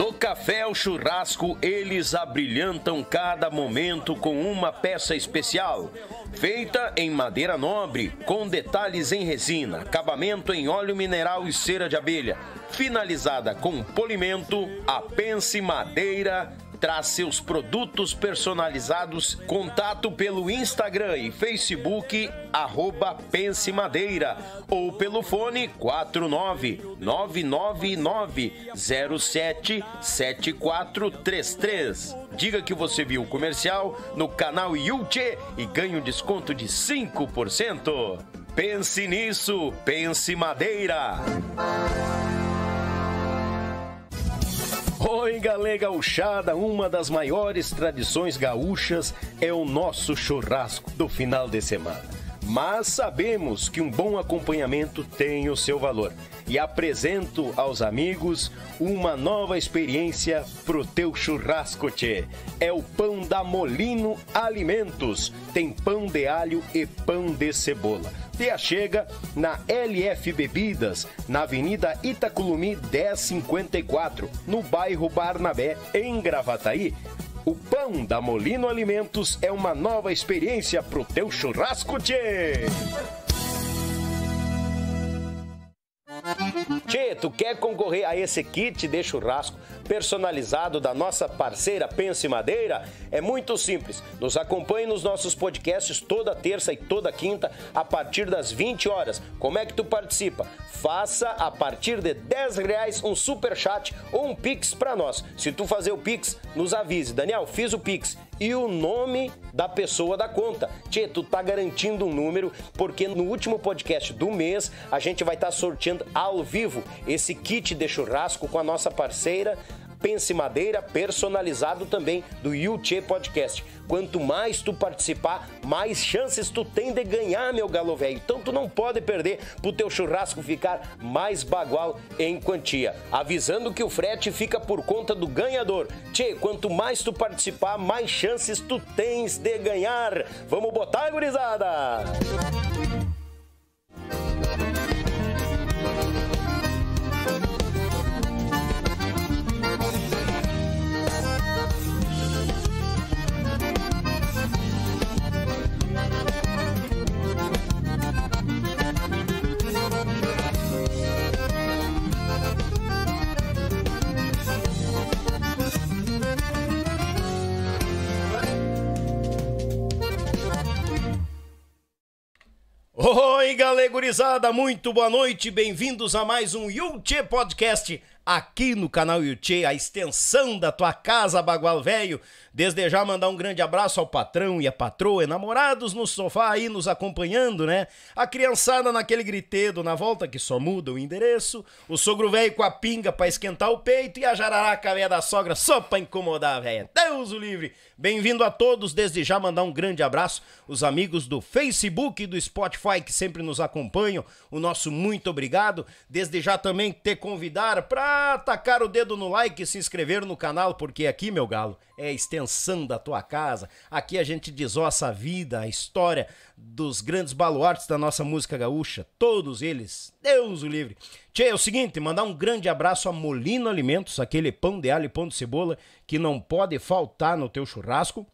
Do café ao churrasco, eles abrilhantam cada momento com uma peça especial, feita em madeira nobre, com detalhes em resina, acabamento em óleo mineral e cera de abelha, finalizada com polimento, a pence madeira traz seus produtos personalizados. Contato pelo Instagram e Facebook, arroba Pense Madeira, ou pelo fone 49999077433. Diga que você viu o comercial no canal Yulche e ganhe um desconto de 5%. Pense nisso, pense Madeira. Oi, galera gauchada, uma das maiores tradições gaúchas é o nosso churrasco do final de semana mas sabemos que um bom acompanhamento tem o seu valor. E apresento aos amigos uma nova experiência pro teu churrasco, tchê. É o pão da Molino Alimentos. Tem pão de alho e pão de cebola. Te chega na LF Bebidas, na Avenida Itaculumi 1054, no bairro Barnabé, em Gravataí o pão da Molino Alimentos é uma nova experiência pro teu churrasco, tchê! Tchê, tu quer concorrer a esse kit de churrasco personalizado da nossa parceira Pense Madeira? É muito simples. Nos acompanhe nos nossos podcasts toda terça e toda quinta a partir das 20 horas. Como é que tu participa? Faça a partir de 10 reais um super chat ou um pix para nós. Se tu fazer o pix, nos avise. Daniel, fiz o pix e o nome da pessoa da conta. Tchê, tu tá garantindo um número porque no último podcast do mês a gente vai estar tá sorteando ao vivo esse kit de churrasco com a nossa parceira Pense Madeira, personalizado também do Yuchê Podcast. Quanto mais tu participar, mais chances tu tem de ganhar, meu galo velho. Então tu não pode perder pro teu churrasco ficar mais bagual em quantia. Avisando que o frete fica por conta do ganhador. Tchê, quanto mais tu participar, mais chances tu tens de ganhar. Vamos botar, gurizada! Música Oi, galegurizada, muito boa noite, bem-vindos a mais um Yulche Podcast aqui no canal Yulche, a extensão da tua casa, Bagual Velho. Desde já mandar um grande abraço ao patrão e à patroa, namorados no sofá aí nos acompanhando, né? A criançada naquele gritedo na volta que só muda o endereço, o sogro velho com a pinga para esquentar o peito e a jararaca velha da sogra só pra incomodar, velha Deus o livre. Bem-vindo a todos, desde já mandar um grande abraço os amigos do Facebook e do Spotify que sempre nos acompanham. O nosso muito obrigado. Desde já também te convidar para tacar o dedo no like e se inscrever no canal, porque aqui, meu galo, é a extensão da tua casa. Aqui a gente desossa a vida, a história dos grandes baluartes da nossa música gaúcha, todos eles, Deus o livre. Tchê, é o seguinte, mandar um grande abraço a Molino Alimentos, aquele pão de alho e pão de cebola que não pode faltar no teu churrasco.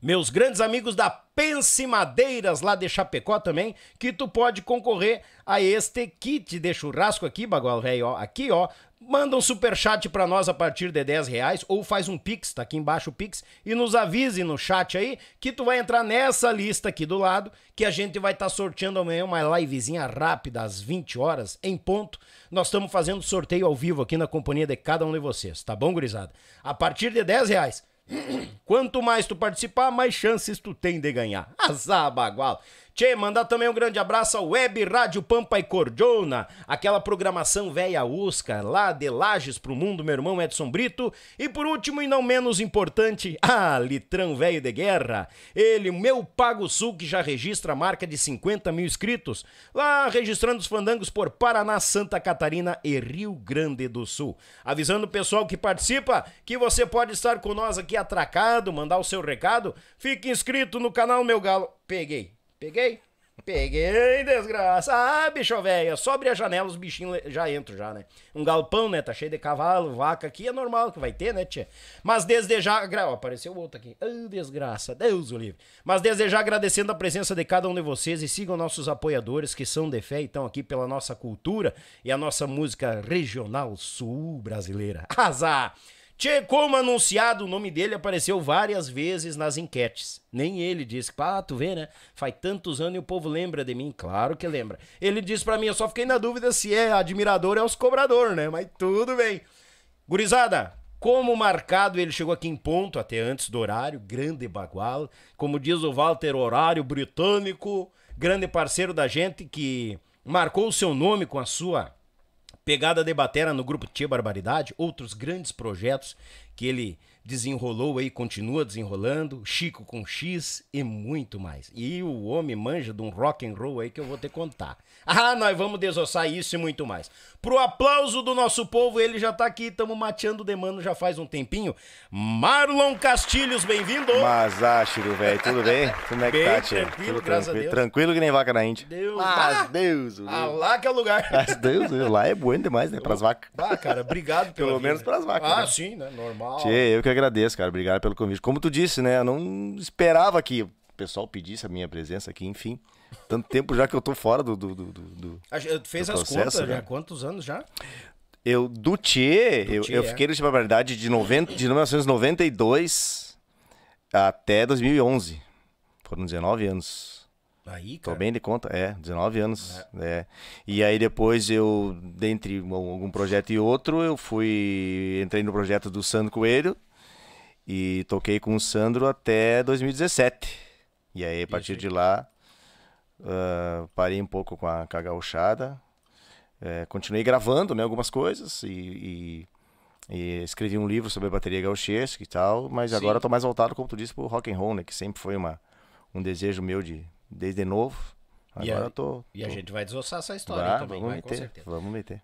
Meus grandes amigos da Pense Madeiras, lá de Chapecó também, que tu pode concorrer a este kit de churrasco aqui, bagual velho, aqui ó, Manda um superchat para nós a partir de 10 reais ou faz um pix, tá aqui embaixo o pix, e nos avise no chat aí que tu vai entrar nessa lista aqui do lado que a gente vai estar tá sorteando amanhã uma livezinha rápida às 20 horas em ponto. Nós estamos fazendo sorteio ao vivo aqui na companhia de cada um de vocês, tá bom, gurizada? A partir de 10 reais. Quanto mais tu participar, mais chances tu tem de ganhar. Azar, bagual. Tchê, mandar também um grande abraço ao Web Rádio Pampa e Cordiona, aquela programação velha usca lá de Lages pro mundo, meu irmão Edson Brito. E por último e não menos importante, ah, Litrão Velho de Guerra, ele, meu Pago Sul, que já registra a marca de 50 mil inscritos, lá registrando os fandangos por Paraná, Santa Catarina e Rio Grande do Sul. Avisando o pessoal que participa que você pode estar com nós aqui atracado, mandar o seu recado. Fique inscrito no canal, meu galo. Peguei. Peguei? Peguei, desgraça. Ah, bicho velho, sobre a janela, os bichinhos já entram já, né? Um galpão, né? Tá cheio de cavalo, vaca aqui, é normal que vai ter, né, tia? Mas desde já... Ó, apareceu outro aqui. Ah, desgraça, Deus o livre. Mas desde já agradecendo a presença de cada um de vocês e sigam nossos apoiadores que são de fé e estão aqui pela nossa cultura e a nossa música regional sul brasileira. Azar! Tchê, como anunciado, o nome dele apareceu várias vezes nas enquetes. Nem ele disse, pá, tu vê, né? Faz tantos anos e o povo lembra de mim. Claro que lembra. Ele disse para mim, eu só fiquei na dúvida se é admirador ou é os cobrador, né? Mas tudo bem. Gurizada, como marcado, ele chegou aqui em ponto, até antes do horário, grande bagual. Como diz o Walter, horário britânico, grande parceiro da gente que marcou o seu nome com a sua Pegada de Batera no grupo Tia Barbaridade, outros grandes projetos que ele desenrolou aí, continua desenrolando, Chico com X e muito mais. E o homem manja de um rock and roll aí que eu vou te contar. Ah, nós vamos desossar isso e muito mais. Pro aplauso do nosso povo, ele já tá aqui, estamos mateando de mano já faz um tempinho. Marlon Castilhos, bem-vindo. Mas Chiro, velho, tudo bem? Como é que tá, bem tá, tia? Tranquilo, tranquilo, tranquilo que nem vaca na Índia. Deus, Mas ah, Deus. Ah, lá que é lugar. Mas Deus, lá é bom demais, né, pras vacas. Ah, cara, obrigado pelo Pelo menos pras vacas. Ah, né? sim, né, normal. Tchê, eu que agradeço, cara. Obrigado pelo convite. Como tu disse, né? Eu não esperava que o pessoal pedisse a minha presença aqui, enfim. Tanto tempo já que eu tô fora do. do, do, do fez do processo, as contas, já. Né? Quantos anos já? Eu, do Tchê, eu, eu, é. fiquei no Tchê verdade de, 90, de 1992 até 2011. Foram 19 anos. Aí, cara. Tô bem de conta, é, 19 anos. É. é. E aí depois eu, dentre algum projeto e outro, eu fui. Entrei no projeto do Sandro Coelho, e toquei com o Sandro até 2017. E aí, a partir de lá, uh, parei um pouco com a, com a gauchada. É, continuei gravando né, algumas coisas e, e, e, escrevi um livro sobre a bateria gauchesca e tal, mas Sim. agora estou mais voltado, como tu disse, o rock and roll, né, que sempre foi uma, um desejo meu de desde novo. Agora e a, tô, tô, E a gente vai desossar essa história vai, também, vamos vai, meter, Vamos meter.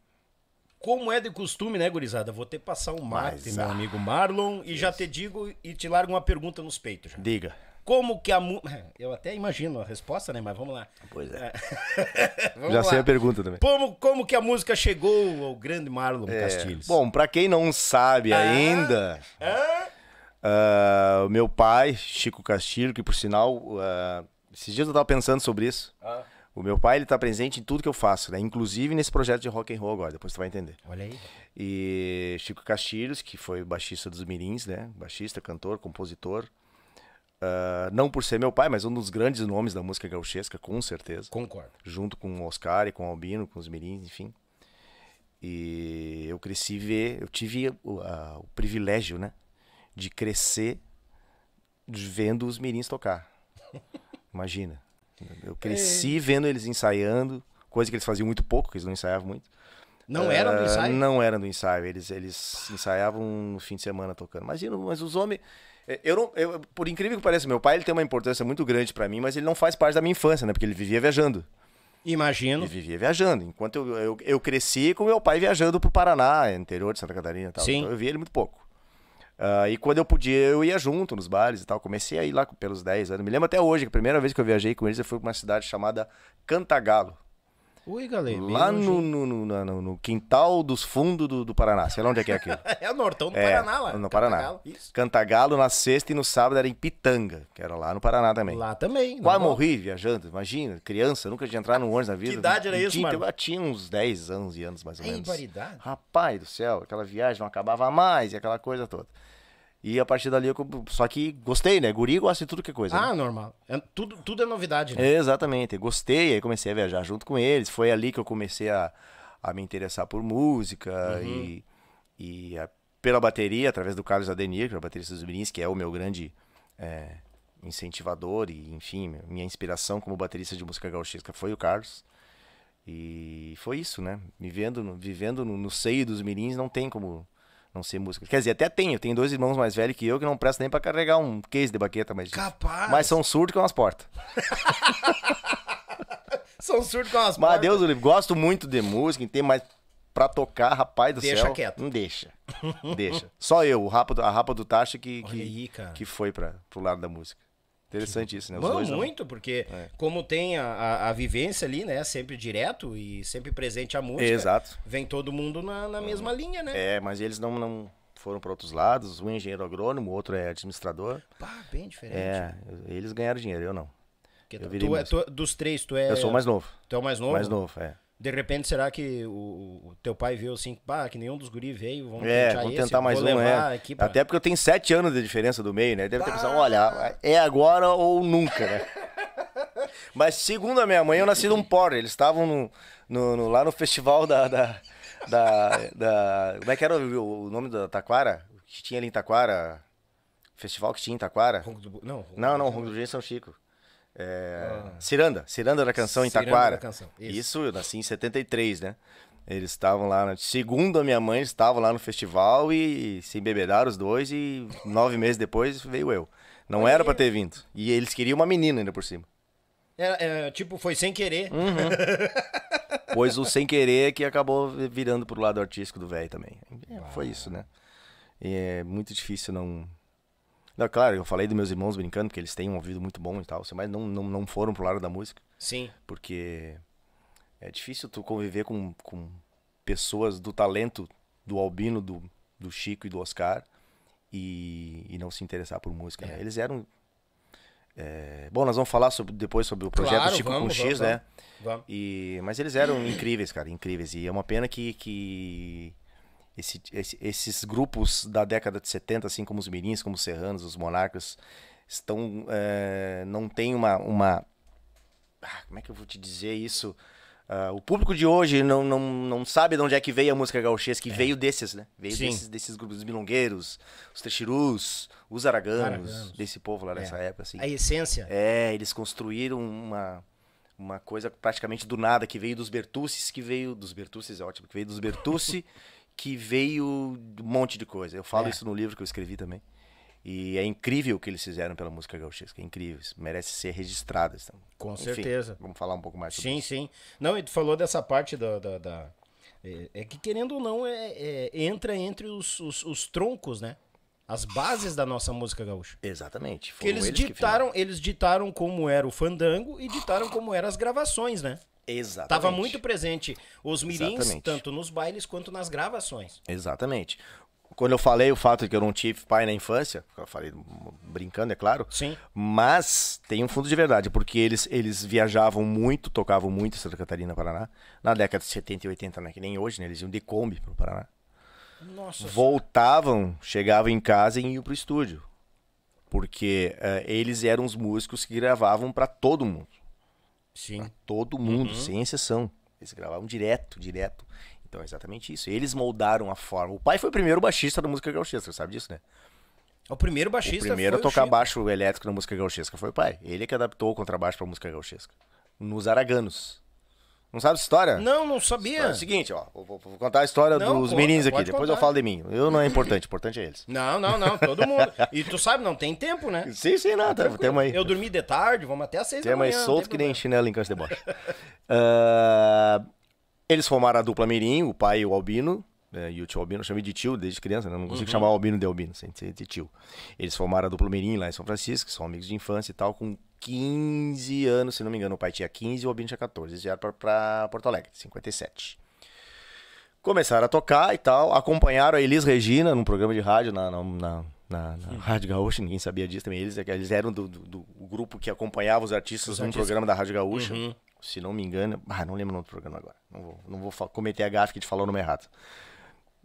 Como é de costume, né, gurizada? Vou ter que passar o um mate, Mas, meu ah, amigo Marlon, e já te digo e te largo uma pergunta nos peitos. Já. Diga. Como que a mu... Eu até imagino a resposta, né? Mas vamos lá. Pois é. Ah, vamos Já lá. sei a pergunta também. Como, como que a música chegou ao grande Marlon é. Castilhos? Bom, para quem não sabe ah. ainda, ah, o Uh, meu pai, Chico Castilho, que por sinal, uh, esses dias eu tava pensando sobre isso. Ah. O meu pai, ele tá presente em tudo que eu faço, né? Inclusive nesse projeto de rock and roll agora, depois você vai entender. Olha aí. E Chico Castilhos, que foi baixista dos Mirins, né? Baixista, cantor, compositor. Uh, não por ser meu pai, mas um dos grandes nomes da música gauchesca, com certeza. Concordo. Junto com o Oscar e com o Albino, com os Mirins, enfim. E eu cresci ver, eu tive uh, o privilégio, né? De crescer vendo os Mirins tocar. Imagina. Eu cresci é... vendo eles ensaiando, coisa que eles faziam muito pouco, eles não ensaiavam muito. Não uh, do ah, ensaio? Não eram do ensaio. Eles, eles ensaiavam no fim de semana tocando. Imagina, mas os homens. Eh, eu não, eu, por incrível que pareça, meu pai ele tem uma importância muito grande para mim, mas ele não faz parte da minha infância, né? Porque ele vivia viajando. Imagino. Ele vivia viajando. Enquanto eu, eu, eu cresci com meu pai viajando pro Paraná, interior de Santa Catarina e tal. Sim. Então eu via ele muito pouco. Uh, e quando eu podia, eu ia junto nos bares e tal. Comecei a ir lá pelos 10 anos. Me lembro até hoje, que a primeira vez que eu viajei com eles, eu fui uma cidade chamada Cantagalo. Ui, galera. Lá no, no, no, no, quintal dos fundos do, do Paraná. Sei lá onde é que é aquilo. é o Nortão do é, Paraná lá. No Paraná. Cantagalo, isso. Cantagalo na sexta e no sábado era em Pitanga, que era lá no Paraná também. Lá também. Quase morri viajando, imagina. Criança, nunca tinha entrado ah, no ônibus na vida. Que idade era isso, mano? Eu tinha uns 10 anos e anos mais ou menos. Que Rapaz do céu, aquela viagem não acabava mais e aquela coisa toda. E a partir dali eu. Só que gostei, né? Guri gosta de tudo que é coisa. Ah, né? normal. É, tudo, tudo é novidade, né? Exatamente. Gostei, aí comecei a viajar junto com eles. Foi ali que eu comecei a, a me interessar por música uhum. e, e a, pela bateria, através do Carlos Adenir, que é o baterista dos Mirins, que é o meu grande é, incentivador e, enfim, minha inspiração como baterista de música gauchesca foi o Carlos. E foi isso, né? vivendo vivendo no, no seio dos Mirins não tem como não ser música. Quer dizer, até tenho. Tenho dois irmãos mais velhos que eu que não prestam nem pra carregar um case de baqueta, mas. Capaz! Mas são surdos com as portas. são surdos com as portas. Mas Deus, eu gosto muito de música, tem mais pra tocar, rapaz do deixa céu. Deixa quieto. Não deixa. deixa. Só eu, o rapa do, a rapa do Tacho que, que, que foi pra, pro lado da música. Interessante isso, né? Os Mano, dois, muito, não. porque é. como tem a, a, a, vivência ali, né? Sempre direto e sempre presente a música. Exato. Vem todo mundo na, na uhum. mesma linha, né? É, mas eles não, não foram para outros lados. Um é engenheiro agrônomo, o outro é administrador. Pá, bem diferente. É, eles ganharam dinheiro, eu não. Eu tu, é, tu, é, dos três, tu é. Eu sou mais novo. Tu é o mais novo? Mais novo, é. De repente, será que o, o teu pai viu assim, pá, que nenhum dos guri veio, vamos é, tentar tentar esse, mais um, é. Até porque eu tenho sete anos de diferença do meio, né? Deve ter pensado, olha, é agora ou nunca, né? Mas segundo a minha mãe, eu nasci num porre. Eles estavam no, no, no, lá no festival da, da, da, da, Como é que era o, o nome da Taquara? Que tinha ali em Taquara? Festival que tinha em Taquara? Não, não, não, Rongo do Jeito São é Chico. É, ah. Ciranda, Ciranda da Canção em Taquara. Isso. isso, eu nasci em 73, né? Eles estavam lá, segundo a minha mãe, estavam lá no festival e se embebedaram os dois e nove meses depois veio eu. Não Aí... era para ter vindo. E eles queriam uma menina ainda por cima. É, é, tipo, foi sem querer. Uhum. pois o sem querer é que acabou virando pro lado artístico do velho também. É, foi isso, né? é muito difícil não, não, claro, eu falei dos meus irmãos brincando, porque eles têm um ouvido muito bom e tal, assim, mas não, não, não foram pro lado da música. Sim. Porque é difícil tu conviver com, com pessoas do talento do Albino, do, do Chico e do Oscar e, e não se interessar por música. Né? É. Né? Eles eram. É... Bom, nós vamos falar sobre, depois sobre o projeto claro, Chico vamos, com X, vamos, né? Vamos. E, mas eles eram incríveis, cara, incríveis. E é uma pena que, que esse, esse, esses grupos da década de 70, assim como os mirins, como os serranos, os monarcas, estão é, não tem uma, uma ah, como é que eu vou te dizer isso uh, o público de hoje não, não, não sabe de onde é que veio a música gauchês que é. veio desses né veio desses, desses grupos os milongueiros os texirus os araganos, desse povo lá é. nessa época assim a essência é eles construíram uma uma coisa praticamente do nada que veio dos Bertuccis que veio dos Bertuccis é ótimo que veio dos Bertucci que veio um monte de coisa. Eu falo é. isso no livro que eu escrevi também. E é incrível o que eles fizeram pela música gauchesca, é incrível, merece ser registrado. Então. Com Enfim, certeza. Vamos falar um pouco mais sobre sim, isso. Sim, sim. Não, e tu falou dessa parte da... da, da... É, é, que, querendo ou não, é, é entra entre os, os, os, troncos, né? As bases da nossa música gaúcha. Exatamente. Foram que eles, eles ditaram, que eles ditaram como era o fandango e ditaram como eram as gravações, né? Exatamente. Tava muito presente os mirins, Exatamente. tanto nos bailes quanto nas gravações. Exatamente. Quando eu falei o fato de que eu não tive pai na infância, eu falei brincando, é claro. Sim. Mas tem um fundo de verdade, porque eles, eles viajavam muito, tocavam muito em Santa Catarina, Paraná. Na década de 70 e 80, né, que nem hoje, né? Eles iam de Kombi o Paraná. Nossa Voltavam, chegavam em casa e iam para o estúdio. Porque uh, eles eram os músicos que gravavam para todo mundo. Sim. Pra todo mundo, uhum. sem exceção. Eles gravavam direto, direto. Então é exatamente isso. Eles moldaram a forma. O pai foi o primeiro baixista da música gauchesca, sabe disso, né? O primeiro baixista. O primeiro a tocar baixo elétrico na música gauchesca foi o pai. Ele é que adaptou o contrabaixo pra música gauchesca. Nos Araganos. Não sabe essa história? Não, não sabia. É o seguinte, ó. Vou, vou contar a história não, dos conta, meninos aqui. Depois contar. eu falo de mim. Eu não é importante, importante é eles. Não, não, não. Todo mundo. E tu sabe, não tem tempo, né? Sim, sim, não. Tá, aí. Eu dormi de tarde, vamos até às seis Tema da manhã. mais solto que nem chinelo em canto de bocha. uh, eles formaram a dupla Mirim, o pai e o Albino. Né, e o tio Albino, eu chamei de tio desde criança, né? Não consigo uhum. chamar o Albino de Albino, sem ser de tio. Eles formaram a dupla Mirim lá em São Francisco, que são amigos de infância e tal, com 15 anos, se não me engano, o pai tinha 15 e o Albino tinha 14. Eles vieram pra, pra Porto Alegre, 57. Começaram a tocar e tal, acompanharam a Elis Regina num programa de rádio na, na, na, na Rádio Gaúcha, ninguém sabia disso também. Eles, é eles eram do, do, do grupo que acompanhava os artistas os num artistas. programa da Rádio Gaúcha, uhum. se não me engano. Ah, não lembro o nome do programa agora. Não vou, não vou cometer a gafe de falar o nome errado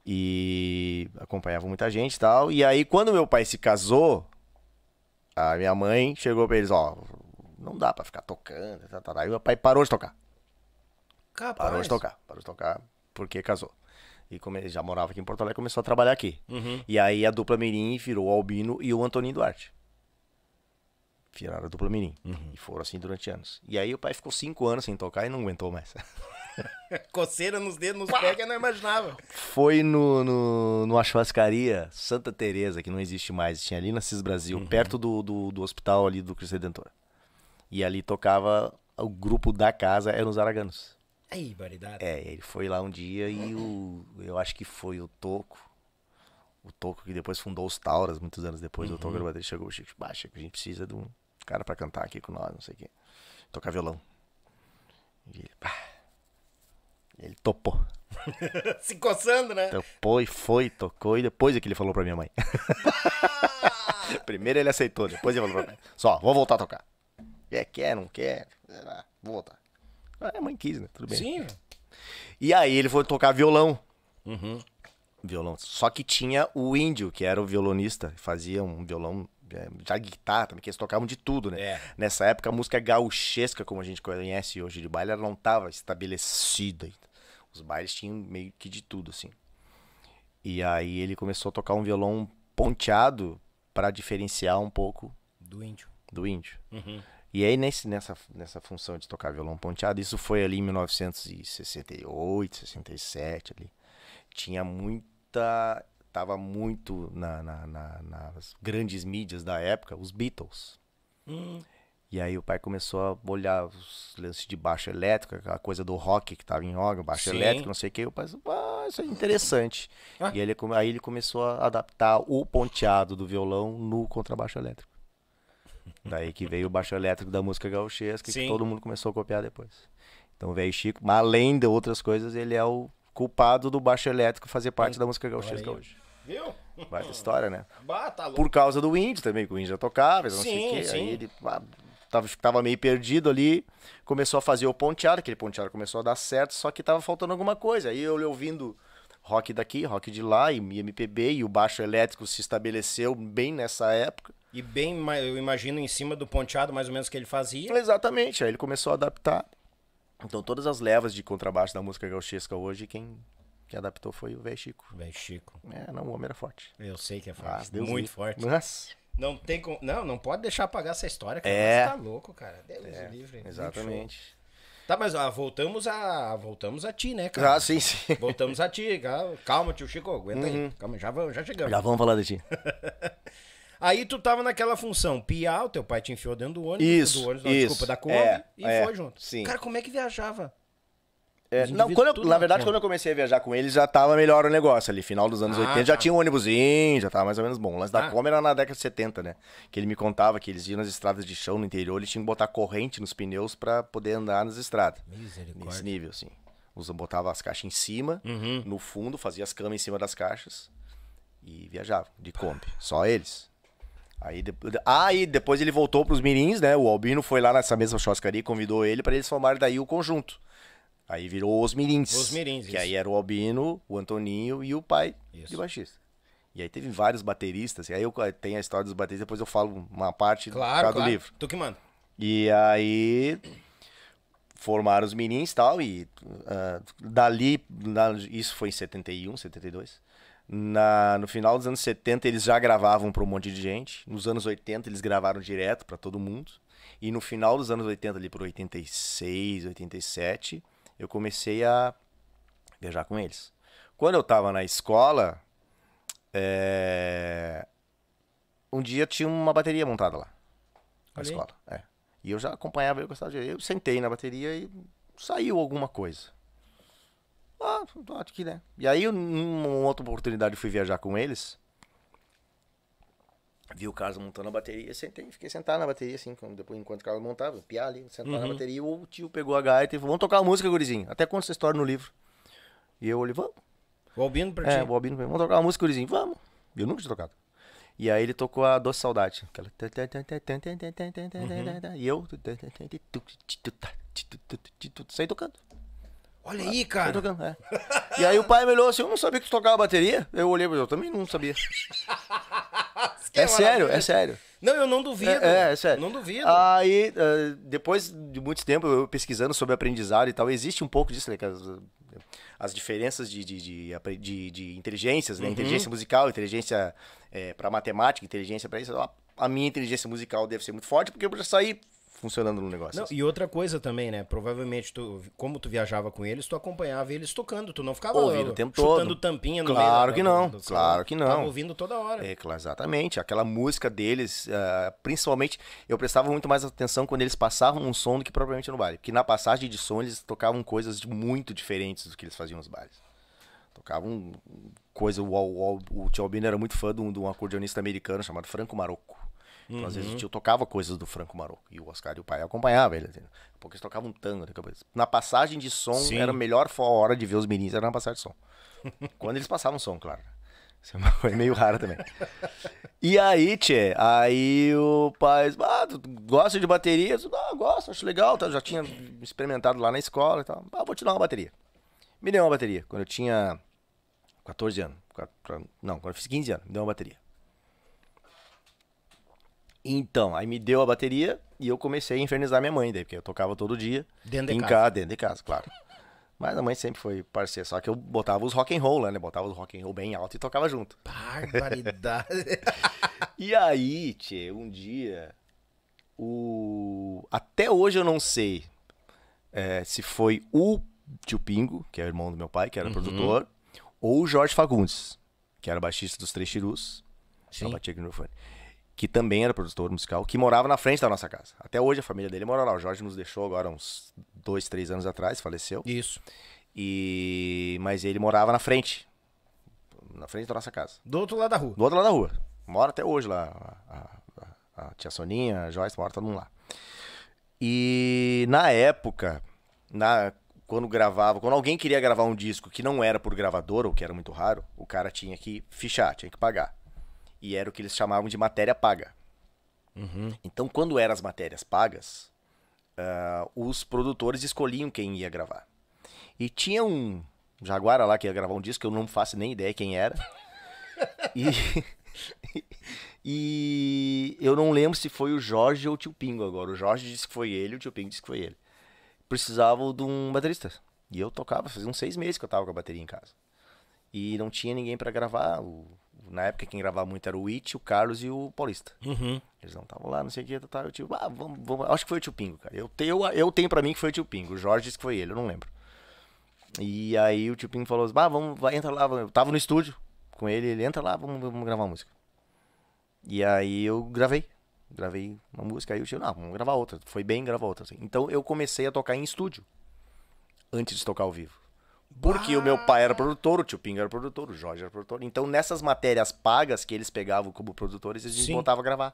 e acompanhava muita gente e tal. E aí, quando meu pai se casou, a minha mãe chegou pra eles, ó, não dá pra ficar tocando, tá, tá, o tá. meu pai parou de tocar. Capaz. Parou de tocar, parou de tocar, porque casou. E já morava aqui em Porto Alegre, começou a trabalhar aqui. Uhum. E aí a dupla Mirim virou o Albino e o Antônio Duarte. Viraram a dupla Mirim. Uhum. E foram assim durante anos. E aí o pai ficou cinco anos sem tocar e não aguentou mais. Coceira nos dedos, nos pés que eu não imaginava. Foi no, no, numa churrascaria Santa Teresa que não existe mais, tinha ali na Cis Brasil, uhum. perto do, do, do, hospital ali do Cristo Redentor. E ali tocava o grupo da casa, eram os Araganos. Aí, baridade. É, ele foi lá um dia e o, eu acho que foi o Toco, o Toco que depois fundou os Tauras, muitos anos depois, uhum. o Toco uhum. ele chegou, o Chico, baixa, que a gente precisa de um cara para cantar aqui com nós, não sei o quê. Tocar violão. E ele, ele topou. Se coçando, né? Topou e foi, tocou e depois é que ele falou pra minha mãe. Primeiro ele aceitou, depois ele falou pra mim. Só, vou voltar a tocar. É, quer, não quer, vou voltar. Ah, a mãe quis, né? Tudo bem. Sim. E aí ele foi tocar violão. Uhum. Violão. Só que tinha o índio, que era o violonista, fazia um violão é, já guitarra também, que eles tocavam de tudo, né? É. Nessa época, a música gauchesca, como a gente conhece hoje de baile, ela não estava estabelecida ainda. Os bailes tinham meio que de tudo, assim. E aí ele começou a tocar um violão ponteado para diferenciar um pouco do índio. Do índio. Uhum. E aí nesse, nessa, nessa função de tocar violão ponteado, isso foi ali em 1968, 67 ali. Tinha muita tava muito na, na, na, nas grandes mídias da época, os Beatles. Hum. E aí o pai começou a olhar os lances de baixo elétrico, aquela coisa do rock que tava em rock, baixo Sim. elétrico, não sei o que. O pai ah, isso é interessante. Ah. E ele, aí ele começou a adaptar o ponteado do violão no contrabaixo elétrico. Daí que veio o baixo elétrico da música gauchesca, que todo mundo começou a copiar depois. Então veio Chico, mas além de outras coisas, ele é o culpado do baixo elétrico fazer parte Sim. Hum. da música gauchesca hoje. Viu? Vai ter história, né? Bah, tá Por causa do índio também, que o índio já tocava, não sim, sei o quê. Aí ele tava, tava meio perdido ali, começou a fazer o ponteado, aquele ponteado começou a dar certo, só que tava faltando alguma coisa. Aí eu ouvindo rock daqui, rock de lá, e MPB, e o baixo elétrico se estabeleceu bem nessa época. E bem, eu imagino, em cima do ponteado, mais ou menos, que ele fazia. Exatamente, aí ele começou a adaptar. Então todas as levas de contrabaixo da música gauchesca hoje, quem, que adaptou foi o Véi Chico. Véi Chico. É, não, o homem era forte. Eu sei que é forte. Ah, Deus Muito forte. Nossa. Não tem como. Não, não pode deixar apagar essa história, cara. É. Você tá louco, cara. Deus é, livre. Exatamente. Tá, mas voltamos a. Voltamos a ti, né, cara? Ah, sim, sim. Voltamos a ti. Calma, tio Chico, aguenta uhum. aí. Calma, já, já chegamos. Já vamos falar de ti. aí tu tava naquela função, piar, o teu pai te enfiou dentro do ônibus, isso, do ônibus, isso, desculpa, da Kombi, é, e é, foi junto. Sim. Cara, como é que viajava? É, não, quando eu, na verdade, é. quando eu comecei a viajar com ele, já tava melhor o negócio ali. Final dos anos ah, 80, já tá. tinha um ônibusinho, já tava mais ou menos bom. O lance da ah. era na década de 70, né? Que ele me contava que eles iam nas estradas de chão no interior, eles tinham que botar corrente nos pneus para poder andar nas estradas. Misericórdia. Nesse nível, assim. botava as caixas em cima, uhum. no fundo, fazia as camas em cima das caixas e viajava de Kombi. Só eles. Aí depois, ah, depois ele voltou pros Mirins, né? O Albino foi lá nessa mesma churrascaria e convidou ele para eles formarem daí o conjunto. Aí virou Os Mirins. Os Mirins, Que isso. aí era o Albino, o Antoninho e o pai isso. de baixista. E aí teve vários bateristas. E aí eu eh, tenho a história dos bateristas, depois eu falo uma parte claro, do claro. livro. Tu que manda. E aí formaram os Mirins e tal. E uh, dali, na, isso foi em 71, 72. Na, no final dos anos 70 eles já gravavam para um monte de gente. Nos anos 80 eles gravaram direto para todo mundo. E no final dos anos 80, ali por 86, 87 eu comecei a viajar com eles. Quando eu estava na escola, é... um dia tinha uma bateria montada lá. Na escola. É. E eu já acompanhava, eu gostava de. Eu sentei na bateria e saiu alguma coisa. Ah, que né? E aí, numa outra oportunidade, fui viajar com eles vi o Carlos montando a bateria, sentei, fiquei sentado na bateria, assim, depois, enquanto o Carlos montava, piá ali, sentado uhum. na bateria, o tio pegou a gaita e falou, vamos tocar a música, gurizinho, até quando essa história no livro. E eu olhei, vamos. O Albino pra ti. É, o Albino pra vamos tocar a música, gurizinho, vamos. Eu nunca tinha tocado. E aí ele tocou a Doce Saudade, aquela... Uhum. E eu... Saí tocando. Olha aí, cara. Tocando, é. E aí o pai me olhou assim, eu não sabia que tu tocava bateria. Eu olhei, eu também não sabia é, sério, é sério. Não, eu não duvido. É, é, é sério. Não duvido. Aí, eh, depois de muito tempo, eu pesquisando sobre aprendizado e tal, existe um pouco disso, né? As, as, diferenças de, de, de, de, de inteligências, né? Uhum. Inteligência musical, inteligência é, eh, para matemática, inteligência para isso. A, a minha inteligência musical deve ser muito forte, porque eu já saí funcionando no negócio. Não, assim. E outra coisa também, né? Provavelmente, tu, como tu viajava com eles, tu acompanhava eles tocando, tu não ficava ouvindo o tempo chutando todo. tampinha no Claro meio, que não, do, claro que não. Tava ouvindo toda hora. É, exatamente. Aquela música deles, uh, principalmente, eu prestava muito mais atenção quando eles passavam um som do que propriamente no baile. Porque na passagem de som eles tocavam coisas muito diferentes do que eles faziam nos bailes tocavam coisa. O, o, o, o Tio Albino era muito fã de um, de um acordeonista americano chamado Franco Marocco. Então, às vezes o uhum. tio tocava coisas do Franco Maroco. E o Oscar e o pai acompanhavam ele. porque eles tocavam um tango. Na passagem de som, Sim. era a melhor hora de ver os meninos, era na passagem de som. Quando eles passavam som, claro. Isso é meio raro também. E aí, tchê, aí o pai, ah, tu gosta de bateria? Eu, ah, gosto, acho legal, Eu tá, já tinha experimentado lá na escola e tal. Ah, vou te dar uma bateria. Me deu uma bateria, quando eu tinha 14 anos. Não, quando eu fiz 15 anos, me deu uma bateria. Então, aí me deu a bateria e eu comecei a infernizar minha mãe, daí, porque eu tocava todo dia. Dentro de em casa. casa. Dentro de casa, claro. Mas a mãe sempre foi parceira, só que eu botava os rock and roll lá, né, né? Botava os rock and roll bem alto e tocava junto. Barbaridade. e aí, tchê, um dia o até hoje eu não sei é, se foi o tio Pingo, que é irmão do meu pai, que era uhum. produtor, ou o Jorge Fagundes, que era baixista dos Três Chirus. Sim. Não batia aqui no microfone que também era produtor musical, que morava na frente da nossa casa. Até hoje a família dele mora lá. O Jorge nos deixou agora uns dois, três anos atrás, faleceu. Isso. E mas ele morava na frente, na frente da nossa casa. Do outro lado da rua. Do outro lado da rua. Mora até hoje lá. A, a, a tia Soninha, a Joyce, mora todo mundo lá. E na época, na quando gravava, quando alguém queria gravar um disco que não era por gravador, ou que era muito raro, o cara tinha que fichar, tinha que pagar e era o que eles chamavam de matéria paga. Uhum. Então, quando eram as matérias pagas, uh, os produtores escolhiam quem ia gravar. E tinha um Jaguara lá que ia gravar um disco, que eu não faço nem ideia quem era. e, e eu não lembro se foi o Jorge ou o Tio Pingo agora. O Jorge disse que foi ele, o Tio Pingo disse que foi ele. Precisavam de um baterista. E eu tocava, fazia uns seis meses que eu tava com a bateria em casa. E não tinha ninguém para gravar. O na época quem gravava muito era o It, o Carlos e o Paulista. Uhum. Eles não estavam lá, não sei o que, tá, eu tipo, ah, vamos, vamos. Acho que foi o tio Pingo, cara. Eu, eu, eu tenho pra mim que foi o tio Pingo. O Jorge disse que foi ele, eu não lembro. E aí o tio Pingo falou assim, vamos, vai, entra lá. Eu tava no estúdio com ele, ele entra lá, vamos, vamos gravar uma música. E aí eu gravei. Gravei uma música, aí o tio, não, vamos gravar outra. Foi bem, gravar outra. Assim. Então eu comecei a tocar em estúdio. Antes de tocar ao vivo. Porque ah. o meu pai era produtor, o tio Ping era produtor, o Jorge era produtor. Então, nessas matérias pagas que eles pegavam como produtores, eles Sim. me botavam a gravar.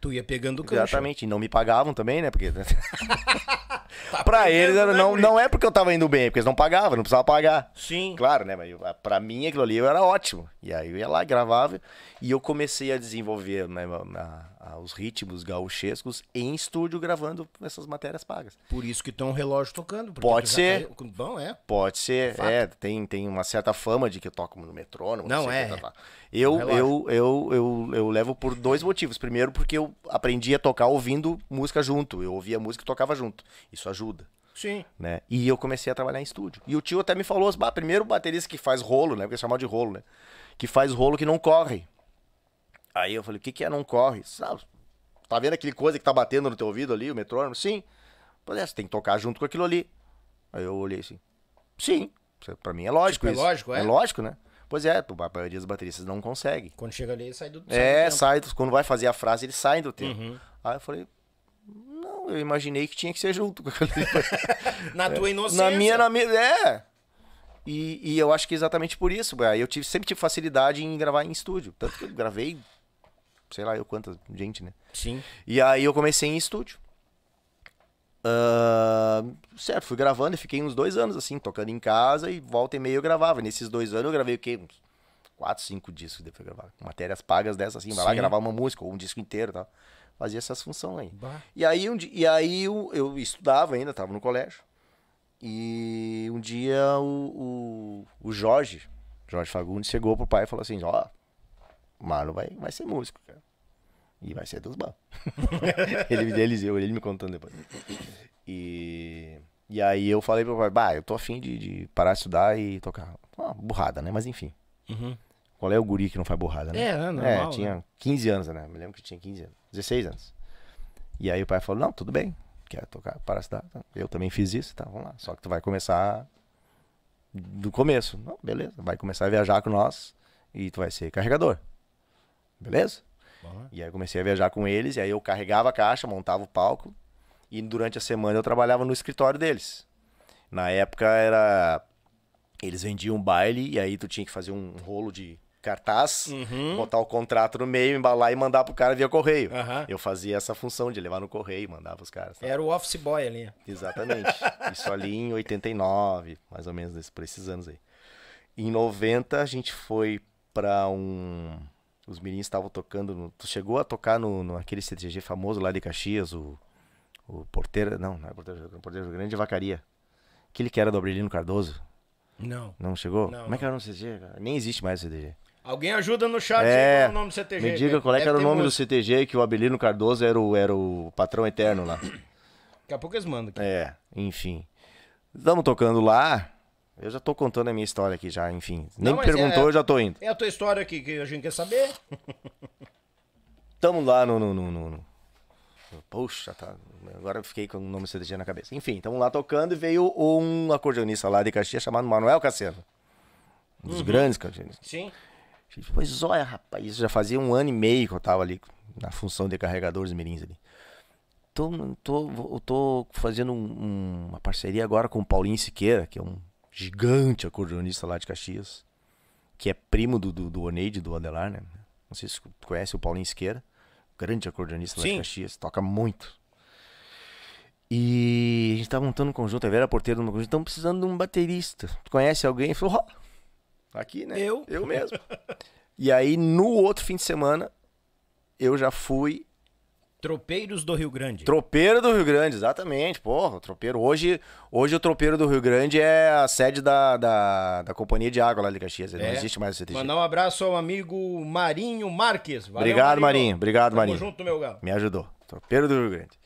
Tu ia pegando o cancho. Exatamente. E não me pagavam também, né? Porque. tá pra eles, né, não, não é porque eu tava indo bem, é porque eles não pagavam, não precisava pagar. Sim. Claro, né? Mas pra mim aquilo ali era ótimo. E aí eu ia lá, gravava. E eu comecei a desenvolver né, na a, aos ritmos gauchescos em estúdio gravando essas matérias pagas. Por isso que tem um relógio tocando. Pode ser. Tá... Bom, é. Pode ser. É, é, tem, tem uma certa fama de que eu toco no metrônomo. Não, não é. tá, tá. Eu, um eu, eu, eu, eu levo por dois motivos. Primeiro, porque eu aprendi a tocar ouvindo música junto. Eu ouvia música e tocava junto. Isso ajuda. Sim. Né? E eu comecei a trabalhar em estúdio. E o tio até me falou, primeiro baterista que faz rolo, né? Porque é chamado de rolo, né? Que faz rolo que não corre. Aí eu falei, o que que é? Não corre. Sabe? Ah, tá vendo aquele coisa que tá batendo no teu ouvido ali, o metrônomo? Sim. Falei, é, você tem que tocar junto com aquilo ali. Aí eu olhei assim, sim. Pra mim é lógico tipo, é isso. É lógico, é? É lógico, né? Pois é, a maioria das bateristas não consegue. Quando chega ali, ele sai do, sai é, do tempo. É, sai. Quando vai fazer a frase, ele sai do tempo. Uhum. Aí eu falei, não, eu imaginei que tinha que ser junto. na tua é, inocência. Na minha, na minha. É. E, e eu acho que é exatamente por isso. Aí eu tive, sempre tive facilidade em gravar em estúdio. Tanto que eu gravei sei lá eu quantas gente, né? Sim. E aí eu comecei em estúdio. Uh, certo, fui gravando e fiquei uns dois anos assim, tocando em casa e volta e meia eu gravava. Nesses dois anos eu gravei o quê? Uns quatro, cinco discos depois eu gravava. Matérias pagas dessas assim, vai lá gravar uma música ou um disco inteiro e tal. Fazia essas funções aí. Bah. E aí, um, e aí eu, eu estudava ainda, tava no colégio. E um dia o, o, o Jorge, Jorge Fagundes, chegou pro pai e falou assim: Ó, oh, Marlon vai, vai ser músico, cara. E vai ser dos bons. ele, eles, ele me contando depois. E, e aí eu falei pro pai, bah, eu tô afim de, de parar de estudar e tocar. Uma burrada, né? Mas enfim. Uhum. Qual é o guri que não faz burrada, né? É, né? é tinha né? 15 anos, né? Me lembro que tinha 15 anos. 16 anos. E aí o pai falou, não, tudo bem. Quer tocar, para estudar. Eu também fiz isso, tá? Vamos lá. Só que tu vai começar do começo. Não, beleza, vai começar a viajar com nós e tu vai ser carregador. Beleza? E aí eu comecei a viajar com eles, e aí eu carregava a caixa, montava o palco, e durante a semana eu trabalhava no escritório deles. Na época era. Eles vendiam um baile, e aí tu tinha que fazer um rolo de cartaz, uhum. botar o contrato no meio, embalar e mandar pro cara via correio. Uhum. Eu fazia essa função de levar no correio, mandava os caras. Tá? Era o office boy ali. Exatamente. Isso ali em 89, mais ou menos, por esses anos aí. Em 90, a gente foi para um os mirins estavam tocando. No... Tu chegou a tocar no, no aquele CTG famoso lá de Caxias, o, o porteiro Não, não é porteiro é o Grande Vacaria. Aquele que era do Abrilino Cardoso. Não. Não chegou? Não, Como é que era o CTG? Nem existe mais o CTG. Alguém ajuda no chat é, é o nome do CTG. Me diga qual é era o nome do CTG que o Abelino Cardoso era o, era o patrão eterno lá. Daqui a pouco eles mandam. Aqui. É, enfim. Estamos tocando lá. Eu já tô contando a minha história aqui já, enfim. Nem Não, me é perguntou, é, eu já tô indo. É a tua história aqui que a gente quer saber. Tamo lá no, no, no, no... Poxa, tá. Agora eu fiquei com o nome CDG na cabeça. Enfim, tamo lá tocando e veio um acordeonista lá de Caxias chamado Manuel Cassiano. Um dos uhum. grandes acordeonistas. Sim. Pois olha, rapaz, já fazia um ano e meio que eu tava ali na função de carregadores mirins ali. Tô, tô, tô fazendo um, uma parceria agora com o Paulinho Siqueira, que é um gigante acordeonista lá de Caxias, que é primo do, do, do Oneide, do Adelar, né? Não sei se conhece o Paulinho Isqueira, grande acordeonista lá de Caxias, toca muito. E a gente tava tá montando um conjunto, a Vera Porteiro no conjunto, estão precisando de um baterista. Tu conhece alguém? Falou, oh, aqui, né? Eu? Eu mesmo. e aí, no outro fim de semana, eu já fui Tropeiros do Rio Grande. Tropeiro do Rio Grande, exatamente. Porra, tropeiro. Hoje, hoje o Tropeiro do Rio Grande é a sede da, da, da Companhia de Água lá de Caxias. Ele né? é. Não existe mais o CTG. Mandar um abraço ao amigo Marinho Marques. Valeu, Obrigado, Marinho. Marinho. Obrigado, Tamo Marinho. junto, meu galo. Me ajudou. Tropeiro do Rio Grande.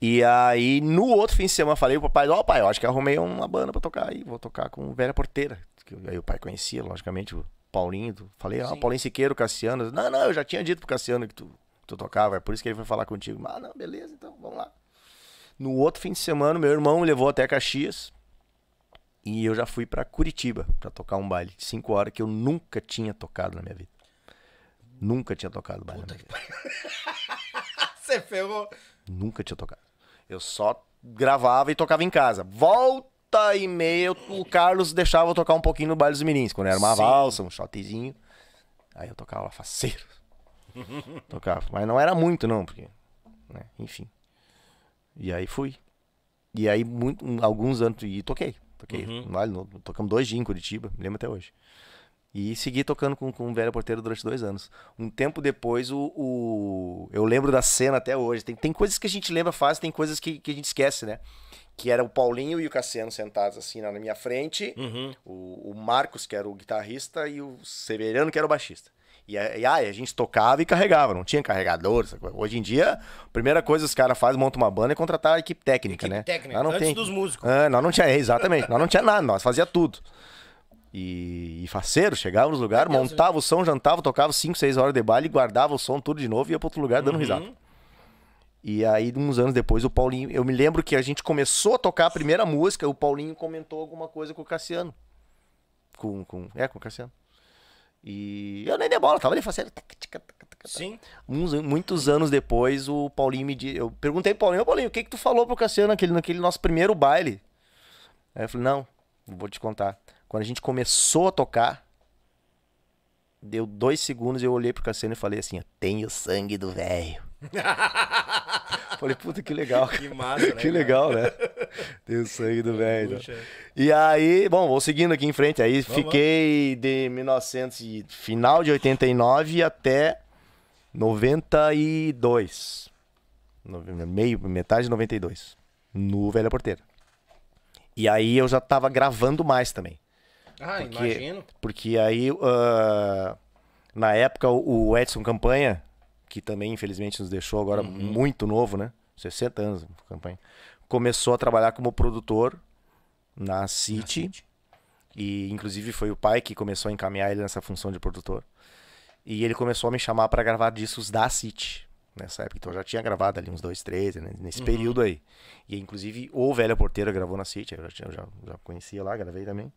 E aí, no outro fim de semana, falei pro papai: Ó, oh, pai, eu acho que arrumei uma banda pra tocar aí. Vou tocar com Velha Porteira. Aí o pai conhecia, logicamente, o Paulinho. Falei: Ó, oh, Paulinho Siqueiro, Cassiano. Não, não, eu já tinha dito pro Cassiano que tu tu tocava, é por isso que ele foi falar contigo. Ah, não, beleza, então, vamos lá. No outro fim de semana, meu irmão me levou até Caxias e eu já fui para Curitiba para tocar um baile de 5 horas que eu nunca tinha tocado na minha vida. Nunca tinha tocado baile Puta na minha vida. Você ferrou. Nunca tinha tocado. Eu só gravava e tocava em casa. Volta e meia, o Carlos deixava eu tocar um pouquinho no baile dos meninos, quando era uma Sim. valsa, um shotzinho. Aí eu tocava lá faceiro. Tocava. Mas não era muito, não, porque. Né? Enfim. E aí fui. E aí, muito, alguns anos. E toquei. Toquei. Uhum. no, tocamos dois dias em Curitiba, me lembro até hoje. E segui tocando com, com o velho porteiro durante dois anos. Um tempo depois, o, o, eu lembro da cena até hoje. Tem, tem coisas que a gente lembra fácil, tem coisas que, que a gente esquece, né? Que era o Paulinho e o Cassiano sentados assim na minha frente, uhum. o, o Marcos, que era o guitarrista, e o Severiano, que era o baixista. E, aí ah, a gente tocava e carregava, não tinha carregador. Hoje em dia, a primeira coisa que os caras fazem, montam uma banda e é contratar a equipe técnica, equipe né? Técnica, não antes tem... dos músicos. Ah, nós não tinha, exatamente. nós não tinha nada, nós fazia tudo. E, e faceiro, chegava nos lugares, né? montava o som, jantava, tocava 5, 6 horas de baile, guardava o som tudo de novo e ia para outro lugar dando uhum. risada. E aí, uns anos depois, o Paulinho. Eu me lembro que a gente começou a tocar a primeira música, o Paulinho comentou alguma coisa com o Cassiano. Com. com é, com o Cassiano. E eu nem dei bola, tava ali fazendo. Sim. Uns, muitos anos depois, o Paulinho me disse. Eu perguntei pro Paulinho, Paulinho, o que, que tu falou pro Cassiano naquele, naquele nosso primeiro baile? Aí eu falei, não, vou te contar. Quando a gente começou a tocar, deu dois segundos e eu olhei pro Cassiano e falei assim: tenho sangue do velho. falei, puta que legal. Que massa, né? Que legal, né? Tem o sangue do é, velho. E aí, bom, vou seguindo aqui em frente. Aí vamos, fiquei vamos. de 1900 final de 89 até 92. Meio, metade de 92. No Velha Porteira. E aí eu já tava gravando mais também. Ah, porque, imagino. Porque aí, uh, na época, o Edson Campanha, que também infelizmente nos deixou agora uhum. muito novo, né? 60 anos, campanha começou a trabalhar como produtor na City. Na City. E inclusive foi o pai que começou a encaminhar ele nessa função de produtor. E ele começou a me chamar para gravar discos da City nessa época. Então eu já tinha gravado ali uns dois, três, né? nesse uhum. período aí. E inclusive o Velho Porteiro gravou na City, eu já, eu já, já conhecia lá, gravei também.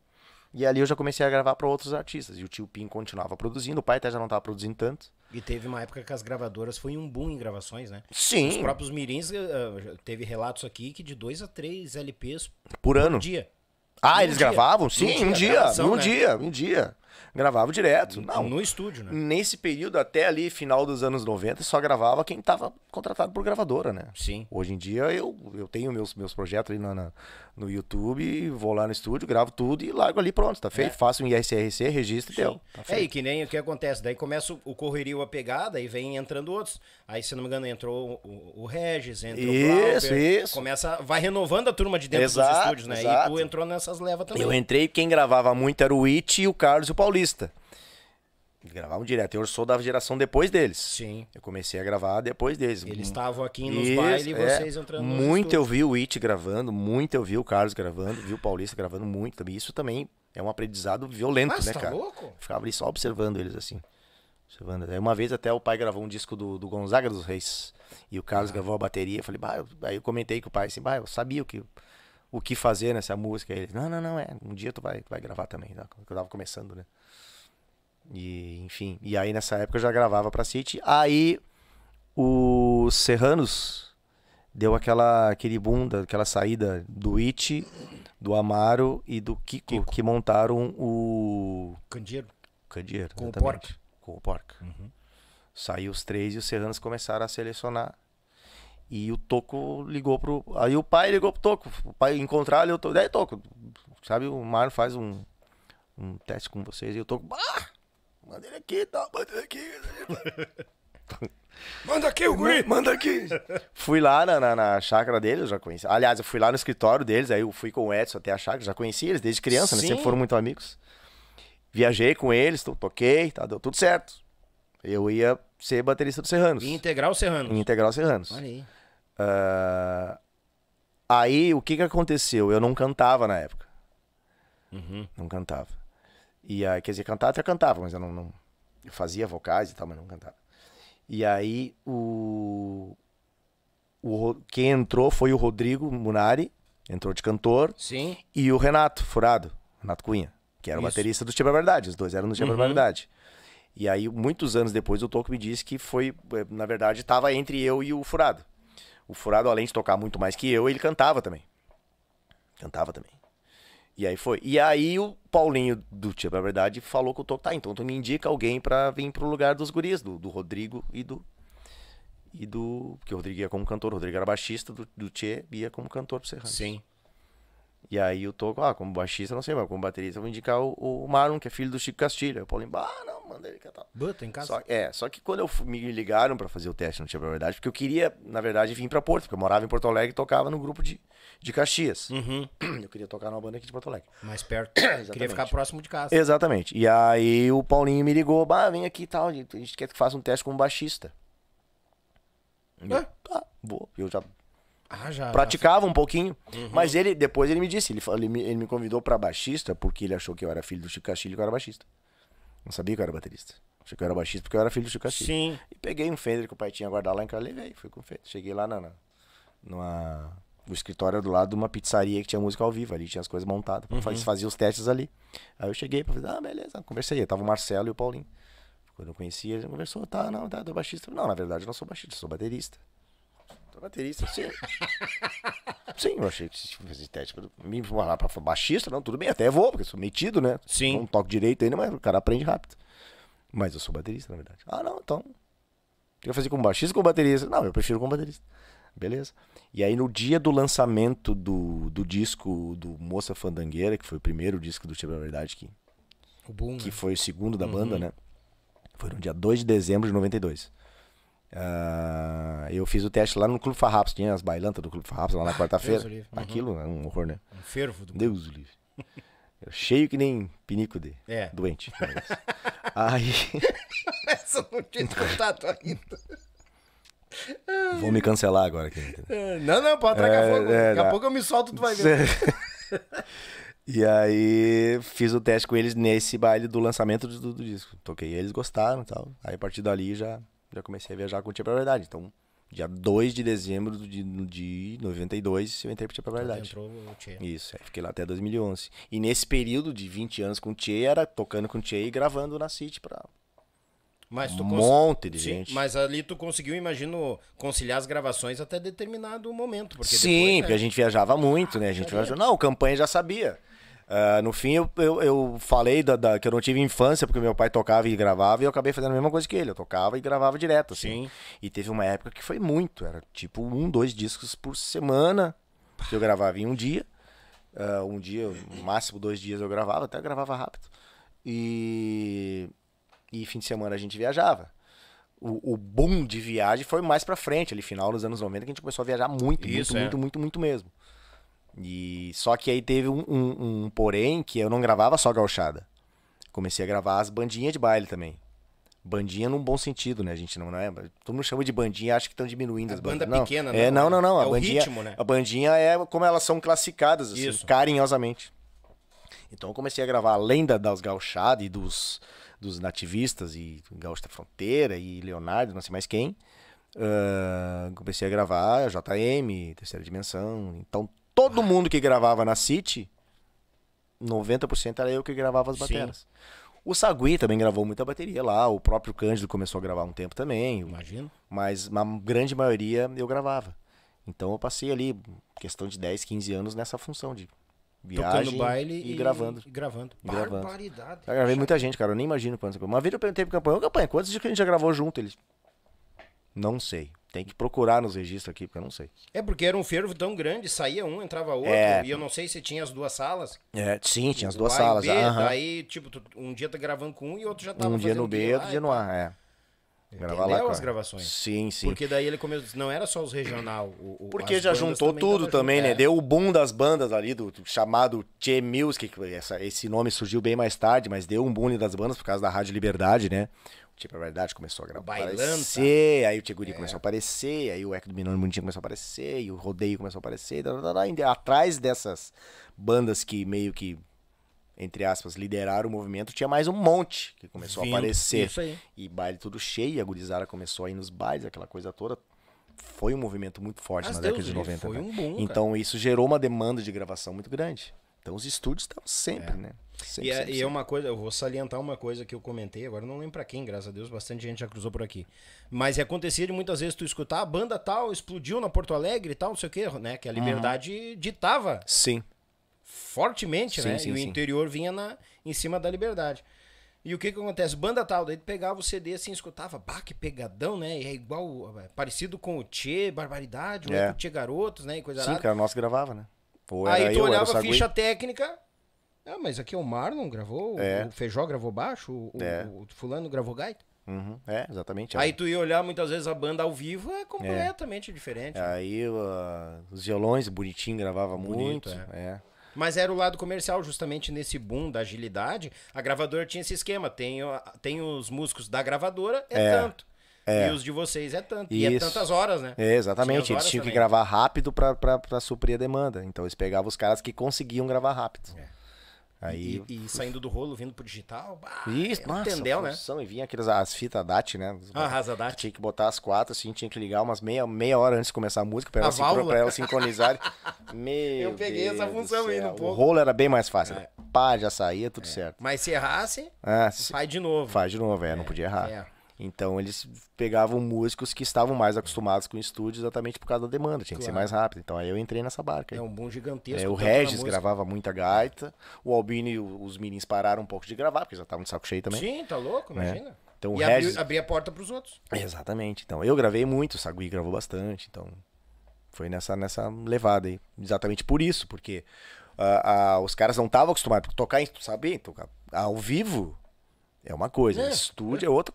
E ali eu já comecei a gravar para outros artistas. E o tio Pim continuava produzindo, o pai até já não estava produzindo tanto. E teve uma época que as gravadoras foi um boom em gravações, né? Sim. Os próprios Mirins, eh, eh, teve relatos aqui que de dois a três LPs por, por ano. dia. Ah, um eles dia. gravavam? Sim, um dia, um dia, gravação, um, né? dia um dia. Gravava direto. Não. No estúdio, né? Nesse período, até ali, final dos anos 90, só gravava quem estava contratado por gravadora, né? Sim. Hoje em dia, eu, eu tenho meus, meus projetos ali na, na no YouTube, vou lá no estúdio, gravo tudo e largo ali, pronto, tá feito. É. Faço um ISRC, registro Sim. e deu. Tá, tá é, e que nem o que acontece. Daí começa o correrio a pegada e vem entrando outros. Aí, se não me engano, entrou o, o Regis, entrou isso, o Glauber. Isso, Começa, vai renovando a turma de dentro exato, dos estúdios, né? Exato. E tu entrou nessas levas também. Eu entrei, quem gravava muito era o It e o Carlos e o Paulista. Gravavam direto. Eu sou da geração depois deles. Sim. Eu comecei a gravar depois deles. Eles estavam aqui nos Isso, bailes e é. vocês é, entrando Muito eu vi o It gravando, muito eu vi o Carlos gravando, vi o Paulista gravando muito também. Isso também é um aprendizado violento, Mas, né, tá cara? Louco? Ficava ali só observando eles assim. Observando. Aí uma vez até o pai gravou um disco do, do Gonzaga dos Reis. E o Carlos ah. gravou a bateria. Eu falei, bah, eu... aí eu comentei com o pai assim, bah, eu sabia o que. Eu o que fazer nessa música. Ele, não, não, não, é. Um dia tu vai, vai gravar também. Né, eu tava começando, né? E, enfim. E aí nessa época eu já gravava pra City. Aí o Serranos deu aquela, aquele bunda, aquela saída do It, do Amaro e do Kiko, Kiko. que montaram o. Candeeiro. Candeeiro. Com exatamente. o Porco. Com o Porco. Uhum. Saiu os três e os Serranos começaram a selecionar e o Toco ligou pro. Aí o pai ligou pro Toco. O pai encontrar ele, eu Daí, Toco, sabe, o Mário faz um, um teste com vocês e o Toco Ah! Manda ele aqui, tá? Manda ele aqui. Manda aqui o guri! Manda aqui! fui lá na, na, na, chácara deles, eu já conheci. Aliás, eu fui lá no escritório deles, aí eu fui com o Edson até a chácara, já conheci eles desde criança, né? Sempre foram muito amigos. Viajei com eles, toquei, tá? Deu tudo certo. Eu ia ser baterista do Serranos. E integral Serranos. E integral Serranos. Olha aí. Uh, aí, o que que aconteceu? Eu não cantava na época. Uhum. Não cantava. E aí, quer dizer, cantar até cantava, mas eu não, não eu fazia vocais e tal, mas não cantava. E aí, o, o quem entrou foi o Rodrigo Munari, entrou de cantor. Sim. E o Renato Furado, Renato Cunha, que era o baterista do Tiba Verdade Os dois eram do Tiba uhum. Verdade E aí, muitos anos depois, o Toco me disse que foi, eh, na verdade, estava entre eu e o Furado. O Furado, além de tocar muito mais que eu, ele cantava também. Cantava também. E aí foi. E aí o Paulinho do Tia pra Verdade falou com o Toco, tá, então tu me indica alguém pra vir pro lugar dos guris, do, do Rodrigo e do. E do. Porque o Rodrigo ia como cantor, o Rodrigo era baixista do, do Tchê ia como cantor pro Serrano. Sim. E aí eu tô, ah, como baixista, não sei, mas como baterista, eu vou indicar o, o Marlon, que é filho do Chico Castilho. o Paulinho, ah, não, manda ele cantar. Buta em casa? Só, é, só que quando eu me ligaram para fazer o teste, não tinha verdade, porque eu queria, na verdade, vir para Porto, porque eu morava em Porto Alegre e tocava no grupo de, de Caxias. Uhum. Eu queria tocar numa banda aqui de Porto Alegre. Mais perto. queria ficar próximo de casa. Exatamente. E aí o Paulinho me ligou, bah, vem aqui e tal, a gente quer que faça um teste como baixista. É. Eu, tá, boa. Eu já ah, já, Praticava já. um pouquinho. Uhum. Mas ele, depois ele me disse, ele, ele, me, ele me convidou para baixista porque ele achou que eu era filho do Chico Castilho e que eu era baixista. Não sabia que eu era baterista. Achei que eu era baixista porque eu era filho do Chico Castilho. Sim. E peguei um Fender que o pai tinha guardado lá em casa, levei, fui com o Fender. Cheguei lá na, na, numa, no escritório do lado de uma pizzaria que tinha música ao vivo, ali tinha as coisas montadas. Uhum. Fazia, fazia os testes ali. Aí eu cheguei pra fazer, ah, beleza, conversei. Eu tava o Marcelo e o Paulinho. Quando eu conhecia, ele conversou, tá, não, tá, do é baixista. Não, na verdade eu não sou baixista, eu sou baterista baterista, sim. sim, eu achei que se fizesse teste. Me falar pra baixista, não, tudo bem, até vou, porque sou metido, né? Sim. Não toco direito ainda, mas o cara aprende rápido. Mas eu sou baterista, na verdade. Ah, não, então. Quer fazer com baixista ou com baterista? Não, eu prefiro com baterista. Beleza. E aí, no dia do lançamento do, do disco do Moça Fandangueira, que foi o primeiro disco do Tipo da Verdade, que, boom, que né? foi o segundo da uhum. banda, né? Foi no dia 2 de dezembro de 92. Uh, eu fiz o teste lá no Clube Farrapos, tinha as bailantas do Clube Farrapos lá na ah, quarta-feira. Uhum. Aquilo é um horror, né? Um fervo do Deus do livre. Cheio que nem pinico de é. doente. Aí. Essa não tinha contato ainda. Vou me cancelar agora aqui. É, não, não, pode tragar é, fogo. É, Daqui a pouco eu me solto, tu vai ver. e aí fiz o teste com eles nesse baile do lançamento do, do, do disco. Toquei, eles gostaram e tal. Aí a partir dali já já comecei a viajar com o Tia Pra Verdade. Então, dia 2 de dezembro de, de 92, eu entrei pro Tia Pra então Verdade. Entrou o Tia. Isso, aí é, fiquei lá até 2011. E nesse período de 20 anos com o Tia, era tocando com o Tia e gravando na City pra... Mas um monte de Sim, gente. Mas ali tu conseguiu, imagino, conciliar as gravações até determinado momento. Porque Sim, depois, né? porque a gente viajava muito, né? A gente ah, viajava. É. Não, o campanha já sabia. Uh, no fim, eu, eu, eu falei da, da, que eu não tive infância, porque meu pai tocava e gravava, e eu acabei fazendo a mesma coisa que ele. Eu tocava e gravava direto, assim. Sim. E teve uma época que foi muito. Era tipo um, dois discos por semana que eu gravava em um dia. Uh, um dia, no máximo dois dias eu gravava, até gravava rápido. E, e fim de semana a gente viajava. O, o, boom de viagem foi mais pra frente, ali, final dos anos 90, que a gente começou a viajar muito, Isso, muito, é. muito, muito, muito mesmo. E só que aí teve um, um, um porém que eu não gravava só gauchada. Comecei a gravar as bandinhas de baile também. Bandinha num bom sentido, né? A gente não, não é. Todo mundo chama de bandinha, acha que estão diminuindo a é as bandas. Banda não. pequena, né? Não, é, não, não. É a é bandinha, ritmo, né? A bandinha é como elas são classificadas, assim, Isso. carinhosamente. Então eu comecei a gravar além das gauchadas e dos, dos nativistas e Gaúcho da Fronteira e Leonardo, não sei mais quem. Uh, comecei a gravar JM, Terceira Dimensão. Então todo mundo que gravava na City, 90% era eu que gravava as baterias Sim. O Sagui também gravou muita bateria lá, o próprio Cândido começou a gravar um tempo também. Imagino. Mas uma grande maioria eu gravava. Então eu passei ali questão de 10, 15 anos nessa função de viagem baile e, e gravando. E gravando. E gravando. Barbaridade. Eu gravei muita gente, cara, eu nem imagino quantos. Uma vez eu perguntei pro campanhão, campanha, quantos dias que a gente já gravou junto? Eles, não sei. Tem que procurar nos registros aqui, porque eu não sei. É porque era um fervo tão grande, saía um, entrava outro, é. e eu não sei se tinha as duas salas. É, sim, tinha as duas a salas. B, uhum. Daí, tipo, um dia tá gravando com um e outro já tava Um dia no B, outro dia no A, é. Gravar lá, as gravações. Sim, sim. Porque daí ele começou. Não era só os regional. O, o, Porque já juntou também tudo também, junto, né? É. Deu o boom das bandas ali, do, do chamado Che Music. Que essa, esse nome surgiu bem mais tarde, mas deu um boom das bandas por causa da Rádio Liberdade, né? O Che Verdade começou a gravar. Aparecer, aí o Che Guri é. começou a aparecer, aí o Eco do Minônio Mundinho começou a aparecer, e o Rodeio começou a aparecer. Tá, tá, tá, atrás dessas bandas que meio que entre aspas, liderar o movimento, tinha mais um monte que começou Vindo, a aparecer. Isso aí. E baile tudo cheio, a gurizada começou a ir nos bailes, aquela coisa toda. Foi um movimento muito forte Mas na Deus década de 90. Foi né? um boom, então cara. isso gerou uma demanda de gravação muito grande. Então os estúdios estavam sempre, é. né? Sempre, e, é, sempre, e é uma coisa, eu vou salientar uma coisa que eu comentei, agora não lembro pra quem, graças a Deus, bastante gente já cruzou por aqui. Mas acontecia de muitas vezes tu escutar ah, a banda tal, explodiu na Porto Alegre e tal, não sei o que, né? Que a uhum. liberdade uhum. ditava. Sim fortemente, né? sim, né? Sim, e o sim. interior vinha na, em cima da liberdade. E o que que acontece? Banda tal, daí tu pegava o CD assim, escutava, bah, que pegadão, né? E é igual, é parecido com o Tchê, Barbaridade, é. é. o Tchê Garotos, né? E coisa Sim, que a nós gravava, né? Aí tu eu, olhava a ficha técnica, ah, mas aqui é o Marlon gravou, é. o Feijó gravou baixo, o, é. o fulano gravou gaita. Uhum, é, exatamente. Aí é. tu ia olhar muitas vezes a banda ao vivo, é completamente diferente. Aí né? os violões, bonitinho, gravava Bonito, muito. É. Mas era o lado comercial, justamente nesse boom da agilidade. A gravadora tinha esse esquema: tem, tem os músicos da gravadora, é, é. tanto. É. E os de vocês é tanto. Isso. E é tantas horas, né? É, exatamente. Eles tinham também. que gravar rápido para suprir a demanda. Então eles pegavam os caras que conseguiam gravar rápido. É. Aí... E, e, saindo do rolo, vindo pro digital. Bah, Isso, nossa, entendeu, né? E vinha aquelas as fitas DAT, né? Ah, as DAT. Tinha que botar as quatro, assim, tinha que ligar umas meia, meia hora antes de começar a música pra, a ela, válvula. ela sincronizar. Meu Eu peguei Deus essa função aí no pouco. O rolo era bem mais fácil. É. Né? Pá, já saía, tudo é. certo. Mas se errasse, se... Ah, faz de novo. Faz de novo, é, é. não podia errar. É. Então eles pegavam músicos que estavam mais acostumados com o estúdio exatamente por causa da demanda, tinha claro. que ser mais rápido. Então aí eu entrei nessa barca. Aí. É um bom gigantesco. É, o Regis gravava muita gaita, o Albini os mirins pararam um pouco de gravar, porque já estavam de saco cheio também. Sim, tá louco, é. imagina. Então, e Regis... abrir a porta para os outros. Exatamente. Então, eu gravei muito, o Sagui gravou bastante, então foi nessa, nessa levada aí. Exatamente por isso, porque uh, uh, os caras não estavam acostumados. Porque tocar, tu sabe, tocar ao vivo é uma coisa, é, estúdio é, é outra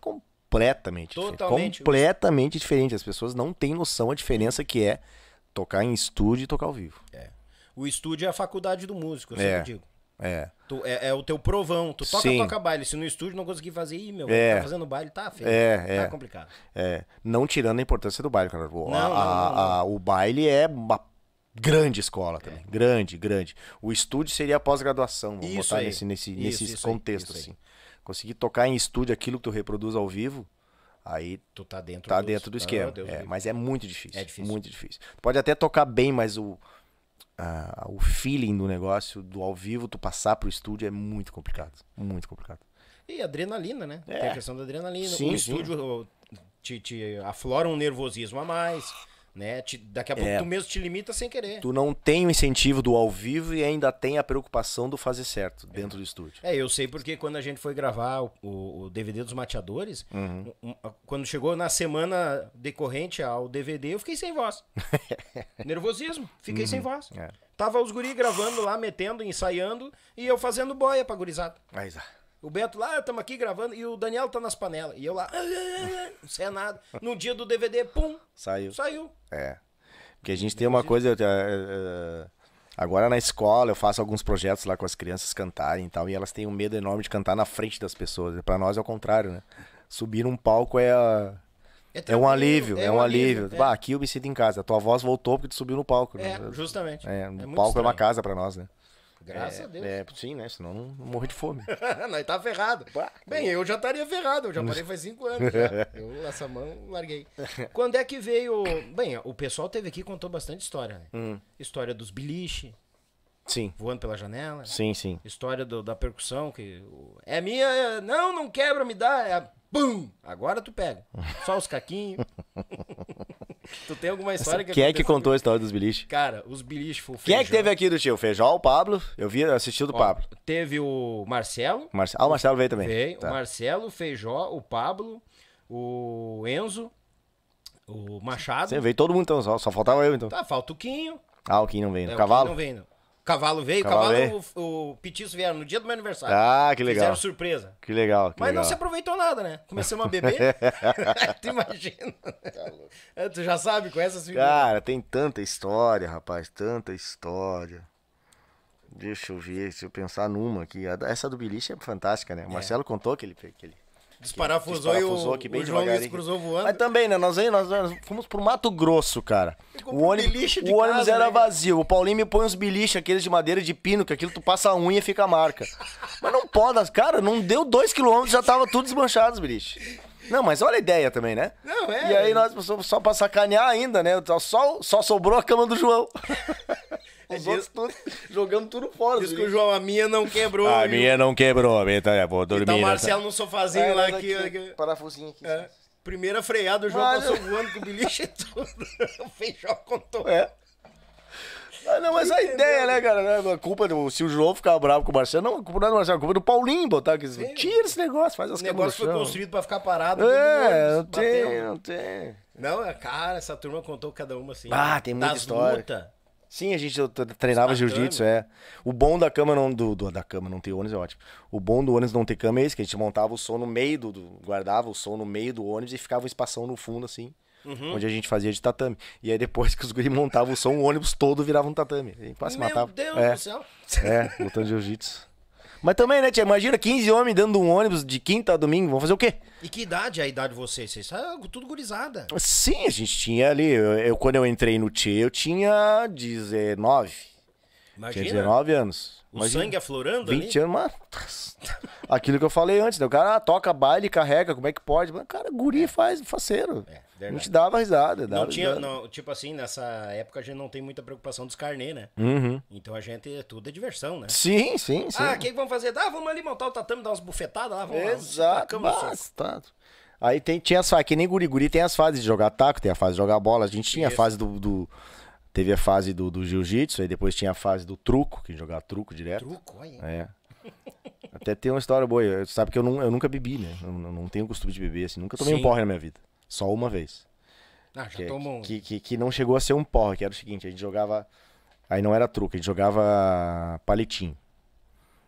completamente Totalmente diferente. Completamente diferente. As pessoas não têm noção a diferença que é tocar em estúdio e tocar ao vivo. É. O estúdio é a faculdade do músico, eu é. digo. É. Tu, é. é. o teu provão. Tu toca, Sim. toca baile. Se no estúdio não conseguir fazer, ih, meu, é. tá fazendo baile, tá feio. É, tá é. complicado. É. Não tirando a importância do baile, cara. O, não, a, não, não, a, o baile é uma grande escola também. É. Grande, grande. O estúdio seria a pós-graduação. Vamos isso botar aí. nesse, nesse, isso, nesse isso contexto, aí, assim. Aí conseguir tocar em estúdio aquilo que tu reproduz ao vivo, aí tu tá dentro, tá do, dentro do ah, esquema. é, mas é muito difícil, é difícil. Muito difícil. Tu pode até tocar bem, mas o, o feeling do negócio, do ao vivo, tu passar pro estúdio é muito complicado. Muito complicado. E adrenalina, né? É. Tem a questão da adrenalina. Sim, o sim. estúdio te, te aflora um nervosismo a mais né? Te, daqui a pouco é. tu mesmo te limita sem querer. Tu não tem o incentivo do ao vivo e ainda tem a preocupação do fazer certo é. dentro do estúdio. É, eu sei porque quando a gente foi gravar o, o, DVD dos Mateadores, uhum. um, quando chegou na semana decorrente ao DVD, eu fiquei sem voz. Nervosismo, fiquei uhum. sem voz. É. Tava os guri gravando lá, metendo, ensaiando, e eu fazendo boia pra gurizada. Mas, ah. O Beto lá, estamos ah, aqui gravando, e o Daniel tá nas panelas. E eu lá, não ah, ah, sei nada. No dia do DVD, pum. Saiu. Saiu. É. Porque a gente tem uma coisa. Eh, eh, agora na escola eu faço alguns projetos lá com as crianças cantarem e tal, e elas têm um medo enorme de cantar na frente das pessoas. Para nós é o contrário, né? Subir um palco é a... é, é, um alívio, é, é um alívio. alívio. É. Bah, aqui eu me sinto em casa. A tua voz voltou porque tu subiu no palco. Né? É, justamente. É, é um palco estranho. é uma casa para nós, né? Graças é, a Deus. É, sim, né? Senão não morro de fome. Nós tá ferrado. Bem, eu já estaria ferrado, eu já parei faz cinco anos. Já. Eu, essa mão, larguei. Quando é que veio. Bem, o pessoal teve aqui e contou bastante história, né? Hum. História dos biliche. Sim. Voando pela janela. Sim, sim. História do, da percussão, que. É minha, é, não, não quebra, me dá. É, bum! Agora tu pega. Só os caquinhos. Tu tem alguma história que Quem é que contou a história dos biliches? Cara, os biliches foi Quem é que teve aqui do tio? Feijó, o Pablo? Eu vi, assisti o do Ó, Pablo. Teve o Marcelo. Marce... Ah, o Marcelo veio também. Veio. Tá. O Marcelo, o Feijó, o Pablo, o Enzo, o Machado. Você veio todo mundo então, só, só faltava eu então. Tá, falta o Quinho. Ah, o quinho não veio. Né? É, o Cavalo? Quinho não veio, não. Cavalo veio, cavalo, cavalo o, o Petiço vieram no dia do meu aniversário. Ah, que legal. Fizeram surpresa. Que legal. Que Mas legal. não se aproveitou nada, né? Começamos a beber. tu imagina. Tá é, tu já sabe, com essas figuras. Cara, tem tanta história, rapaz. Tanta história. Deixa eu ver, se eu pensar numa aqui. Essa do Biliche é fantástica, né? O é. Marcelo contou que ele, que ele Desparafusou, desparafusou e o, aqui bem o João Luiz cruzou voando. Mas também, né? Nós aí, nós, nós fomos pro Mato Grosso, cara. O ônibus, o ônibus era né? vazio. O Paulinho me põe uns biliches, aqueles de madeira de pino, que aquilo tu passa a unha e fica a marca. Mas não pode, cara, não deu dois quilômetros, já tava tudo desmanchado os biliches. Não, mas olha a ideia também, né? Não, é. E aí nós só pra sacanear ainda, né? Só, só sobrou a cama do João. Os Diz... outros tudo, jogamos tudo fora. Diz que o João, a minha não quebrou. A viu? minha não quebrou, a minha tá, é, vou tá dormir. Né, tá o Marcelo no sofazinho é, lá aqui. aqui, aqui. Parafusinho aqui. É. Primeira freada, o João mas... passou voando com o bilhete e tudo. O feijão contou. É. Ah, não, mas a ideia, né, cara? Né? A culpa do. Se o João ficar bravo com o Marcelo, não, a culpa não é do Marcelo, a culpa é do Paulinho botar que Tira esse negócio, faz as coisas. O negócio foi construído pra ficar parado. É, não tem, não tem. Não, é, cara, essa turma contou cada uma assim. Ah, tem muita das história. Luta, Sim, a gente treinava jiu-jitsu, é. O bom da cama não. Do, do, da cama não ter ônibus é ótimo. O bom do ônibus não ter cama é esse, que a gente montava o som no meio do. do guardava o som no meio do ônibus e ficava um espação no fundo, assim. Uhum. Onde a gente fazia de tatame. E aí, depois que os guri montavam o som, o ônibus todo virava um tatame. E quase Meu matava. Deus é, do céu! É, lutando jiu-jitsu. Mas também, né, tia? Imagina 15 homens dando um ônibus de quinta a domingo, vão fazer o quê? E que idade é a idade de vocês? Vocês são tudo gurizada. Sim, a gente tinha ali. Eu, eu quando eu entrei no Tchê, eu tinha 19. Imagina. Tinha 19 anos. O sangue aflorando 20 ali? anos, mas Aquilo que eu falei antes, né? O cara toca baile, carrega, como é que pode? Mas, cara, guri faz, faceiro. É. Verdade. A gente dava risada. Dava não tinha, Não, tipo assim, nessa época a gente não tem muita preocupação dos carnê, né? Uhum. Então a gente, tudo é diversão, né? Sim, sim, sim. Ah, o que, vamos fazer? Ah, vamos ali montar o tatame, dar umas bufetadas lá, vamos Exato, lá. Exato, Aí tem, tinha as fases, que nem guriguri tem as fases de jogar taco, tem a fase de jogar bola, a gente tinha Isso. a fase do, do... Teve a fase do, do jiu-jitsu, aí depois tinha a fase do truco, que jogava truco direto. Truco, olha. É. Até tem uma história boa. Você sabe que eu, não, eu nunca bebi, né? eu não tenho costume de beber, assim. Nunca tomei Sim. um porre na minha vida. Só uma vez. Ah, já que, é tomou um. Que, que, que, não chegou a ser um porra, que era o seguinte, a gente jogava. Aí não era truque, a gente jogava palitinho.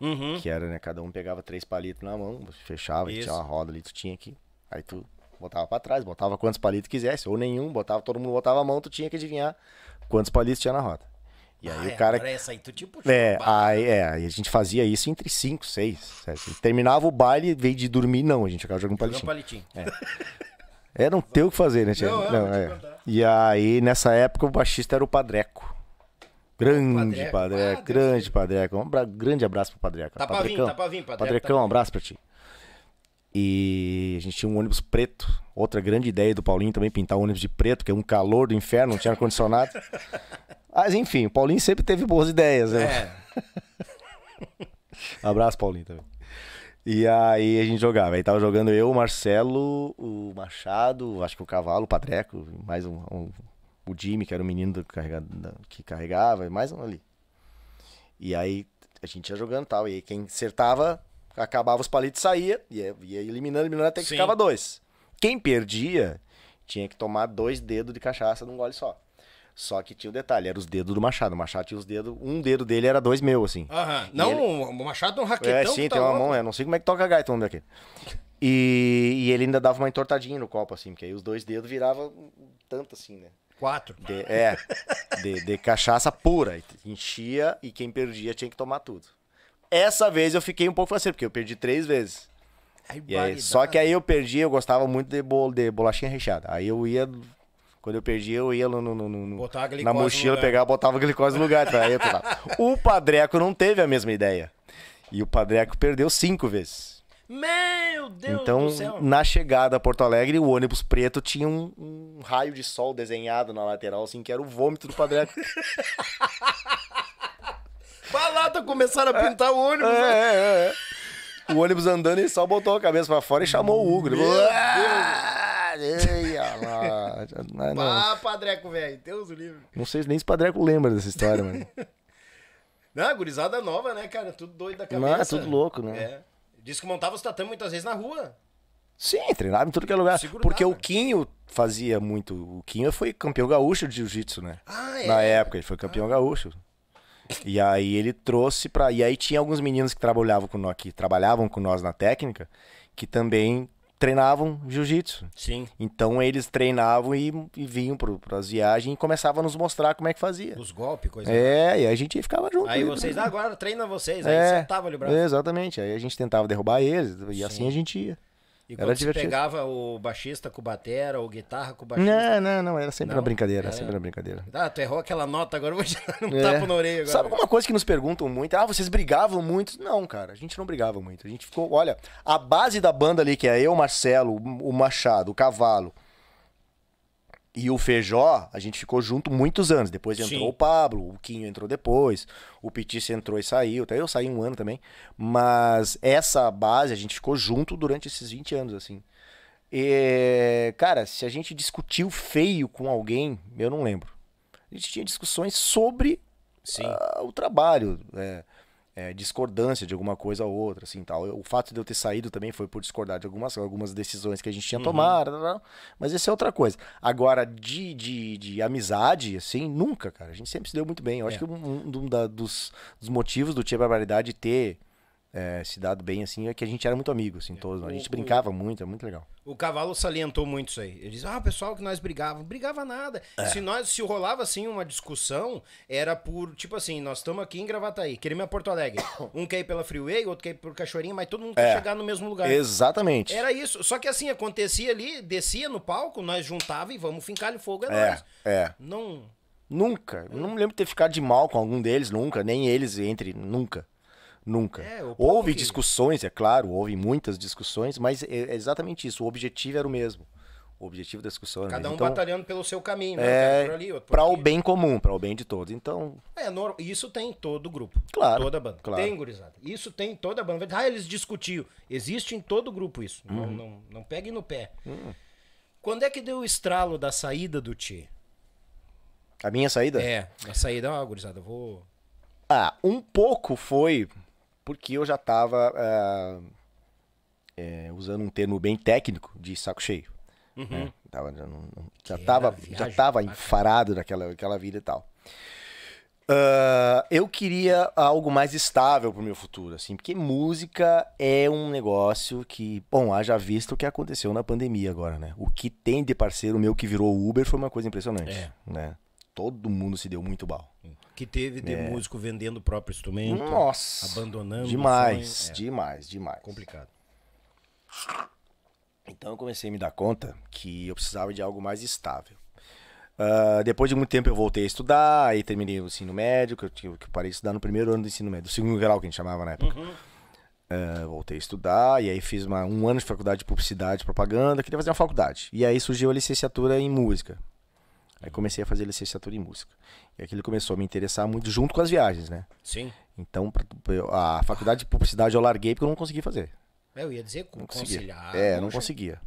Uhum. Que era, né? Cada um pegava três palitos na mão, fechava, tinha uma roda ali, tu tinha que. Aí tu botava pra trás, botava quantos palitos quisesse, ou nenhum, botava, todo mundo botava a mão, tu tinha que adivinhar quantos palitos tinha na roda. E aí ah, o é, cara. É essa aí, tu tipo, é, aí, né? é, aí a gente fazia isso entre cinco seis 7. Terminava o baile, veio de dormir, não. A gente acabava jogando palitinho. Um palitinho. É. É, era um o que fazer, né, Não, é, não, é. E aí, nessa época, o baixista era o Padreco. Grande Padreco, Padreco ah, grande Padreco. Um abra... grande abraço pro Padreco. Tá pra vir, tá pra vir, Padreco. Padrecão, tá um abraço pra ti. E a gente tinha um ônibus preto. Outra grande ideia do Paulinho também, pintar um ônibus de preto, que é um calor do inferno, não tinha ar-condicionado. Mas enfim, o Paulinho sempre teve boas ideias, né? É. abraço, Paulinho, também. E aí a gente jogava. Aí tava jogando eu, o Marcelo, o Machado, acho que o Cavalo, o Padreco, mais um, um o Jimmy, que era o menino do, que carregava, mais um ali. E aí a gente ia jogando e tal. E aí quem acertava, acabava os palitos, saía, ia, ia eliminando, eliminando até que Sim. ficava dois. Quem perdia tinha que tomar dois dedos de cachaça num gole só. Só que tinha o um detalhe, eram os dedos do Machado. O Machado tinha os dedos, um dedo dele era dois meus assim. Aham. Não, ele... o Machado é um raquetão. É, sim, tá tem uma louco. mão, eu é, não sei como é que toca a gaita um daqui. E, e ele ainda dava uma entortadinha no copo, assim, porque aí os dois dedos viravam tanto assim, né? Quatro. De, é, de, de cachaça pura. Enchia e quem perdia tinha que tomar tudo. Essa vez eu fiquei um pouco faceiro, porque eu perdi três vezes. Aí, só que aí eu perdi, eu gostava muito de, bol, de bolachinha recheada. Aí eu ia quando eu perdi, eu ia no, no, no, no na mochila, pegava, botava glicose no lugar. Tá? o Padreco não teve a mesma ideia. E o Padreco perdeu cinco vezes. Meu Deus então, do céu! Então, na chegada a Porto Alegre, o ônibus preto tinha um, um, raio de sol desenhado na lateral, assim, que era o vômito do Padreco. Balada, tá começaram a pintar é, o ônibus. É, né? é, é, O ônibus andando, ele só botou a cabeça para fora e chamou o Hugo. Meu ah, Deus. Ah, não, não. Ah, Padreco, velho. Deus o livre. Não sei nem se Padreco lembra dessa história, mano. não, gurizada nova, né, cara? Tudo doido da cabeça. Não, é tudo louco, né? É. Diz que montava os tatame muitas vezes na rua. Sim, treinava em tudo que é lugar. Segurava. Porque o Quinho fazia muito. O Quinho foi campeão gaúcho de jiu-jitsu, né? Ah, é? Na época, ele foi campeão ah. gaúcho. E aí ele trouxe pra. E aí tinha alguns meninos que trabalhavam com nós, que trabalhavam com nós na técnica, que também treinavam jiu-jitsu. Sim. Então eles treinavam e, e vinham para as viagens e começavam a nos mostrar como é que fazia. Os golpes, coisa É, assim. e a gente ficava junto. Aí né? vocês, ah, agora treina vocês, aí é, sentava ali o braço. Exatamente, aí a gente tentava derrubar eles e Sim. assim a gente ia. E quando era divertido. pegava o baixista com o batera, ou guitarra com o baixista? Não, não, não, era sempre não? uma brincadeira, era... É. sempre uma brincadeira. Ah, tu errou aquela nota, agora eu vou te dar um é. tapa na orelha agora. Sabe alguma coisa que nos perguntam muito? Ah, vocês brigavam muito? Não, cara, a gente não brigava muito. A gente ficou, olha, a base da banda ali, que é eu, Marcelo, o Machado, o Cavalo, e o Feijó, a gente ficou junto muitos anos. Depois entrou Sim. o Pablo, o Quinho entrou depois, o Pitisse entrou e saiu, até eu saí um ano também. Mas essa base, a gente ficou junto durante esses 20 anos, assim. E, cara, se a gente discutiu feio com alguém, eu não lembro. A gente tinha discussões sobre uh, o trabalho. É, é, discordância de alguma coisa ou outra, assim, tal. O fato de eu ter saído também foi por discordar de algumas, algumas decisões que a gente tinha uhum. tomado, mas isso é outra coisa. Agora, de, de, de, amizade, assim, nunca, cara. A gente sempre se deu muito bem. Eu acho é. que um, um, um da, dos, dos, motivos do Tia Barbaridade ter é, se dado bem, assim, é que a gente era muito amigo, assim, é, todos. O, a gente o, brincava muito, é muito legal. O Cavalo salientou muito isso aí. Ele diz, ah, o pessoal que nós brigávamos. Brigava nada. É. Se nós, se rolava, assim, uma discussão, era por, tipo assim, nós estamos aqui em Gravataí, queremos ir a Porto Alegre. Um quer ir pela Freeway, outro quer ir por Cachoeirinha, mas todo mundo quer é. chegar no mesmo lugar. Exatamente. Era isso. Só que, assim, acontecia ali, descia no palco, nós juntava e vamos fincar o fogo, é, é nós. É. Não... Nunca. Eu não me lembro de ter ficado de mal com algum deles, nunca. Nem eles entre, nunca. Nunca. É, houve que... discussões, é claro, houve muitas discussões, mas é, é exatamente isso. O objetivo era o mesmo. O objetivo da discussão era Cada mesmo. um então, batalhando pelo seu caminho, né? É, para o bem comum, para o bem de todos. Então. É, isso tem em todo grupo. Claro. Toda banda. Claro. Tem, gurizada. Isso tem em toda banda. Ah, eles discutiam. Existe em todo grupo isso. Não, uhum. não, não pegue no pé. Uhum. Quando é que deu o estralo da saída do Ti? A minha saída? É, a saída, ó, gurizada, eu vou. Ah, um pouco foi porque eu já estava uh, eh, é, eh, usando um termo bem técnico de saco cheio. Uhum. Né? Tava, já estava já estava enfarado daquela aquela vida e tal. Uh, eu queria algo mais estável pro meu futuro, assim, porque música é um negócio que, bom, haja visto o que aconteceu na pandemia agora, né? O que tem de parceiro meu que virou Uber foi uma coisa impressionante, é. né? Todo mundo se deu muito mal que teve de é. músico vendendo o próprio instrumento. Nossa. Abandonando. Demais, é. demais, demais. Complicado. Então eu comecei a me dar conta que eu precisava de algo mais estável. Uh, depois de muito tempo eu voltei a estudar, aí terminei o ensino médio, que eu, que eu parei de estudar no primeiro ano do ensino médio, do segundo grau que a gente chamava na época. Uhum. Uh, voltei a estudar, e aí fiz uma, um ano de faculdade de publicidade e propaganda, queria fazer uma faculdade. E aí surgiu a licenciatura em música. Aí comecei a fazer licenciatura em música é que ele começou a me interessar muito junto com as viagens, né? Sim. Então, a faculdade de publicidade eu larguei porque eu não consegui fazer. É, eu ia dizer não conciliar. Conseguia. É, não, não conseguia.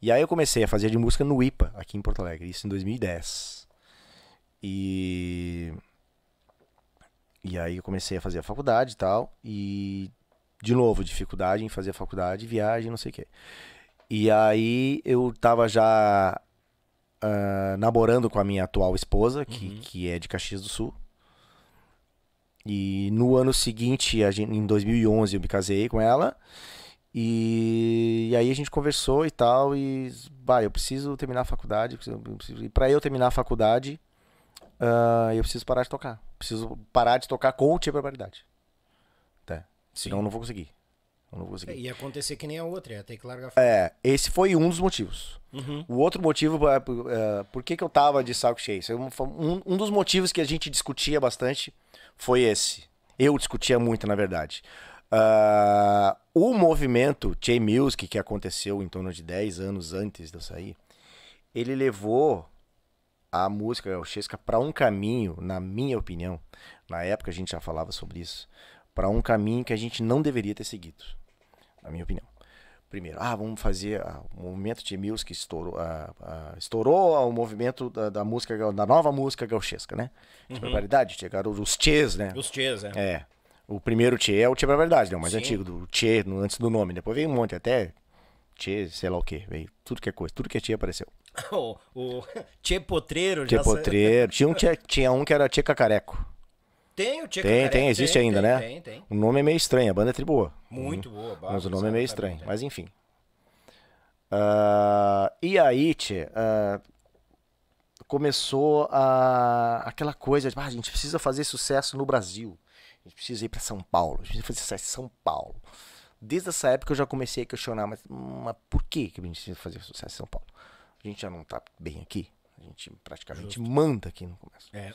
E aí eu comecei a fazer de música no IPA, aqui em Porto Alegre, isso em 2010. E. E aí eu comecei a fazer a faculdade e tal. E, de novo, dificuldade em fazer a faculdade, viagem, não sei o quê. E aí eu tava já uh, namorando com a minha atual esposa, que, uhum. que é de Caxias do Sul. E no ano seguinte, a gente, em 2011, eu me casei com ela. E, e aí a gente conversou e tal. E, vai, eu preciso terminar a faculdade. preciso, e para eu terminar a faculdade, uh, eu preciso parar de tocar. Preciso parar de tocar com o Tia Barbaridade. Tá. Senão eu não vou conseguir. Eu não consegui. ia é, acontecer que nem a outra, ia ter que largar fora. É, esse foi um dos motivos. Uhum. O outro motivo, é, é, por que, que eu tava de saco cheio? Um, um dos motivos que a gente discutia bastante foi esse. Eu discutia muito, na verdade. Uh, o movimento Chase music que aconteceu em torno de 10 anos antes de eu sair, ele levou a música gauchesca para um caminho, na minha opinião, na época a gente já falava sobre isso, para um caminho que a gente não deveria ter seguido na minha opinião. Primeiro, ah, vamos fazer ah, o movimento de Mills que estourou, ah, ah, estourou o movimento da, da, música, da nova música gauchesca, né? De uhum. chegaram os tchês, né? Os tchês, é. É. O primeiro tchê é o tchê verdade né? O mais Sim. antigo, do tchê, antes do nome. Depois veio um monte, até tchê, sei lá o quê. Veio tudo que é coisa, tudo que é tchê apareceu. o, o tchê potreiro. Tchê já potreiro. Tinha um, tchê, tinha um que era tchê cacareco. Tem o Tcheca Tem, tem, existe tem, ainda, tem, né? Tem, tem. O nome é meio estranho, a banda é tribo boa. Muito uhum. boa, Mas o nome é, é meio estranho, mas enfim. Uh, e aí, tchê, uh, começou a, aquela coisa de ah, a gente precisa fazer sucesso no Brasil. A gente precisa ir para São Paulo, a gente precisa fazer sucesso em São Paulo. Desde essa época eu já comecei a questionar, mas, mas por que a gente precisa fazer sucesso em São Paulo? A gente já não tá bem aqui? A gente praticamente Justo. manda aqui no começo. É.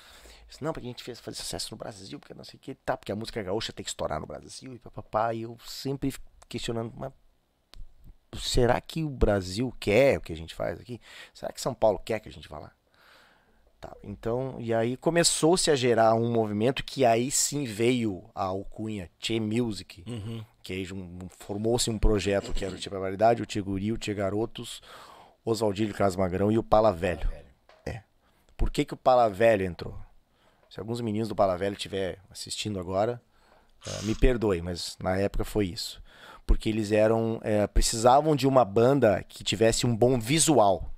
Disse, não, porque a gente fez fazer sucesso no Brasil, porque não sei o que, tá, porque a música gaúcha tem que estourar no Brasil e papapá. E eu sempre questionando, mas será que o Brasil quer o que a gente faz aqui? Será que São Paulo quer que a gente vá lá? Tá, então, e aí começou-se a gerar um movimento que aí sim veio a alcunha Che Music, uhum. que aí um, formou-se um projeto que era o Che Barbaridade, o Che Guri, o Che Garotos, Oswaldinho Casmagrão e o Pala Velho. Por que, que o Palavelho entrou? Se alguns meninos do Palavelho estiver assistindo agora, eh, me perdoem, mas na época foi isso. Porque eles eram. Eh, precisavam de uma banda que tivesse um bom visual.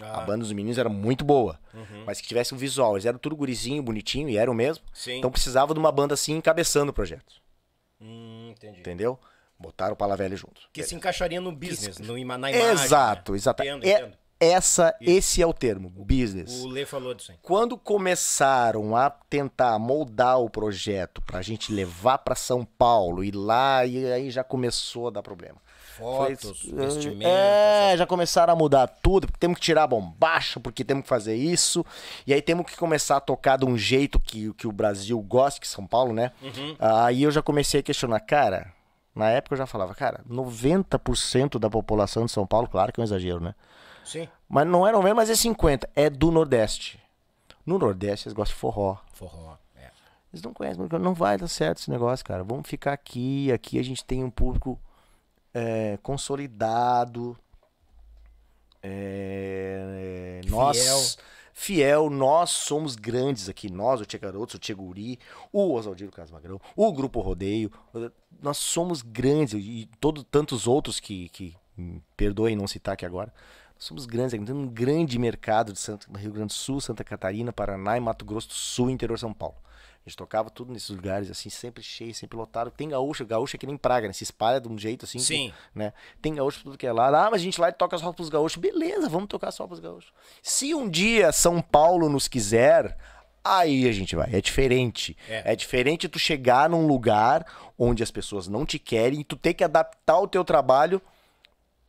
Ah. A banda dos meninos era muito boa, uhum. mas que tivesse um visual. Eles eram tudo gurizinho, bonitinho, e eram mesmo. Sim. Então precisava de uma banda assim encabeçando o projeto. Hum, entendi. Entendeu? Botaram o Palavelho junto. Que se encaixaria no business, se... no, na imagem. Exato, né? entendo. É, essa, Isso. esse é o termo, business. O Lê falou disso. Aí. Quando começaram a tentar moldar o projeto para a gente levar para São Paulo e lá, e aí já começou a dar problema. Fotos, Foi, É, já começaram a mudar tudo. Temos que tirar a bombacha, porque temos que fazer isso. E aí temos que começar a tocar de um jeito que, que o Brasil gosta, que São Paulo, né? Uhum. Aí eu já comecei a questionar, cara. Na época eu já falava, cara, 90% da população de São Paulo, claro que é um exagero, né? Sim. Mas não é 90, mas é 50. É do Nordeste. No Nordeste eles gostam de forró. Forró. É. Eles não conhecem, não vai dar certo esse negócio, cara. Vamos ficar aqui, aqui a gente tem um público é, consolidado, é, é, nós, fiel. fiel, nós somos grandes aqui. Nós, o Tia Garotos, o Tia Guri, o Oswaldiro Casmagrão, o Grupo Rodeio. Nós somos grandes e todo, tantos outros que, que hum, perdoem não citar aqui agora. Somos grandes, temos é um grande mercado de Santa, Rio Grande do Sul, Santa Catarina, Paraná e Mato Grosso do Sul, interior São Paulo. A gente tocava tudo nesses lugares, assim, sempre cheio, sempre lotado. Tem gaúcho, gaúcho é que nem praga, né? Se espalha de um jeito assim. Sim. Que, né? Tem gaúcho tudo que é lá. Ah, mas a gente lá toca só pros gaúchos. Beleza, vamos tocar só pros gaúchos. Se um dia São Paulo nos quiser, aí a gente vai. É diferente. É. é. diferente tu chegar num lugar onde as pessoas não te querem e tu ter que adaptar o teu trabalho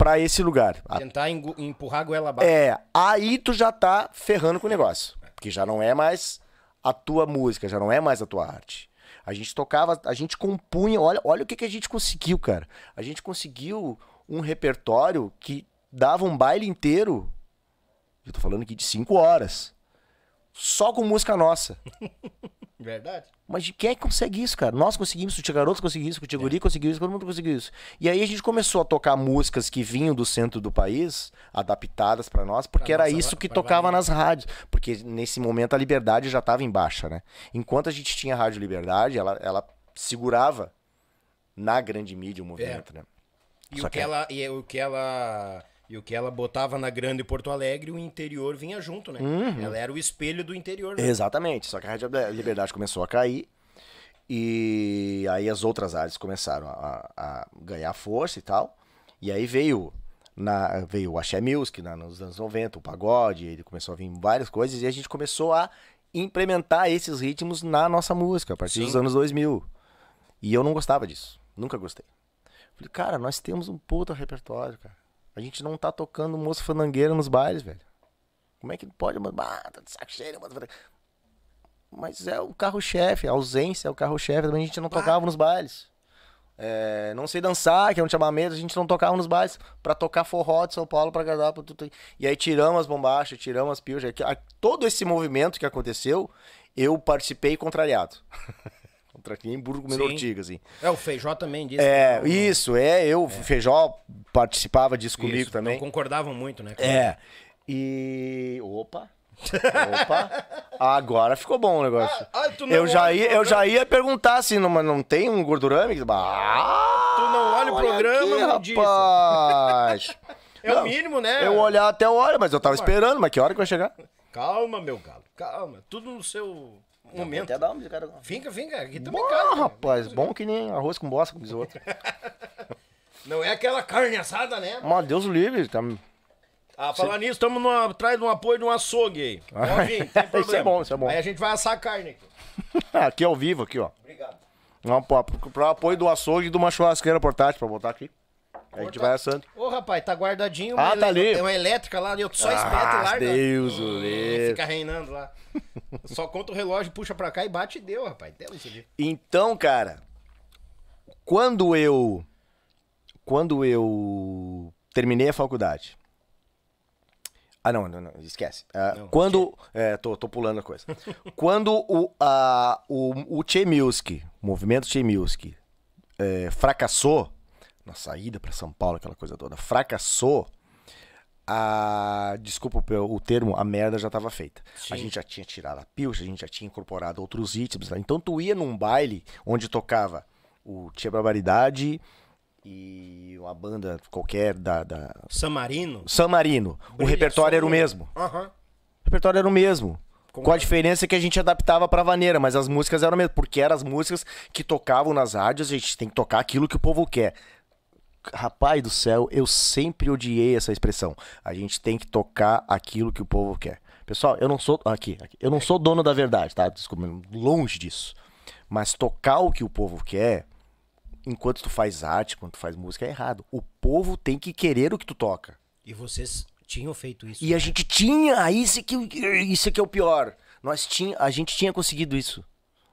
para esse lugar. Tentar empurrar a goela abaixo. É, aí tu já tá ferrando com o negócio. Que já não é mais a tua música, já não é mais a tua arte. A gente tocava, a gente compunha, olha, olha o que, que a gente conseguiu, cara. A gente conseguiu um repertório que dava um baile inteiro. Eu tô falando aqui de cinco horas. Só com música nossa. Verdade. Mas quem é que consegue isso, cara? Nós conseguimos, o Tia Garoto conseguiu isso, o Tia é. Guri é. conseguiu isso, todo mundo conseguiu isso. E aí a gente começou a tocar músicas que vinham do centro do país, adaptadas para nós, porque pra era nossa, isso que tocava nas rádios. Porque nesse momento a liberdade já estava em baixa, né? Enquanto a gente tinha a Rádio Liberdade, ela, ela segurava na grande mídia o movimento, é. né? E o que, que é. ela, e o que ela e o que ela botava na Grande Porto Alegre, o interior vinha junto, né? Uhum. Ela era o espelho do interior. Né? Exatamente. Só que a Rádio Liberdade começou a cair. E aí as outras áreas começaram a, a ganhar força e tal. E aí veio na, veio o Axé Music na, nos anos 90, o pagode, ele começou a vir várias coisas e a gente começou a implementar esses ritmos na nossa música a partir Sim. dos anos 2000. E eu não gostava disso, nunca gostei. Falei, cara, nós temos um puta repertório, cara. A gente não tá tocando moço fanangueiro nos bailes, velho. Como é que pode, mano? Ah, tá de saco cheio, mano. Mas é o carro-chefe, a ausência é o carro-chefe. Também a gente não tocava nos bailes. É, não sei dançar, que é um chamamento, a gente não tocava nos bailes pra tocar forró de São Paulo pra agradar. para tudo. E aí tiramos as bombachas, tiramos as pilhas. Todo esse movimento que aconteceu, eu participei contrariado. que nem burro comendo ortiga, assim. É, o Feijó também disse. É, que... isso, é, eu, é. Feijó participava disso comigo isso, também. Então concordavam muito, né? É. E. Opa! Opa! Agora ficou bom o negócio. Ah, ah, eu, já ia, eu já ia perguntar assim, não, não tem um gordurame? Ah, tu não olha o programa, aqui, rapaz! É não, o mínimo, né? Eu olhar até o hora, mas eu tava esperando, mas que hora que vai chegar? Calma, meu galo, calma. Tudo no seu momento. Até dá uma cara. Vinga, vinga, aqui também Boa, casa. rapaz, bom que nem arroz com bosta, como diz outro. Não é aquela carne assada, né? Mas Deus livre, tá... Ah, falar nisso, estamos atrás de um apoio de um açougue aí. Ah, tem isso é bom, isso é bom. Aí a gente vai assar a carne aqui. aqui ao vivo, aqui, ó. Obrigado. Não, pra, pra apoio do açougue e de uma churrasqueira portátil pra botar aqui. A gente vai tá- assando. Ô, rapaz, tá guardadinho. Ah, tá ali. Tem uma elétrica lá, né? eu só ah, espeto ah, e larga. Deus, o Deus. Hum, fica reinando lá. só conta o relógio, puxa pra cá e bate e deu, rapaz. Deu Então, cara, quando eu... Quando eu terminei a faculdade... Ah, não, não, não esquece. Ah, não, quando... É, tô, tô pulando a coisa. quando o, a, o, o Che Music, o movimento Che Music, é, fracassou na saída para São Paulo, aquela coisa toda, fracassou, a desculpa o termo, a merda já estava feita. Sim. A gente já tinha tirado a pilcha, a gente já tinha incorporado outros ritmos. Né? Então tu ia num baile onde tocava o Tia Barbaridade e uma banda qualquer da... da... San Marino. San Marino. Brilha, o repertório era o mesmo. Uhum. O repertório era o mesmo. com a diferença que a gente adaptava pra vaneira, mas as músicas eram mesmo, porque eram as músicas que tocavam nas rádios, a gente tem que tocar aquilo que o povo quer. Rapaz do céu, eu sempre odiei essa expressão. A gente tem que tocar aquilo que o povo quer. Pessoal, eu não sou. Aqui, aqui eu não sou dono da verdade, tá? Desculpa, longe disso. Mas tocar o que o povo quer, enquanto tu faz arte, enquanto tu faz música, é errado. O povo tem que querer o que tu toca. E vocês tinham feito isso. E né? a gente tinha, ah, isso é que, isso é que é o pior. Nós tinha, a gente tinha conseguido isso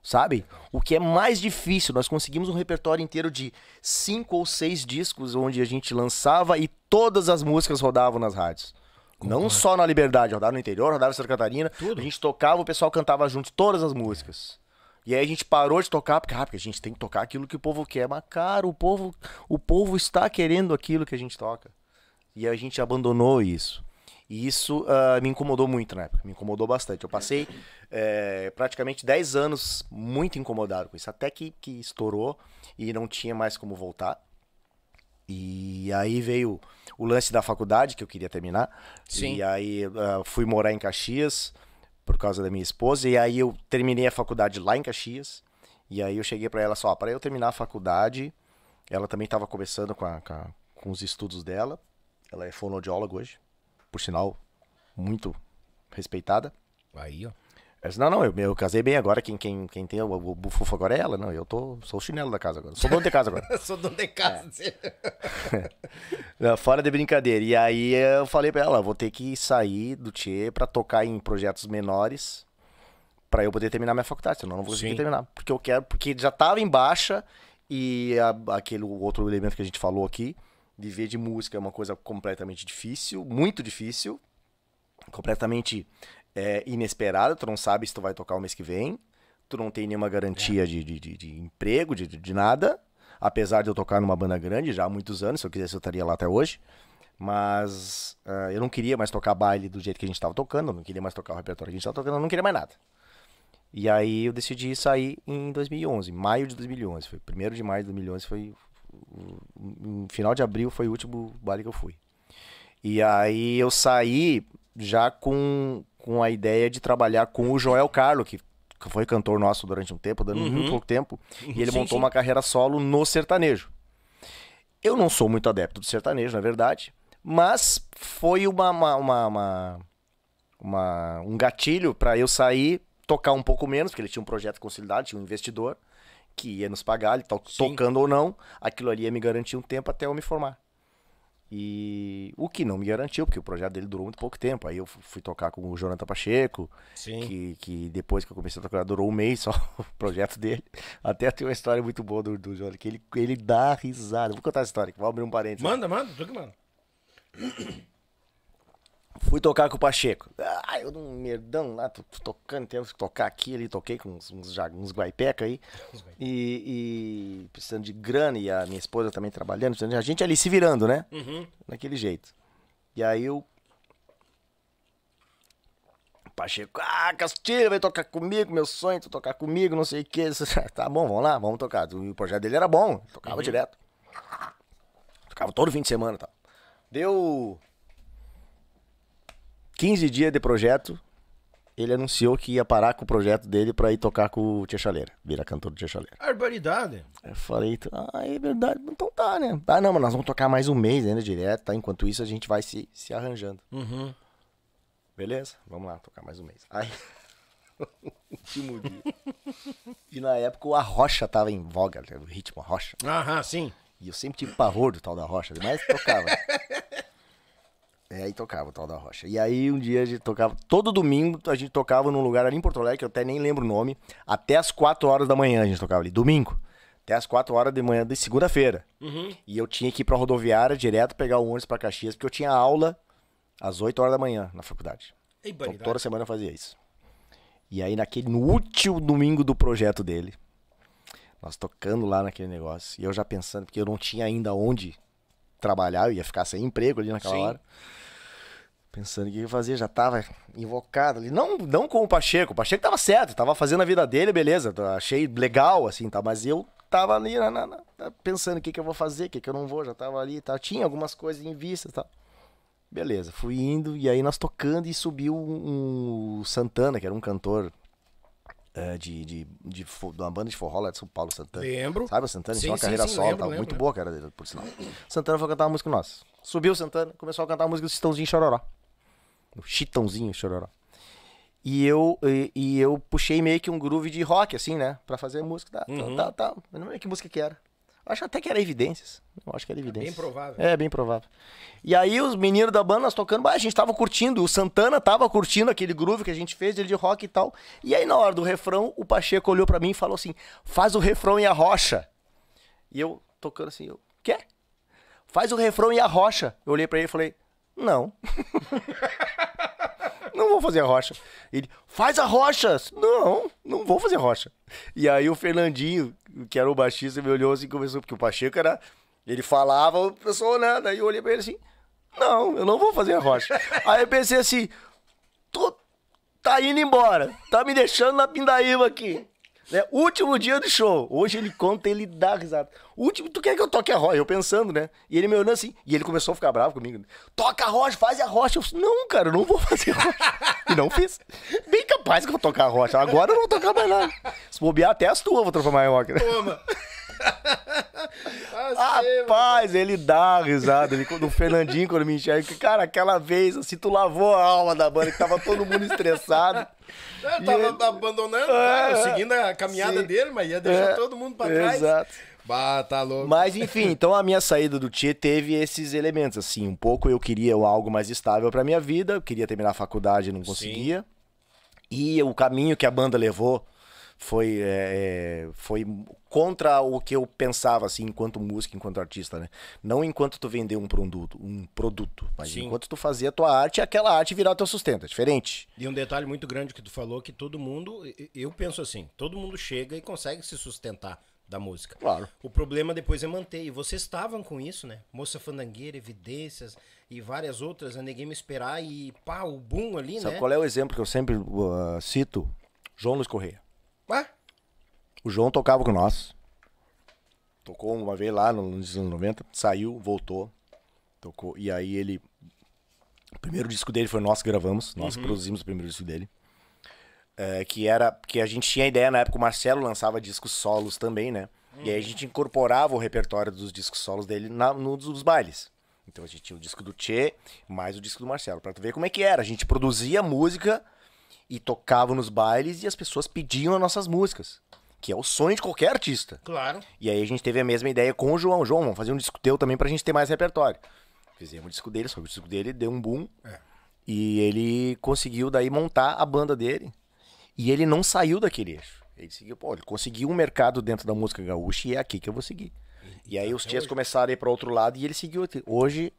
sabe? O que é mais difícil, nós conseguimos um repertório inteiro de cinco ou seis discos onde a gente lançava e todas as músicas rodavam nas rádios. Não só na Liberdade, rodava no interior, rodava em Santa Catarina. Tudo. A gente tocava, o pessoal cantava junto todas as músicas. E aí a gente parou de tocar, porque, ah, porque a gente tem que tocar aquilo que o povo quer. Mas, cara, o povo, o povo está querendo aquilo que a gente toca. E a gente abandonou isso. E isso uh, me incomodou muito na época, me incomodou bastante. Eu passei é, praticamente 10 anos muito incomodado com isso, até que, que estourou e não tinha mais como voltar. E aí veio o lance da faculdade, que eu queria terminar. Sim. E aí uh, fui morar em Caxias por causa da minha esposa. E aí eu terminei a faculdade lá em Caxias. E aí eu cheguei para ela só, para eu terminar a faculdade, ela também estava começando com, a, com, com, os estudos dela. Ela é fonoaudióloga hoje por sinal, muito respeitada. Aí, ó. Disse, não, não, eu, eu casei bem agora. Quem, quem, quem tem o, o bufufo agora é ela. Não, eu tô, sou o chinelo da casa agora. Sou dono de casa agora. sou dono de casa. É. não, fora de brincadeira. E aí eu falei pra ela, vou ter que sair do Tchê pra tocar em projetos menores pra eu poder terminar minha faculdade, senão eu não vou conseguir Sim. terminar. Porque eu quero, porque já tava em baixa e a, aquele outro elemento que a gente falou aqui, Viver de música é uma coisa completamente difícil, muito difícil, completamente é, inesperada. Tu não sabe se tu vai tocar o mês que vem, tu não tem nenhuma garantia é. de, de, de, emprego, de, de nada. Apesar de eu tocar numa banda grande já há muitos anos, se eu quisesse eu estaria lá até hoje. Mas uh, eu não queria mais tocar baile do jeito que a gente estava tocando, não queria mais tocar o repertório que a gente estava tocando, eu não queria mais nada. E aí eu decidi sair em 2011, maio de 2011. Foi primeiro de maio de 2011 foi, no final de abril foi o último baile que eu fui. E aí eu saí já com, com a ideia de trabalhar com o Joel Carlo, que foi cantor nosso durante um tempo, dando uhum. muito pouco tempo, e ele sim, montou sim. uma carreira solo no sertanejo. Eu não sou muito adepto do sertanejo, na verdade, mas foi uma, uma, uma, uma, uma um gatilho para eu sair, tocar um pouco menos, porque ele tinha um projeto consolidado, tinha um investidor que ia nos pagar, ele to tá tocando ou não, aquilo ali ia me garantir um tempo até eu me formar. E o que não me garantiu, porque o projeto dele durou muito pouco tempo. Aí eu fui tocar com o Jonathan Pacheco, que, que, depois que eu comecei a tocar durou um mês só o projeto dele. Até tem uma história muito boa do, do Jonathan, que ele, ele dá risada. Vou contar essa história, vou abrir um parênteses. Manda, manda, tu que manda. Fui tocar com o Pacheco. Ah, eu num merdão lá, tô, tô tocando, temos que tocar aqui ali, toquei com uns, uns, uns guaipeca aí. E, e, precisando de grana, e a minha esposa também trabalhando, de, a gente ali se virando, né? Uhum. Naquele jeito. E aí eu. O Pacheco, ah, Castilho, vai tocar comigo, meu sonho, tu tocar comigo, não sei o que. tá bom, vamos lá, vamos tocar. O projeto dele era bom, tocava uhum. direto. Tocava todo fim de semana e tá? tal. Deu 15 dias de projeto, ele anunciou que ia parar com o projeto dele pra ir tocar com o Tia Chaleira, virar cantor do Tia Chaleira. Arbaridade. Eu falei, tá, ah, é verdade, então tá, né? Ah, não, mas nós vamos tocar mais um mês ainda direto, tá? Enquanto isso a gente vai se, se arranjando. Uhum. Beleza? Vamos lá, tocar mais um mês. Aí, último dia. e na época o Arrocha tava em voga, né? o ritmo Arrocha. Aham, sim. E eu sempre tive pavor do tal da Rocha, mas tocava. É, aí tocava o tal da Rocha. E aí um dia a gente tocava, todo domingo a gente tocava num lugar ali em Porto Alegre, que eu até nem lembro o nome, até as 4 horas da manhã a gente tocava ali, domingo. Até as 4 horas da manhã de segunda-feira. Uhum. E eu tinha que ir pra rodoviária direto pegar o ônibus pra Caxias, porque eu tinha aula às 8 horas da manhã na faculdade. Ei, então, toda semana eu fazia isso. E aí naquele, no último domingo do projeto dele, nós tocando lá naquele negócio, e eu já pensando, porque eu não tinha ainda onde trabalhar, eu ia ficar sem emprego ali naquela Sim. hora. Pensando o que eu fazia, já tava invocado ali. Não, não com o Pacheco, o Pacheco tava certo, tava fazendo a vida dele, beleza, achei legal, assim, tá? Mas eu tava ali na, na, na, pensando o que, que eu vou fazer, o que, que eu não vou, já tava ali, tá? tinha algumas coisas em vista e tá? tal. Beleza, fui indo e aí nós tocando e subiu o um, um Santana, que era um cantor é, de, de, de, de, uma banda de forró lá de São Paulo, Santana. Lembro. Sabe Santana? Sim, tinha uma sim, carreira solta, tá muito lembro. boa a carreira dele, por sinal. Santana foi cantar uma música nossa. Subiu Santana, começou a cantar a música do Chitãozinho Chororó. O Chitãozinho Chororó. E eu, e, e, eu puxei meio que um groove de rock, assim, né? Pra fazer música. Tá, tá, uhum. tá, tá. Eu não lembro que música que era. Acho até que era evidências. Eu acho que era evidências. É bem provável. É, bem provável. E aí os meninos da banda nós tocando, a gente tava curtindo, o Santana tava curtindo aquele groove que a gente fez, ele de rock e tal. E aí na hora do refrão, o Pacheco olhou para mim e falou assim: "Faz o refrão e a rocha". E eu tocando assim, eu, "Quê? Faz o refrão e a rocha". Eu olhei para ele e falei: "Não". Não vou fazer a rocha. Ele, faz a rocha! Não, não vou fazer rocha. E aí o Fernandinho, que era o baixista, me olhou assim e começou, porque o Pacheco era. Ele falava, o pessoal nada. Né? Aí eu olhei pra ele assim: Não, eu não vou fazer a rocha. aí eu pensei assim: Tô, tá indo embora, tá me deixando na pindaíba aqui. Né? Último dia do show. Hoje ele conta, ele dá risada. Último, tu quer que eu toque a rocha? Eu pensando, né? E ele me olhando assim. E ele começou a ficar bravo comigo. Toca a rocha, faz a rocha. Eu disse, não, cara, eu não vou fazer rocha. E não fiz. Bem capaz que eu vou tocar a rocha. Agora eu não vou tocar mais nada. Se bobear até as tuas, eu vou transformar em rock. Né? Toma! Rapaz, ele dá risada. Ele, o Fernandinho, quando me enxerga, cara, aquela vez, assim, tu lavou a alma da banda, que tava todo mundo estressado. Eu tava ele... abandonando, tá, é, cara, seguindo a caminhada sim. dele, mas ia deixar é, todo mundo pra trás. Exato. Bah, tá louco. Mas enfim, então a minha saída do Tietê teve esses elementos, assim, um pouco eu queria algo mais estável pra minha vida, eu queria terminar a faculdade, não conseguia. Sim. E o caminho que a banda levou foi, é, é foi contra o que eu pensava, assim, enquanto músico, enquanto artista, né? Não enquanto tu vender um produto, um produto, mas Sim. enquanto tu fazia a tua arte, aquela arte virar teu sustento, é diferente. E um detalhe muito grande que tu falou, que todo mundo, eu penso assim, todo mundo chega e consegue se sustentar da música. Claro. O problema depois é manter, e vocês estavam com isso, né? Moça Fandangueira, Evidências e várias outras, a né? ninguém me esperar e pá, o boom ali, Sabe né? qual é o exemplo que eu sempre uh, cito? João Luiz Correia. Ué? O João tocava com nós. Tocou uma vez lá nos anos 90, saiu, voltou, tocou. E aí ele. O primeiro disco dele foi nós que gravamos, nós uhum. produzimos o primeiro disco dele. É, que era. Que a gente tinha ideia na época, o Marcelo lançava discos solos também, né? Uhum. E aí a gente uhum. incorporava o repertório dos discos solos dele na, nos bailes. Então a gente tinha o disco do Che, mais o disco do Marcelo. Pra tu ver como é que era. A gente produzia música e tocava nos bailes e as pessoas pediam as nossas músicas que é o sonho de qualquer artista. Claro. E aí a gente teve a mesma ideia com o João. João, vamos fazer um disco teu também pra gente ter mais repertório. Fizemos o disco dele, sobre o disco dele, deu um boom. É. E ele conseguiu daí montar a banda dele. E ele não saiu daquele eixo. Ele seguiu, pô, ele conseguiu um mercado dentro da música gaúcha e é aqui que eu vou seguir. E, e aí os tias começaram a ir para outro lado e ele seguiu. Hoje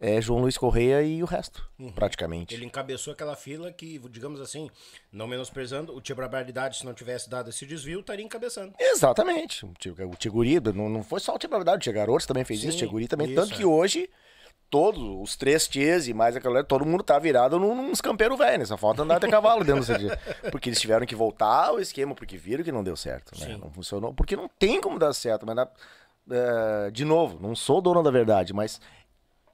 é João Luiz Correia e o resto, uhum. praticamente. Ele encabeçou aquela fila que, digamos assim, não menosprezando, o Tiago Barbaridade, se não tivesse dado esse desvio, estaria encabeçando. Exatamente. O Tiguri, não, não foi só o Tiago Barbaridade, o Tia Garotos também fez Sim, isso, o Tiguri também. Isso, tanto é. que hoje, todos, os três Tias e mais aquela todo mundo tá virado num, num escampeiro velho, né? Só falta andar até cavalo dentro desse dia. Porque eles tiveram que voltar ao esquema, porque viram que não deu certo, né? Não funcionou, porque não tem como dar certo, mas é, de novo, não sou dono da verdade, mas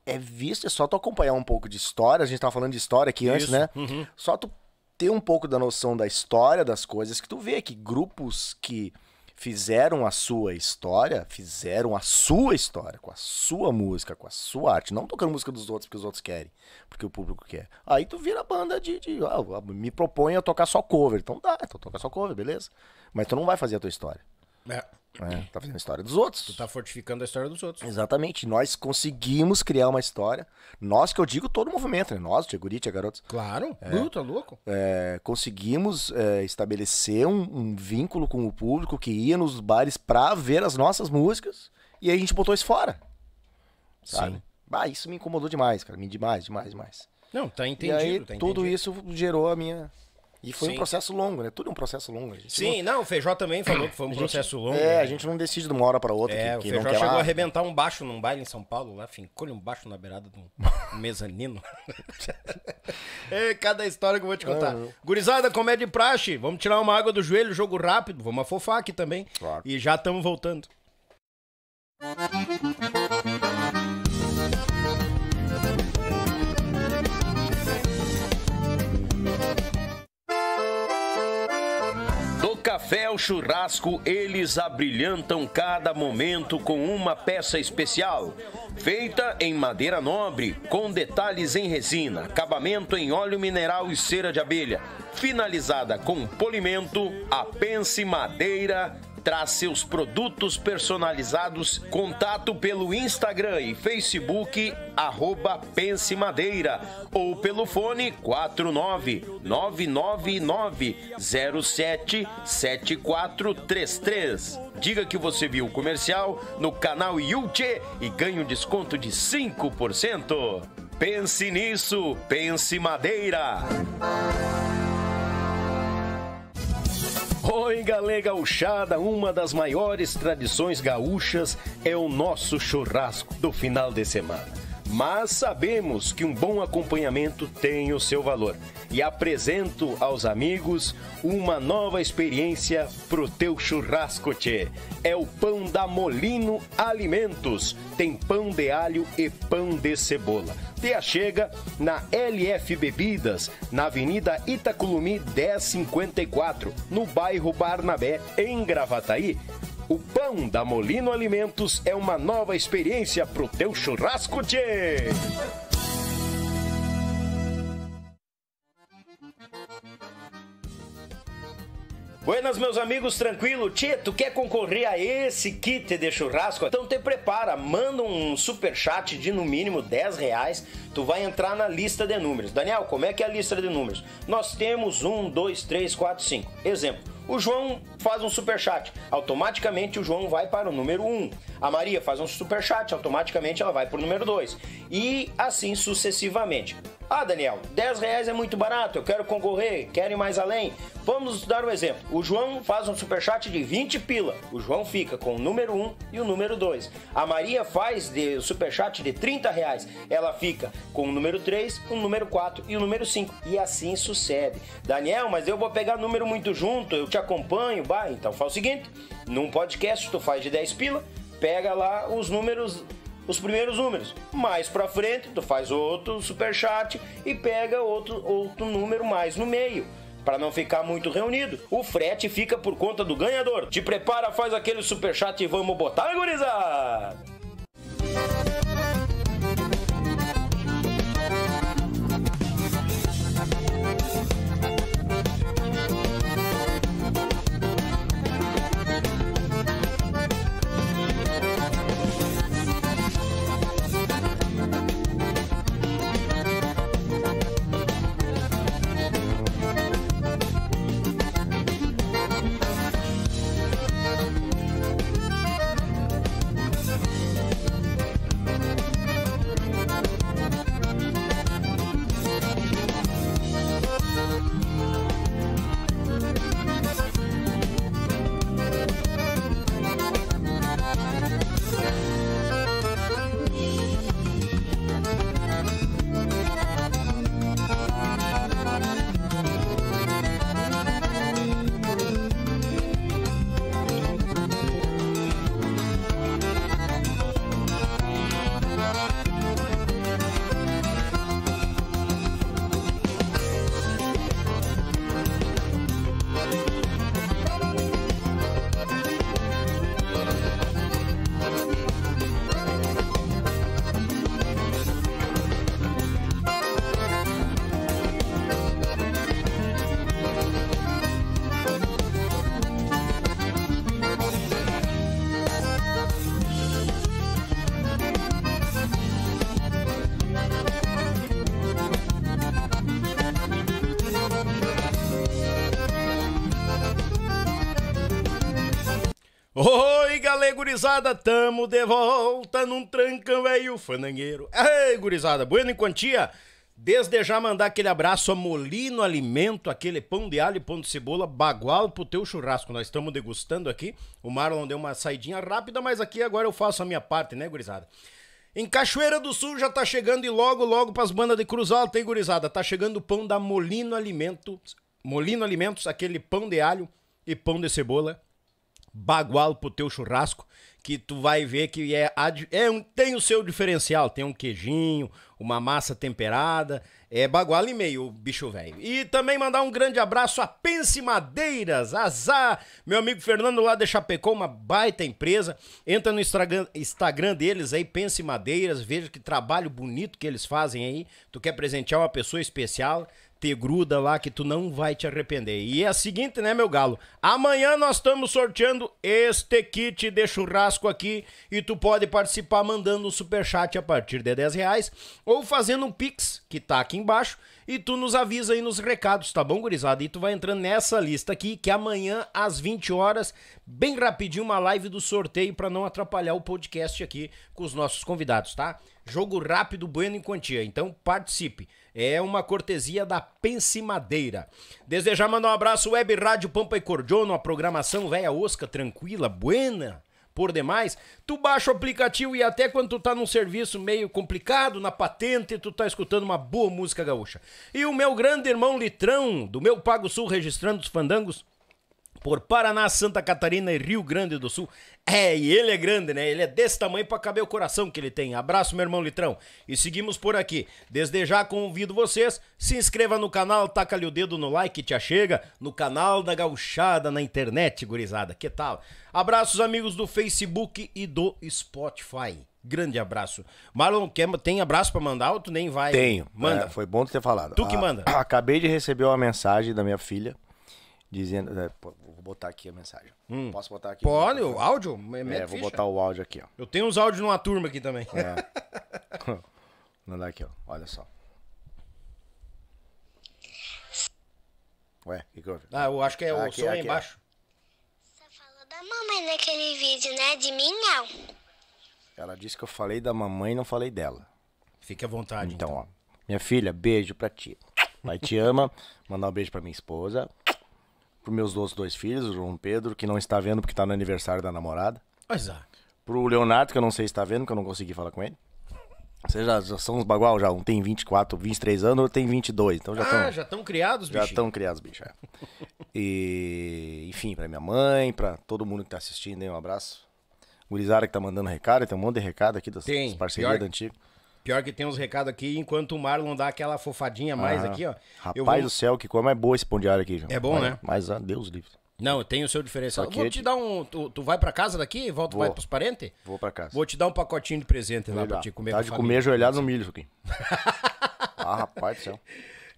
é visto, é só tu acompanhar um pouco de história, a gente tava falando de história aqui Isso. antes, né? Uhum. Só tu ter um pouco da noção da história das coisas que tu vê que grupos que fizeram a sua história, fizeram a sua história, com a sua música, com a sua arte, não tocando música dos outros porque os outros querem, porque o público quer. Aí tu vira banda de, de ah, ah me propõe a tocar só cover. Então dá, então toca só cover, beleza. Mas tu não vai fazer a tua história. É. É, é. Tá fazendo a história dos outros. Tu tá fortificando a história dos outros. Exatamente. Nós conseguimos criar uma história. Nós que eu digo todo o movimento, né? Nós, Tia Guri, Tia Garotos. Claro, é, bruto, uh, tá louco. É, conseguimos é, estabelecer um, um, vínculo com o público que ia nos bares pra ver as nossas músicas. E aí a gente botou isso fora. Sabe? Sim. Ah, isso me incomodou demais, cara. Me demais, demais, demais. Não, tá entendido, e aí, tá entendido. Tudo isso gerou a minha e foi Sim. um processo longo, né? Tudo é um processo longo. Sim, não... não... o Feijó também falou que foi um gente, processo longo. É, né? a gente não decide de uma hora para outra. É, que, o Feijó chegou a arrebentar um baixo num baile em São Paulo, lá, fincou um baixo na beirada de um mezanino. é, cada história que eu vou te contar. Uhum. Gurizada, comédia de praxe, vamos tirar uma água do joelho, jogo rápido, vamos afofar aqui também. Claro. E já estamos voltando. Música café ao churrasco, eles abrilhantam cada momento com uma peça especial, feita em madeira nobre, com detalhes em resina, acabamento em óleo mineral e cera de abelha, finalizada com polimento, a madeira traz seus produtos personalizados. Contato pelo Instagram e Facebook, arroba Pense Madeira, ou pelo fone 49999077433. Diga que você viu o comercial no canal Yulche e ganhe um desconto de 5%. Pense nisso, pense madeira. Oi, galera gauchada, uma das maiores tradições gaúchas é o nosso churrasco do final de semana mas sabemos que um bom acompanhamento tem o seu valor. E apresento aos amigos uma nova experiência pro teu churrasco, tchê. É o pão da Molino Alimentos. Tem pão de alho e pão de cebola. Te chega na LF Bebidas, na Avenida Itacolumi 1054, no bairro Barnabé, em Gravataí o pão da Molino Alimentos é uma nova experiência pro teu churrasco, tchê! Buenas, meus amigos, tranquilo? Tchê, tu quer concorrer a esse kit de churrasco? Então te prepara, manda um super chat de no mínimo 10 reais, tu vai entrar na lista de números. Daniel, como é que é a lista de números? Nós temos 1, 2, 3, 4, 5. Exemplo, o João faz um super chat, automaticamente o João vai para o número 1. A Maria faz um super chat, automaticamente ela vai para o número 2. E assim sucessivamente. Ah, Daniel, 10 reais é muito barato, eu quero concorrer, quero ir mais além. Vamos dar um exemplo. O João faz um superchat de 20 pila. O João fica com o número 1 e o número 2. A Maria faz de superchat de 30 reais. Ela fica com o número 3, o número 4 e o número 5. E assim sucede. Daniel, mas eu vou pegar número muito junto, eu te acompanho. Bah, então faz o seguinte: num podcast tu faz de 10 pila, pega lá os números os primeiros números. Mais para frente, tu faz outro super chat e pega outro, outro número mais no meio para não ficar muito reunido. O frete fica por conta do ganhador. Te prepara, faz aquele super chat e vamos botar, gurizada! gurizada, tamo de volta num trancão velho fanangueiro. Ei, gurizada, bueno em quantia. Desde já mandar aquele abraço a Molino Alimento, aquele pão de alho e pão de cebola bagual pro teu churrasco. Nós estamos degustando aqui. O Marlon deu uma saidinha rápida, mas aqui agora eu faço a minha parte, né, gurizada? Em Cachoeira do Sul já tá chegando e logo, logo pras bandas de Cruz Alta, hein, gurizada? Tá chegando o pão da Molino Alimentos. Molino Alimentos, aquele pão de alho e pão de cebola bagual pro teu churrasco que tu vai ver que é, é um, tem o seu diferencial, tem um queijinho, uma massa temperada, é baguala e meio, bicho velho. E também mandar um grande abraço a Pense Madeiras, azar, meu amigo Fernando lá de Chapecó, uma baita empresa, entra no Instagram, Instagram deles aí, Pense Madeiras, veja que trabalho bonito que eles fazem aí, tu quer presentear uma pessoa especial, te gruda lá que tu não vai te arrepender. E é a seguinte, né, meu galo? Amanhã nós estamos sorteando este kit de churrasco aqui e tu pode participar mandando um superchat a partir de 10 reais ou fazendo um pix que tá aqui embaixo e tu nos avisa aí nos recados, tá bom, gurizada? E tu vai entrando nessa lista aqui que amanhã às 20 horas, bem rapidinho, uma live do sorteio para não atrapalhar o podcast aqui com os nossos convidados, tá? Jogo rápido, bueno em quantia. Então participe. É uma cortesia da Pense Madeira. Desejar mandar um abraço, Web Rádio Pampa e Cordiono, a programação velha osca, tranquila, buena por demais, tu baixa o aplicativo e até quando tu tá num serviço meio complicado, na patente, tu tá escutando uma boa música gaúcha. E o meu grande irmão Litrão, do meu Pago Sul, registrando os fandangos, por Paraná, Santa Catarina e Rio Grande do Sul. É, e ele é grande, né? Ele é desse tamanho para caber o coração que ele tem. Abraço, meu irmão Litrão. E seguimos por aqui. Desde já convido vocês, se inscreva no canal, taca-lhe o dedo no like, te achega, no canal da Gauchada na internet, gurizada. Que tal? Abraços, amigos do Facebook e do Spotify. Grande abraço. Marlon, quer, tem abraço para mandar ou tu nem vai? Tenho. É, manda. É, foi bom tu ter falado. Tu que a, ah, manda. Acabei de receber uma mensagem da minha filha dizendo, é, botar aqui a mensagem. Hum. Posso botar aqui? Pode, o áudio? É, é vou botar o áudio aqui, ó. Eu tenho uns áudios numa turma aqui também. É. vou mandar aqui, ó. Olha só. Ué, o que, houve? Ah, eu acho que é o aqui, som aqui, embaixo. Você falou da mamãe naquele vídeo, né? De mim, não. Ela disse que eu falei da mamãe não falei dela. Fique à vontade, então. então. ó. Minha filha, beijo pra ti. Pai te ama. Mandar um beijo pra minha esposa. Para meus outros dois filhos, o João Pedro, que não está vendo porque está no aniversário da namorada. Pois é. Para o Leonardo, que eu não sei se está vendo, porque eu não consegui falar com ele. Vocês já, já, são uns bagual já. Um tem 24, 23 anos, outro tem 22. Então já ah, já estão criados, bicho. Já estão criados, bicho. É. E, enfim, para minha mãe, para todo mundo que está assistindo, hein, um abraço. Gurizara que tá mandando recado, tem um monte de recado aqui das, das parcerias pior... da antiga. Pior que tem uns recados aqui, enquanto o Marlon dá aquela fofadinha mais ah, aqui, ó. Rapaz vou... do céu, que como é boa esse pão de aqui, João. É bom, mas, né? Mas, ah, Deus livre. Não, tem o seu diferencial. Vou é te dar um. Tu, tu vai pra casa daqui? Volta Vou. vai pros parentes? Vou pra casa. Vou te dar um pacotinho de presente Vou lá pra te comer. Tá com de família. comer ajoelhado no milho isso ah, rapaz do céu.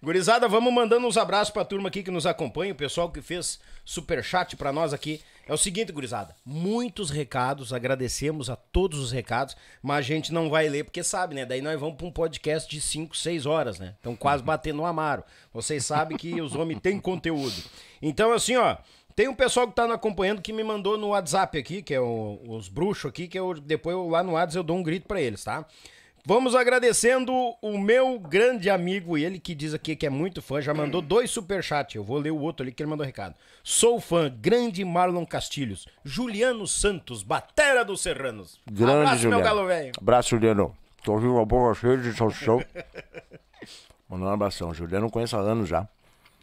Gurizada, vamos mandando uns abraços pra turma aqui que nos acompanha, o pessoal que fez super chat pra nós aqui. É o seguinte, gurizada, muitos recados, agradecemos a todos os recados, mas a gente não vai ler porque sabe, né? Daí nós vamos pra um podcast de 5, 6 horas, né? Então quase batendo no amaro. Vocês sabem que os homens têm conteúdo. Então, assim, ó, tem um pessoal que tá nos acompanhando que me mandou no WhatsApp aqui, que é o, os bruxos aqui, que eu, depois eu, lá no WhatsApp eu dou um grito pra eles, tá? Tá? Vamos agradecendo o meu grande amigo, ele que diz aqui que é muito fã, já mandou dois superchats. Eu vou ler o outro ali que ele mandou um recado. Sou fã, grande Marlon Castilhos, Juliano Santos, batera dos Serranos. Grande Abraço, Juliano. meu galo velho. Abraço, Juliano. Tô ouvindo uma boca cheia de salsichão. Mandando um abração. Juliano conheço há anos já.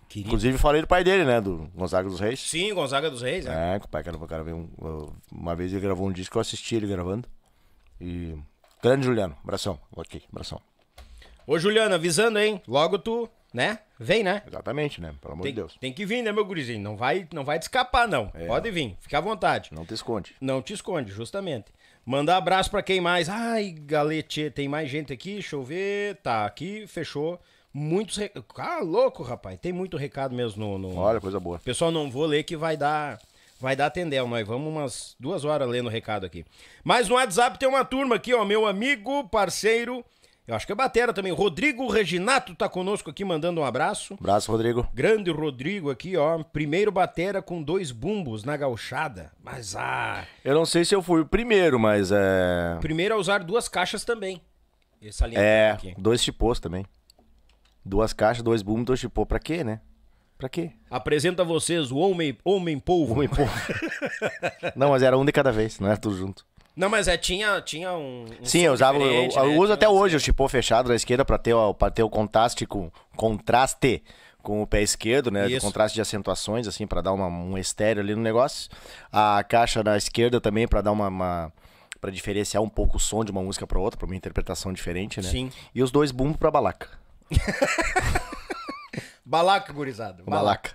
Querido. Inclusive falei do pai dele, né? Do Gonzaga dos Reis. Sim, Gonzaga dos Reis, é. É, o pai que era pra cara Uma vez ele gravou um disco, eu assisti ele gravando. E Grande Juliano. Abração. Ok, abração. Ô, Juliano, avisando, hein? Logo tu, né? Vem, né? Exatamente, né? Pelo amor tem, de Deus. Tem que vir, né, meu gurizinho? Não vai, não vai te escapar, não. É. Pode vir, fica à vontade. Não te esconde. Não te esconde, justamente. Mandar abraço para quem mais. Ai, galete, tem mais gente aqui, deixa eu ver. Tá, aqui, fechou. Muitos recados. Ah, louco, rapaz. Tem muito recado mesmo no, no. Olha, coisa boa. Pessoal, não vou ler que vai dar vai dar tendel. Nós vamos umas duas horas lendo o recado aqui. Mas no WhatsApp tem uma turma aqui, ó. Meu amigo, parceiro. Eu acho que é batera também. Rodrigo Reginato tá conosco aqui, mandando um abraço. Abraço, Rodrigo. Grande Rodrigo aqui, ó. Primeiro batera com dois bumbos na gauchada. Mas, ah... Eu não sei se eu fui o primeiro, mas é... Primeiro a usar duas caixas também. Essa linha é, aqui. dois chipôs também. Duas caixas, dois bumbos, dois chipôs. Pra quê, né? Pra quê? Apresenta a vocês o Homem, homem povo Homem povo não, mas era um de cada vez, não era é tudo junto. Não, mas é, tinha, tinha um. um Sim, eu usava. Eu, eu, né, eu uso até hoje o chipô fechado da esquerda pra ter, ó, pra ter o contraste com, contraste com o pé esquerdo, né? De contraste de acentuações, assim, para dar uma, um estéreo ali no negócio. A caixa da esquerda também para dar uma, uma para diferenciar um pouco o som de uma música para outra, para uma interpretação diferente, né? Sim. E os dois bumbos para balaca. Balaca, gurizada. Balaca.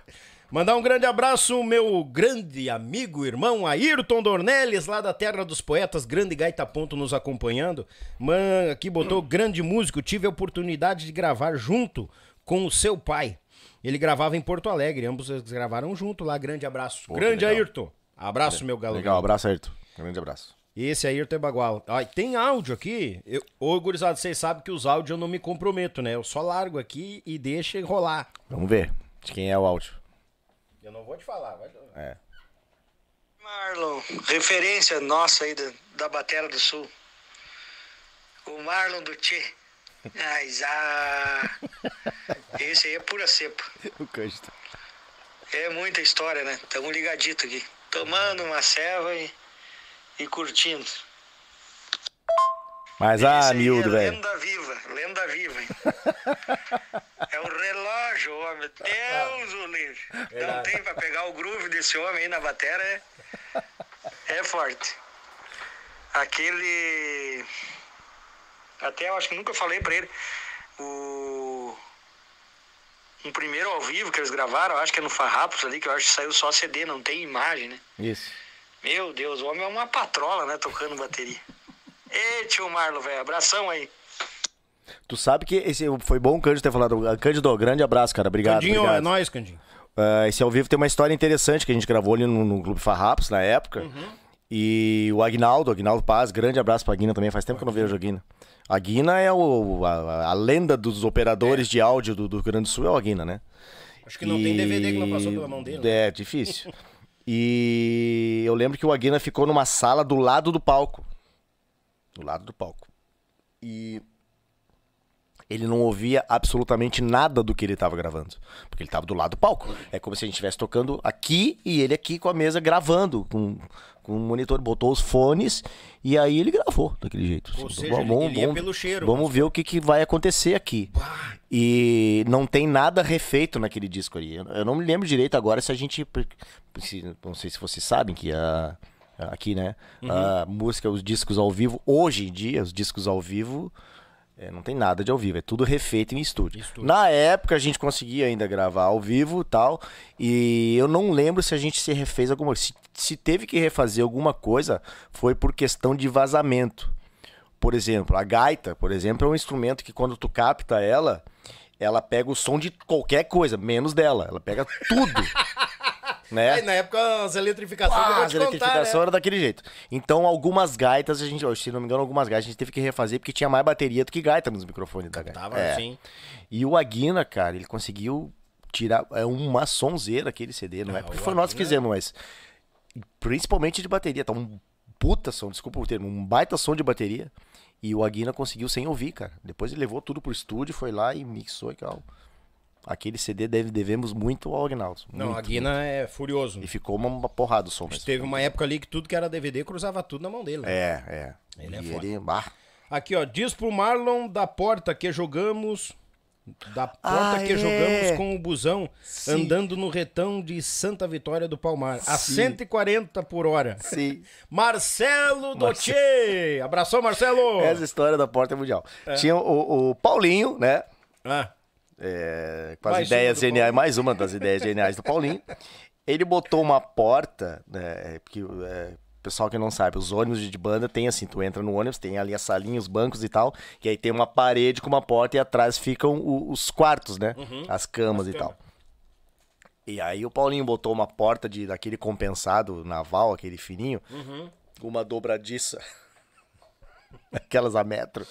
Mandar um grande abraço, meu grande amigo, irmão Ayrton Dornelles, lá da Terra dos Poetas, grande Gaita Ponto nos acompanhando. Man, aqui botou grande músico, tive a oportunidade de gravar junto com o seu pai. Ele gravava em Porto Alegre, ambos gravaram junto lá. Grande abraço. Pô, grande legal. Ayrton. Abraço, meu galo. Legal, abraço, Ayrton. Grande abraço. Esse aí é o Bagual. Ai, tem áudio aqui. Eu, ô, gurizada, vocês sabem que os áudios eu não me comprometo, né? Eu só largo aqui e deixo rolar. Vamos ver de quem é o áudio. Eu não vou te falar, vai. É. Marlon, referência nossa aí da, da Batera do Sul. O Marlon do Tchê. Mas, ah, esse aí é pura cepa. O canto. É muita história, né? Tamo ligadito aqui. Tomando uma serva e e curtindo. Mas, ah, Esse miúdo, é velho. É lenda viva, lenda viva. é um relógio, homem. Deus o livre. Não tem pra pegar o groove desse homem aí na batera. É, é forte. Aquele... Até eu acho que nunca falei pra ele. O... Um primeiro ao vivo que eles gravaram, acho que é no Farrapos ali, que eu acho que saiu só CD, não tem imagem, né? Isso. Meu Deus, o homem é uma patrola, né? Tocando bateria. Ê, tio Marlo, velho, abração aí. Tu sabe que esse foi bom o Cândido ter falado. Cândido, grande abraço, cara. Obrigado. Candinho, obrigado. é nóis, Candinho. Uh, esse ao vivo tem uma história interessante que a gente gravou ali no, no Clube Farrapos na época. Uhum. E o Agnaldo, Agnaldo Paz, grande abraço pra Guina também. Faz tempo que eu não vejo a Guina. A Guina é o, a, a lenda dos operadores é. de áudio do, do Rio Grande do Sul, é o Aguina, né? Acho que não e... tem DVD que não passou pela mão dele. Né? É, difícil. E eu lembro que o Aguina ficou numa sala do lado do palco. Do lado do palco. E ele não ouvia absolutamente nada do que ele estava gravando. Porque ele estava do lado do palco. É como se a gente estivesse tocando aqui e ele aqui com a mesa gravando, com um monitor, botou os fones e aí ele gravou daquele jeito. Ou assim, seja, vamos, ele, ele pelo cheiro. Vamos né? ver o que, que vai acontecer aqui. Bah. E não tem nada refeito naquele disco ali. Eu, não me lembro direito agora se a gente. Se, não sei se vocês sabem que a. Aqui, né? Uhum. A música, os discos ao vivo, hoje em dia, os discos ao vivo é, não tem nada de ao vivo, é tudo refeito em estúdio. estúdio. Na época a gente conseguia ainda gravar ao vivo tal, e eu não lembro se a gente se refez alguma se, se teve que refazer alguma coisa, foi por questão de vazamento. Por exemplo, a gaita, por exemplo, é um instrumento que quando tu capta ela, ela pega o som de qualquer coisa, menos dela. Ela pega tudo. Né? Aí, na época, as eletrificações. Ah, as eletrificações né? era daquele jeito. Então, algumas gaitas, a gente, se não me engano, algumas gaitas a gente teve que refazer porque tinha mais bateria do que gaita nos microfones da gaita. Tava é. assim. E o Aguina, cara, ele conseguiu tirar. É uma sonzeira aquele CD, não, não é? Ah, porque foi Aguina... nós que fizemos, mas. Principalmente de bateria, tá um puta som, desculpa o termo, um baita som de bateria. E o Aguina conseguiu sem ouvir, cara. Depois ele levou tudo pro estúdio, foi lá e mixou e tal. Aquele CD deve, devemos muito ao Agnaldo. Não, muito, a Guina muito. é furioso. E ficou uma porrada o som. Teve uma época ali que tudo que era DVD cruzava tudo na mão dele. Né? É, é. Ele é e é foda. Ele, ah. Aqui, ó, diz pro Marlon da porta que jogamos. Da porta ah, que é. jogamos com o busão, Sim. andando no retão de Santa Vitória do Palmar, Sim. a 140 por hora. Sim. Marcelo Doce! Abração, Marcelo! Essa história da porta é mundial. É. Tinha o, o Paulinho, né? Ah é, com as mais ideias geniais, mais uma das ideias geniais do Paulinho. Ele botou uma porta, né, é, porque é, pessoal que não sabe, os ônibus de banda tem assim, tu entra no ônibus, tem ali a salinha, os bancos e tal, e aí tem uma parede com uma porta e atrás ficam o, os quartos, né? Uhum, as camas e tal. E aí o Paulinho botou uma porta de daquele compensado naval, aquele fininho, uhum. uma dobradiça Aquelas a metro.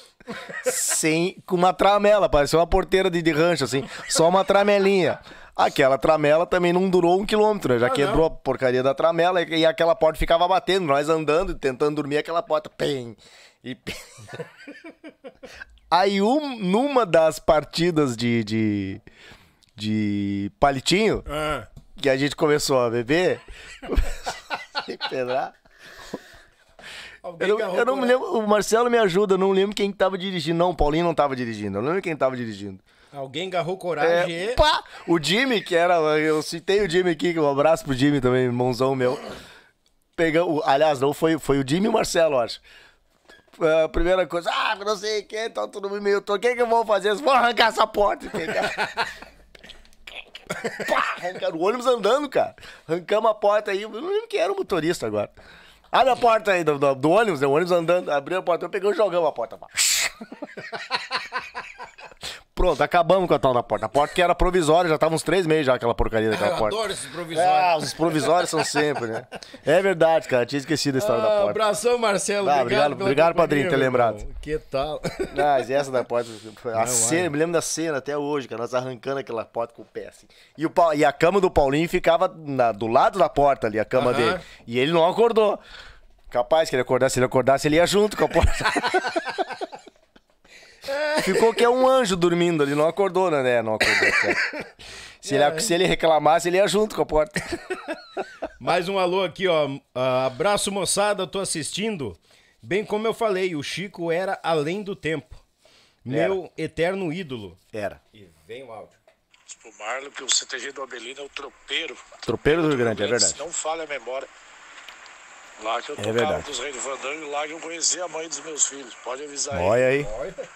Sem, com uma tramela, parecia uma porteira de, de rancho, assim. Só uma tramelinha. Aquela tramela também não durou um quilômetro, né? Já ah, quebrou não. a porcaria da tramela e, e aquela porta ficava batendo. Nós andando, tentando dormir, aquela porta. Pem! E pem. Aí, um, numa das partidas de, de, de palitinho, ah. que a gente começou a beber, pedrar. Eu não, eu não me lembro, o Marcelo me ajuda, eu não lembro quem estava dirigindo. Não, o Paulinho não estava dirigindo, eu não lembro quem estava dirigindo. Alguém agarrou coragem é, Pá! O Jimmy, que era... Eu citei o Jimmy aqui, um abraço pro Jimmy também, irmãozão meu. Pegamos, aliás, não foi, foi o Jimmy e o Marcelo, acho. É, a primeira coisa, ah, não sei quem, tá tudo meio... O que que eu vou fazer? Eu vou arrancar essa porta pegar... Pá, arrancaram o ônibus andando, cara. Arrancamos a porta aí. Eu não lembro quem era o motorista agora. Abre a porta aí do, do, do ônibus, né? O ônibus andando, abriu a porta, eu peguei e jogamos a porta abaixo. Pronto, acabamos com a tal da porta. A porta que era provisória, já tava uns três meses já aquela porcaria daquela porta. Eu adoro esses provisórios. Ah, os provisórios são sempre, né? É verdade, cara. Tinha esquecido a história ah, da porta. Abração, Marcelo. Ah, obrigado, obrigado, padrinho, por ter lembrado. Que tal? Ah, mas essa da porta. A cena, me lembro da cena até hoje, cara. Nós arrancando aquela porta com o pé. Assim. E, o, e a cama do Paulinho ficava na, do lado da porta ali, a cama uh -huh. dele. E ele não acordou. Capaz que ele acordasse, se ele acordasse, ele ia junto com a porta. Ficou que é um anjo dormindo ali, não acordou, né? É, não acordou. É se, ele, é. se ele reclamasse, ele ia junto com a porta. Mais um alô aqui, ó. Uh, abraço, moçada, tô assistindo. Bem como eu falei, o Chico era além do tempo. Meu era. eterno ídolo. Era. E vem o áudio. O Marlon, que o CTG do Abelino é o tropeiro. Tropeiro do Rio Grande, é verdade. Não fale a memória. Lá que eu é tocava verdade. com os Reis do Fandango, lá que eu conheci a mãe dos meus filhos. Pode avisar Olha aí. Olha aí.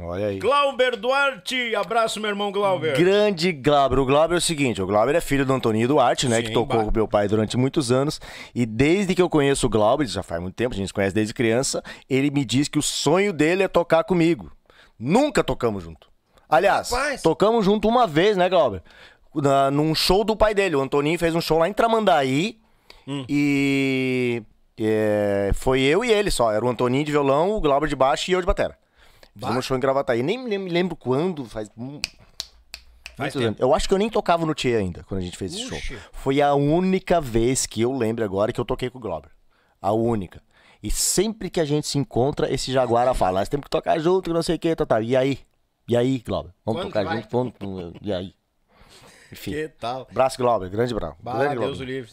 Olha aí. Glauber Duarte, abraço, meu irmão Glauber. Grande Glauber. O Glauber é o seguinte: o Glauber é filho do Antônio Duarte, né? Sim, que tocou com meu pai durante muitos anos. E desde que eu conheço o Glauber, já faz muito tempo, a gente se conhece desde criança, ele me diz que o sonho dele é tocar comigo. Nunca tocamos junto. Aliás, Rapaz. tocamos junto uma vez, né, Glauber? Na, num show do pai dele. O Antoninho fez um show lá em Tramandaí. Hum. E. É, foi eu e ele só. Era o Antoninho de violão, o Glauber de baixo e eu de batera. Fizemos um show em Gravataí. Nem, nem me lembro quando, faz Eu acho que eu nem tocava no Tchê ainda quando a gente fez esse show. Foi a única vez que eu lembro agora que eu toquei com o Glober. A única. E sempre que a gente se encontra, esse Jaguara fala: nós ah, temos que tocar junto, não sei o que, tá, tá. E aí? E aí, Glober? Vamos quando tocar junto? ponto, e aí? Enfim. Que tal? Braço, Glober. Grande braço. Deus Glauber. o livre.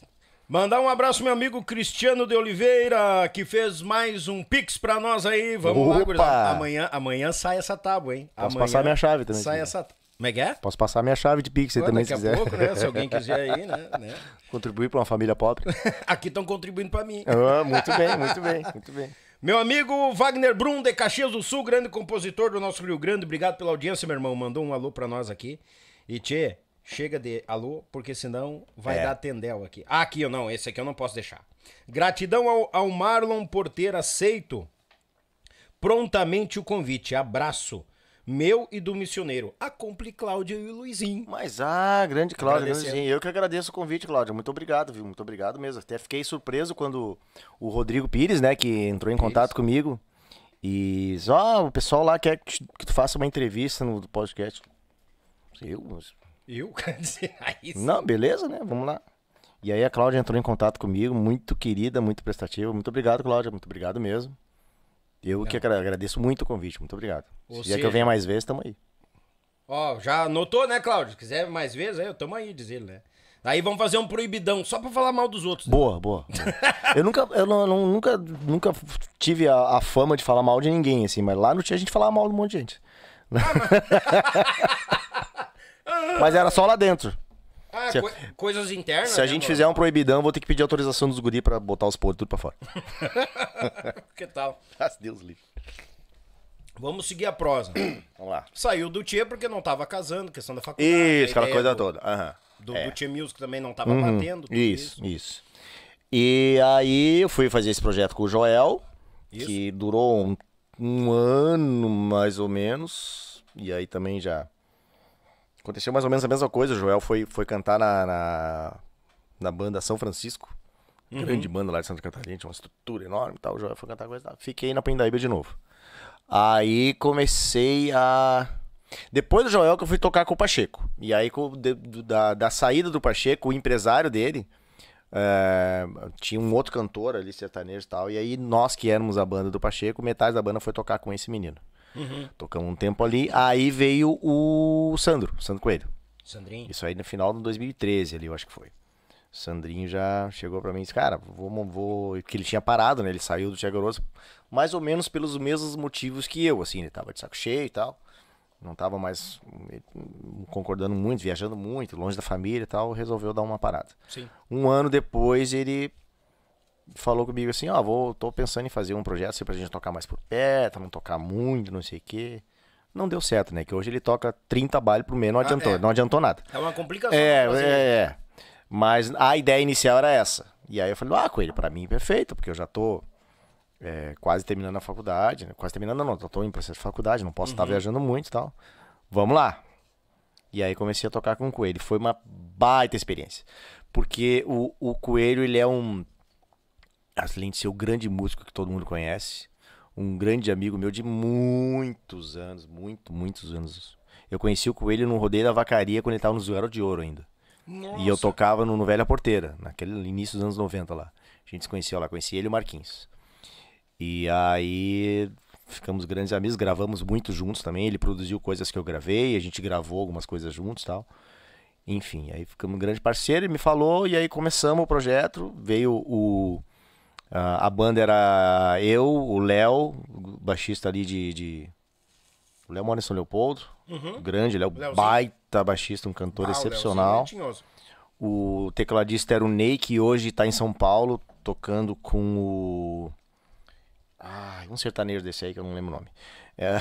Mandar um abraço, meu amigo Cristiano de Oliveira, que fez mais um pix pra nós aí. Vamos Opa. lá, gurizada. Amanhã, amanhã sai essa tábua, hein? Posso amanhã passar minha chave também. Sai essa Como é que é? Posso passar minha chave de pix aí também, se quiser. Pouco, né? Se alguém quiser aí, né? né? Contribuir pra uma família pobre. Aqui estão contribuindo pra mim. Ah, muito bem, muito bem, muito bem. Meu amigo Wagner Brum, de Caxias do Sul, grande compositor do nosso Rio Grande. Obrigado pela audiência, meu irmão. Mandou um alô pra nós aqui. E tchê, Chega de alô, porque senão vai é. dar tendel aqui. Ah, aqui eu não, esse aqui eu não posso deixar. Gratidão ao, ao Marlon por ter aceito prontamente o convite. Abraço meu e do missioneiro. A cumpre Cláudio e o Luizinho. Mas ah, grande Cláudio, Luizinho. Eu que agradeço o convite, Cláudio. Muito obrigado, viu? Muito obrigado mesmo. Até fiquei surpreso quando o Rodrigo Pires, né, que entrou em Pires. contato comigo. E só oh, o pessoal lá quer que, tu faça uma entrevista no podcast. Eu, eu? Não, beleza, né? Vamos lá. E aí a Cláudia entrou em contato comigo, muito querida, muito prestativa. Muito obrigado, Cláudia, muito obrigado mesmo. Eu que agradeço muito o convite, muito obrigado. Ou Se é que eu venha mais vezes, tamo aí. Ó, já anotou, né, Cláudio? Se quiser mais vezes, aí eu tamo aí, diz ele, né? Aí vamos fazer um proibidão, só pra falar mal dos outros. Né? Boa, boa. eu nunca, eu não, não, nunca, nunca tive a, a, fama de falar mal de ninguém, assim, mas lá não tinha a gente falar mal de um monte de gente. Ah, mas... Mas era só lá dentro. Ah, se, co coisas internas. Se a né, gente mano? fizer um proibidão, vou ter que pedir autorização dos guri pra botar os podres tudo pra fora. que tal? As Deus livre. Vamos seguir a prosa. Vamos lá. Saiu do Tchê porque não tava casando, questão da faculdade. Isso, aquela coisa é do, toda. Uhum. Do, é. do Tchê Music também não tava uhum. batendo. Isso, isso, isso, E aí eu fui fazer esse projeto com o Joel, isso. que durou um, um ano mais ou menos. E aí também já Aconteceu mais ou menos a mesma coisa. O Joel foi, foi cantar na, na, na banda São Francisco. Uhum. Grande banda lá de Santa Catarina, tinha uma estrutura enorme e tal. O Joel foi cantar coisa. Fiquei na Pindaíba de novo. Aí comecei a. Depois do Joel que eu fui tocar com o Pacheco. E aí, da, da saída do Pacheco, o empresário dele. É, tinha um outro cantor ali, sertanejo e tal. E aí, nós que éramos a banda do Pacheco, metade da banda foi tocar com esse menino. Uhum. Tocamos um tempo ali. Aí veio o Sandro, Sandro Coelho. Sandrinho. Isso aí no final de 2013 ali, eu acho que foi. Sandrinho já chegou para mim e disse, cara, vou, vou... Porque ele tinha parado, né? Ele saiu do Chegoroso mais ou menos pelos mesmos motivos que eu, assim. Ele tava de saco cheio e tal. Não tava mais hum, concordando muito, viajando muito, longe da família e tal. Resolveu dar uma parada. Sim. Um ano depois ele falou comigo assim, ó, oh, vou, tô pensando em fazer um projeto assim pra gente tocar mais por perto, não tocar muito, não sei o quê. Não deu certo, né? Que hoje ele toca 30 baile por mês, não ah, adiantou, ah, é. não adiantou nada. É uma complicação. É, tipo assim, é, né? é. Mas a ideia inicial era essa. E aí eu falei, ah, Coelho, pra mim é perfeito, porque eu já tô é, quase terminando a faculdade, né? quase terminando não, tô em processo de faculdade, não posso estar uhum. tá viajando muito e tal. Vamos lá. E aí comecei a tocar com o Coelho. Foi uma baita experiência. Porque o, o Coelho, ele é um Arthur ser o grande músico que todo mundo conhece, um grande amigo meu de muitos anos, muito, muitos anos. Eu conheci o Coelho num rodeio da vacaria quando ele estava no Zuero de Ouro ainda. Nossa. E eu tocava no, no Velha Porteira, naquele início dos anos 90 lá. A gente se conheceu lá, conheci ele e o Marquinhos. E aí ficamos grandes amigos, gravamos muito juntos também. Ele produziu coisas que eu gravei, a gente gravou algumas coisas juntos tal. Enfim, aí ficamos um grande parceiro, ele me falou, e aí começamos o projeto. Veio o, Uh, a banda era eu, o Léo, baixista ali de. de... O Léo mora em São Leopoldo. Uhum. Grande, Léo, Léozinho. baita baixista, um cantor ah, é excepcional. O, o tecladista era o Ney, que hoje está em São Paulo, tocando com o. Ah, um sertanejo desse aí que eu não lembro o nome. É...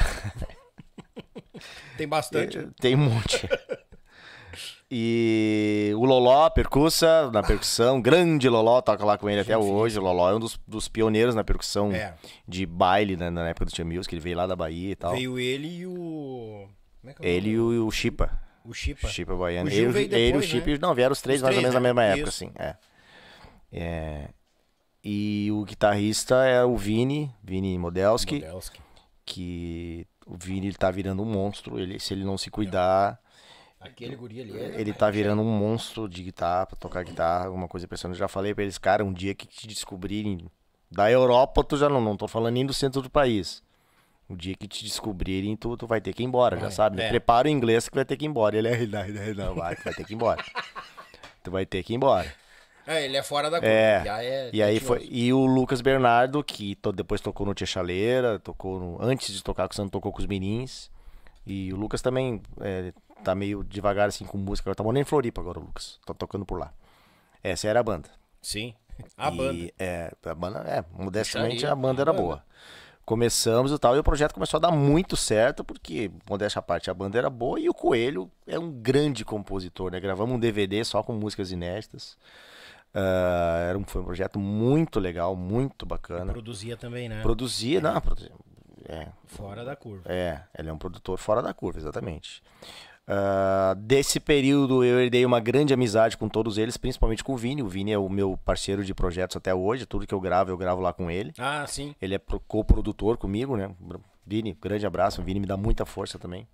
Tem bastante. Tem um monte. E o Loló percussa, na percussão, grande Loló, toca lá com ele até hoje. O Loló é um dos, dos pioneiros na percussão é. de baile, né, na época do Tia Music, ele veio lá da Bahia e tal. Veio ele e o... É é o ele e o, o Chipa. O Chipa. Chipa baiano. ele, veio depois, ele, o Chipa, né? não, vieram os três os mais três, ou menos né? na mesma época, Isso. assim. É. é. E o guitarrista é o Vini, Vini Modelski, Modelski. que o Vini ele tá virando um monstro, ele, se ele não se cuidar... Aquele guri ali. É... Ele tá né? virando um monstro de guitarra, pra tocar guitarra, alguma coisa impressionante. Eu já falei pra eles, cara, um dia que te descobrirem. Da Europa, tu já não, não tô falando nem do centro do país. O dia que te descobrirem, tu, tu vai ter que ir embora, é, já sabe? Né? É. Prepara o inglês que vai ter que ir embora. Ele é, não, não, vai, tu vai ter que ir embora. tu vai ter que ir embora. É, ele é fora da curva. É, é e aí foi. E o Lucas Bernardo, que to, depois tocou no Tia Chaleira, tocou no, antes de tocar com o Santo, tocou com os Mirins. E o Lucas também é, tá meio devagar assim com música. Tá morando em Floripa agora, Lucas. Tá tocando por lá. Essa era a banda. Sim. A e, banda. É, a banda, é, modestamente a banda era a banda. boa. Começamos e tal, e o projeto começou a dar muito certo, porque, modéstia à parte, a banda era boa e o Coelho é um grande compositor, né? Gravamos um DVD só com músicas inéditas. Uh, era um, foi um projeto muito legal, muito bacana. E produzia também, né? Produzia, é. não, produzia. É. Fora da curva. É, ele é um produtor fora da curva, exatamente. Uh, desse período eu herdei uma grande amizade com todos eles, principalmente com o Vini. O Vini é o meu parceiro de projetos até hoje. Tudo que eu gravo, eu gravo lá com ele. Ah, sim. Ele é co-produtor comigo, né? Vini, grande abraço. O Vini me dá muita força também.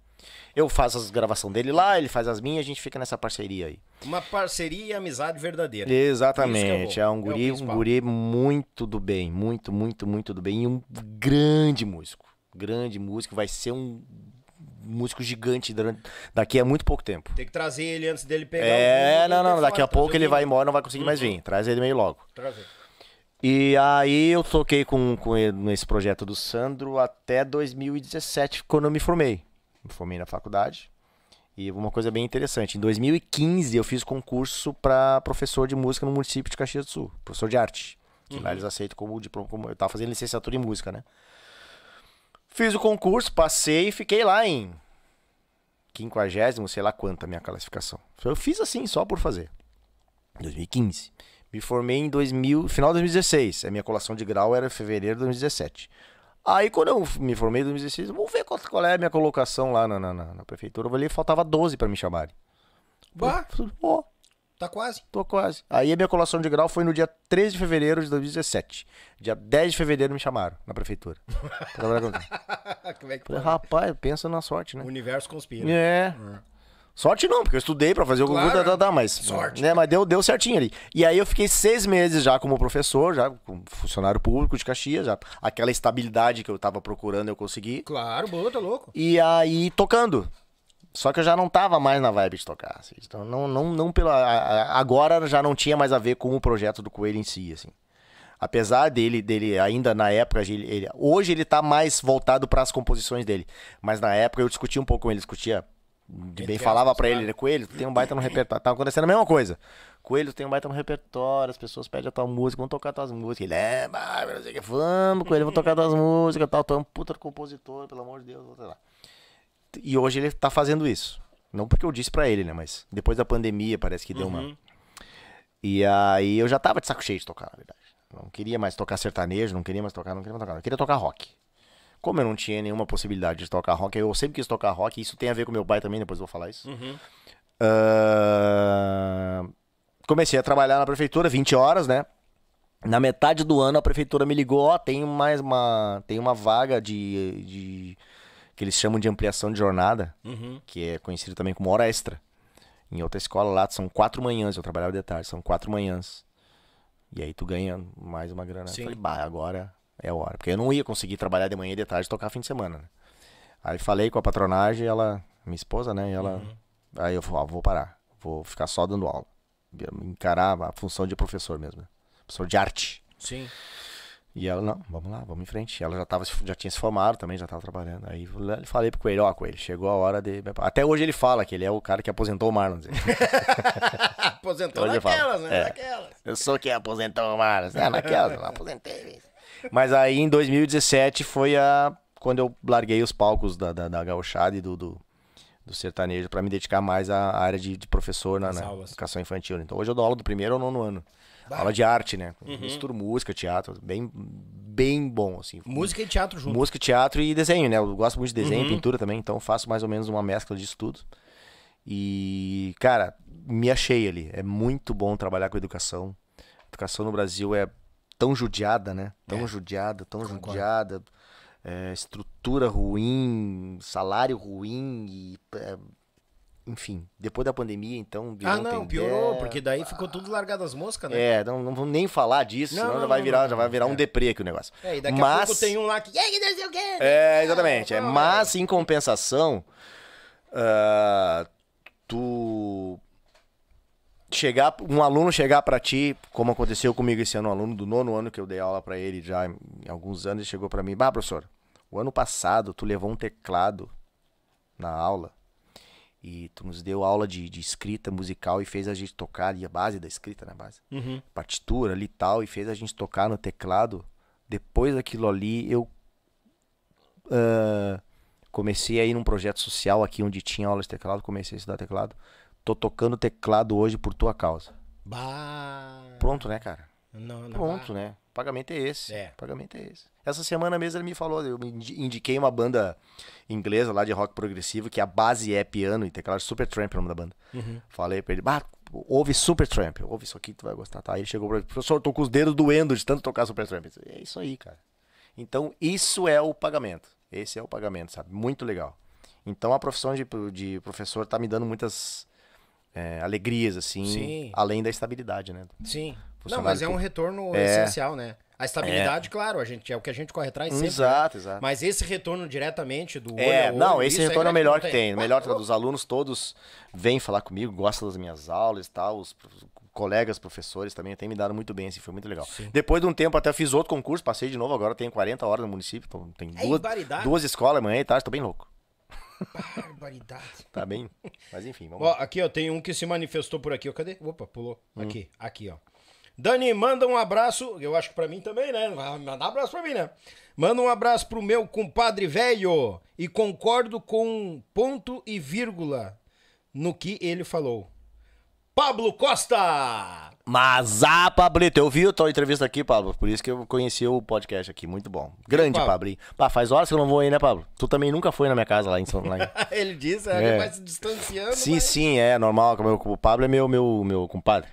Eu faço as gravação dele lá, ele faz as minhas, a gente fica nessa parceria aí. Uma parceria e amizade verdadeira. Exatamente. É, é, um guri, é um guri muito do bem, muito, muito, muito do bem e um grande músico. Grande músico, vai ser um músico gigante durante, daqui a muito pouco tempo. Tem que trazer ele antes dele pegar É, o... não, não, não daqui a pouco ele, ele vai embora, não vai conseguir uhum. mais vir. Traz ele meio logo. Trazer. E aí eu toquei com, com ele nesse projeto do Sandro até 2017, quando eu me formei. Me formei na faculdade. E uma coisa bem interessante, em 2015 eu fiz concurso para professor de música no município de Caxias do Sul, professor de arte. Que uhum. lá eles aceitam como diploma, como eu tava fazendo licenciatura em música, né? Fiz o concurso, passei e fiquei lá em quinquagésimo, sei lá quanto a minha classificação. Eu fiz assim, só por fazer. 2015. Me formei em 2000, final de 2016. A minha colação de grau era fevereiro de 2017. Aí quando eu me formei em 2016, vou ver qual, qual é a minha colocação lá na, na, na prefeitura. Eu falei, faltava 12 para me chamarem. Bah. Eu, oh, Tá quase. Tô quase. Aí a minha colação de grau foi no dia 13 de fevereiro de 2017. Dia 10 de fevereiro me chamaram na prefeitura. Como é que Rapaz, pensa na sorte, né? O universo conspira. É. Uhum. Sorte não, porque eu estudei para fazer o claro, concurso, tá, tá, tá, mas, sorte. Né, mas deu, deu certinho ali. E aí eu fiquei seis meses já como professor, já como funcionário público de Caxias, já aquela estabilidade que eu tava procurando eu consegui. Claro, boa, tá louco. E aí tocando, só que eu já não tava mais na vibe de tocar, assim. Então, não, não, não pela... Agora já não tinha mais a ver com o projeto do Coelho em si, assim. Apesar dele, dele ainda na época, ele, hoje ele tá mais voltado para as composições dele. Mas na época eu discutia um pouco com ele, discutia de bem falava para ele, né? Coelho, tem um baita no repertório. Tava acontecendo a mesma coisa. Coelho, tem um baita no repertório, as pessoas pedem a tua música, vão tocar tuas músicas. Ele é, mas, vamos, Coelho, vão tocar tuas músicas, tal, tu é um puta compositor, pelo amor de Deus, sei lá. E hoje ele tá fazendo isso. Não porque eu disse para ele, né? Mas depois da pandemia parece que deu uhum. uma. E aí eu já tava de saco cheio de tocar, na verdade. Não queria mais tocar sertanejo, não queria mais tocar, não queria mais tocar. Eu queria tocar rock. Como eu não tinha nenhuma possibilidade de tocar rock, eu sempre quis tocar rock, isso tem a ver com meu pai também, depois eu vou falar isso. Uhum. Uh... Comecei a trabalhar na prefeitura, 20 horas, né? Na metade do ano a prefeitura me ligou, ó, oh, tem mais uma. Tem uma vaga de... de que eles chamam de ampliação de jornada, uhum. que é conhecido também como hora extra. Em outra escola lá são quatro manhãs, eu trabalhava de tarde, são quatro manhãs. E aí tu ganha mais uma grana. Sim. Eu falei, bah, agora é a hora. Porque eu não ia conseguir trabalhar de manhã e de tarde tocar fim de semana, né? Aí falei com a patronagem, ela, minha esposa, né? E ela. Uhum. Aí eu falei, ah, vou parar, vou ficar só dando aula. Encarar a função de professor mesmo, né? Professor de arte. Sim. E ela, não, vamos lá, vamos em frente. Ela já, tava, já tinha se formado também, já estava trabalhando. Aí eu falei pro Coelho, ó, oh, Coelho, chegou a hora de. Até hoje ele fala que ele é o cara que aposentou o Marlon. Assim. aposentou naquelas, né? É. Naquelas. Eu sou quem aposentou o Marlon. É, naquelas, eu aposentei. Mas aí em 2017 foi a. Quando eu larguei os palcos da, da, da gauchada e do, do, do sertanejo para me dedicar mais à área de, de professor na, na educação infantil. Então hoje eu dou aula do primeiro ao nono ano. Aula de arte, né? Uhum. música, teatro, bem, bem bom, assim. Música e teatro junto. Música, teatro e desenho, né? Eu gosto muito de desenho uhum. e pintura também, então faço mais ou menos uma mescla disso tudo. E, cara, me achei ali. É muito bom trabalhar com educação. educação no Brasil é tão judiada, né? Tão é. judiada, tão Concordo. judiada. É, estrutura ruim, salário ruim e é, enfim, depois da pandemia, então. Ah, não, piorou, porque daí ficou tudo largado as moscas, né? É, não, não vamos nem falar disso, não, senão não, já vai virar, não, já vai virar um é. deprê aqui o negócio. É, e daqui mas... a pouco tem um lá que. É, exatamente. é, mas, em compensação, uh, tu. Chegar, um aluno chegar para ti, como aconteceu comigo esse ano, um aluno do nono ano que eu dei aula para ele já em alguns anos, ele chegou para mim: Bah, professor, o ano passado tu levou um teclado na aula. E tu nos deu aula de, de escrita musical e fez a gente tocar ali a base da escrita, na né, base. Uhum. Partitura ali e tal, e fez a gente tocar no teclado. Depois daquilo ali, eu uh, comecei a ir num projeto social aqui onde tinha aula de teclado, comecei a estudar teclado. Tô tocando teclado hoje por tua causa. Bah. Pronto, né, cara? Não, não Pronto, bah. né? pagamento é esse. É. Pagamento é esse. Essa semana mesmo ele me falou, eu indiquei uma banda inglesa lá de rock progressivo, que é a base é piano e teclado, Supertramp é o nome da banda. Uhum. Falei pra ele, ah, ouve Supertramp, ouve isso aqui, tu vai gostar. Tá, aí ele chegou pra ele, professor, tô com os dedos doendo de tanto tocar Supertramp. É isso aí, cara. Então, isso é o pagamento. Esse é o pagamento, sabe? Muito legal. Então, a profissão de, de professor tá me dando muitas... É, alegrias, assim, Sim. além da estabilidade, né? Sim. Não, mas é um retorno é... essencial, né? A estabilidade, é. claro, a gente, é o que a gente corre atrás sempre. Exato, né? exato. Mas esse retorno diretamente do é, olho Não, esse retorno é o melhor que tem. o melhor dos alunos, todos vêm falar comigo, gostam das minhas aulas e tal. Os colegas, professores também têm me dado muito bem, assim, foi muito legal. Sim. Depois de um tempo, até fiz outro concurso, passei de novo, agora tenho 40 horas no município. Então tem é duas, barbaridade. duas escolas, amanhã e tarde, estou bem louco. Barbaridade. tá bem? Mas enfim, vamos ó, Aqui, ó, tem um que se manifestou por aqui, ó. Cadê? Opa, pulou. Hum. Aqui, aqui, ó. Dani, manda um abraço. Eu acho que pra mim também, né? Mandar um abraço pra mim, né? Manda um abraço pro meu compadre velho. E concordo com ponto e vírgula no que ele falou. Pablo Costa! Mas ah, Pablito, eu vi a tua entrevista aqui, Pablo. Por isso que eu conheci o podcast aqui. Muito bom. Grande, Pablo. Pablinho. Pá, faz horas que eu não vou aí, né, Pablo? Tu também nunca foi na minha casa lá em São Paulo. ele diz, é, é. ele vai se distanciando. Sim, mas... sim, é normal. O Pablo é meu, meu, meu compadre.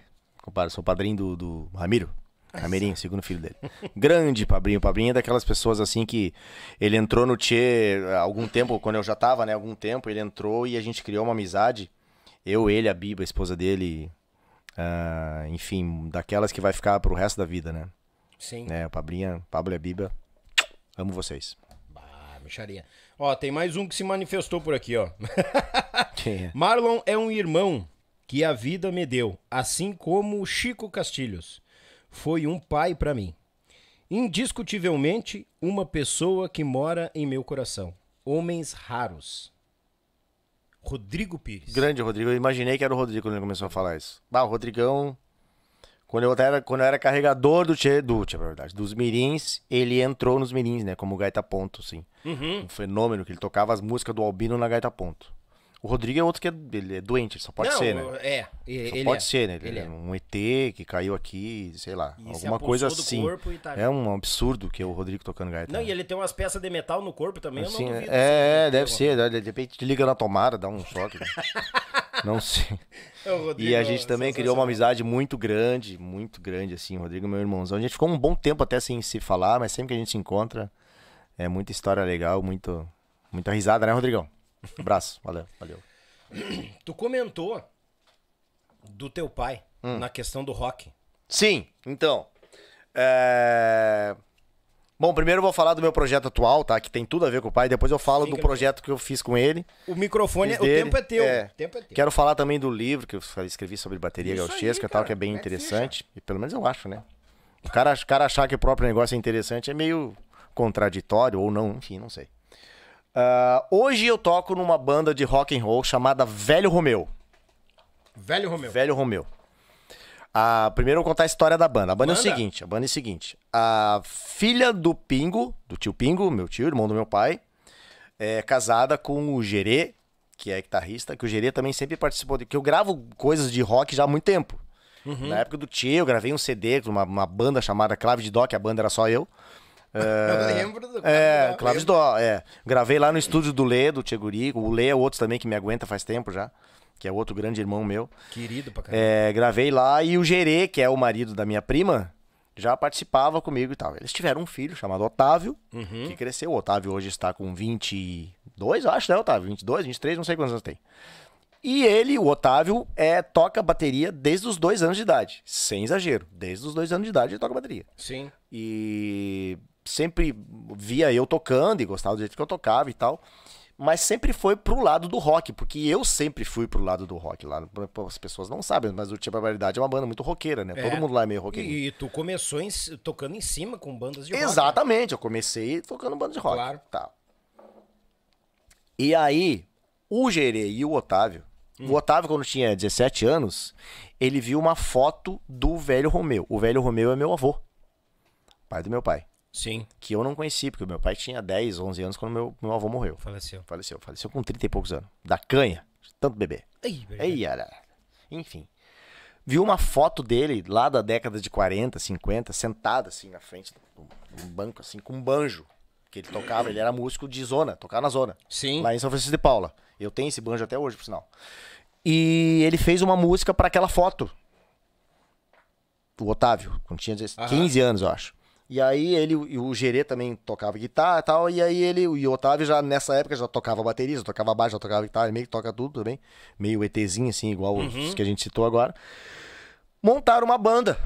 Sou padrinho do, do Ramiro. Ramirinho, segundo filho dele. Grande Pabrinho. Pabrinho é daquelas pessoas assim que ele entrou no Tchê algum tempo, quando eu já tava, né? Algum tempo, ele entrou e a gente criou uma amizade. Eu, ele, a Biba, a esposa dele. Uh, enfim, daquelas que vai ficar pro resto da vida, né? Sim. É, Pabrinha, Pablo e a Biba. Amo vocês. Bah, micharia. Ó, tem mais um que se manifestou por aqui, ó. Quem é? Marlon é um irmão que a vida me deu, assim como Chico Castilhos. Foi um pai para mim. Indiscutivelmente, uma pessoa que mora em meu coração. Homens raros. Rodrigo Pires. Grande Rodrigo. Eu imaginei que era o Rodrigo quando ele começou a falar isso. Bah, o Rodrigão. Quando eu, era, quando eu era carregador do Tchê, do tchê, é verdade, dos Mirins, ele entrou nos Mirins, né? Como Gaita Ponto, assim. Uhum. Um fenômeno que ele tocava as músicas do Albino na Gaita Ponto. O Rodrigo é outro que é, ele é doente, só pode não, ser, né? É, ele, só pode é. ser, né? Ele, ele é. é. um ET que caiu aqui, sei lá, e alguma coisa assim. Tá... É um absurdo que é o Rodrigo tocando gaita. Não, né? e ele tem umas peças de metal no corpo também, assim, eu não assim, duvido. É, assim, né? é, deve ser, né? de repente te liga na tomada, dá um choque. Né? não sei. É, Rodrigo. e a gente também criou uma amizade muito grande, muito grande, assim, o Rodrigo meu irmãozão. A gente ficou um bom tempo até sem se falar, mas sempre que a gente se encontra, é muita história legal, muito, muita risada, né, Rodrigão? Abraço, valeu, valeu. Tu comentou do teu pai hum. na questão do rock. Sim, então. É... Bom, primeiro eu vou falar do meu projeto atual, tá? Que tem tudo a ver com o pai. Depois eu falo Fica do projeto que eu fiz com ele. O microfone, é... o tempo é, teu. É. tempo é teu. Quero falar também do livro que eu escrevi sobre bateria gauchesca e tal, que é bem é interessante. E pelo menos eu acho, né? O cara, o cara achar que o próprio negócio é interessante é meio contraditório ou não, enfim, não sei. Uh, hoje eu toco numa banda de rock and roll chamada Velho Romeu. Velho Romeu. Velho Romeu. Uh, primeiro eu vou contar a história da banda. A banda é o seguinte, a banda é o seguinte. A filha do Pingo, do tio Pingo, meu tio, irmão do meu pai, é casada com o Gerê, que é guitarrista, que o Gerê também sempre participou de. Que eu gravo coisas de rock já há muito tempo. Uhum. Na época do tio, eu gravei um CD com uma, uma banda chamada Clave de Doc, a banda era só eu. Uh, lembro do É, Claves Dó, é. Gravei lá no estúdio do Lê, do Tcheguri. O Lê é outro também que me aguenta faz tempo já, que é outro grande irmão meu. Querido pra é, caramba. É, gravei lá e o Gerê, que é o marido da minha prima, já participava comigo e tal. Eles tiveram um filho chamado Otávio, uhum. que cresceu. O Otávio hoje está com 22, acho, né, Otávio? 22, 23, não sei quantos anos tem. E ele, o Otávio, é, toca bateria desde os dois anos de idade. Sem exagero. Desde os dois anos de idade ele toca bateria. Sim. E sempre via eu tocando e gostava do jeito que eu tocava e tal. Mas sempre foi pro lado do rock, porque eu sempre fui pro lado do rock lá. As pessoas não sabem, mas o Tia Barbaridade é uma banda muito roqueira, né? É. Todo mundo lá é meio roqueiro. E, e, tu começou em, tocando em cima com bandas de rock. Né? Exatamente, né? eu comecei tocando bandas de rock. Claro. Tá. E aí, o Gerê e o Otávio. Hum. O Otávio, quando tinha 17 anos, ele viu uma foto do velho Romeu. O velho Romeu é meu avô, pai do meu pai. Sim. Que eu não conheci, porque meu pai tinha 10, 11 anos quando meu, meu avô morreu. Faleceu. Faleceu. Faleceu com 30 e poucos anos. Da canha. Tanto bebê. Ei, Ei era. Enfim. Viu uma foto dele lá da década de 40, 50, sentado assim na frente de um banco, assim, com um banjo. Que ele tocava, ele era músico de zona, tocava na zona. Sim. Lá em São Francisco de Paula. Eu tenho esse banjo até hoje, por sinal. E ele fez uma música para aquela foto. O Otávio, quando tinha 15 Aham. anos, eu acho. E aí ele e o Gerê também tocava guitarra e tal. E aí ele e o Otávio já nessa época já tocava bateria, já tocava baixo, já tocava guitarra, meio que toca tudo também. Meio ETzinho assim, igual uhum. os que a gente citou agora. Montaram uma banda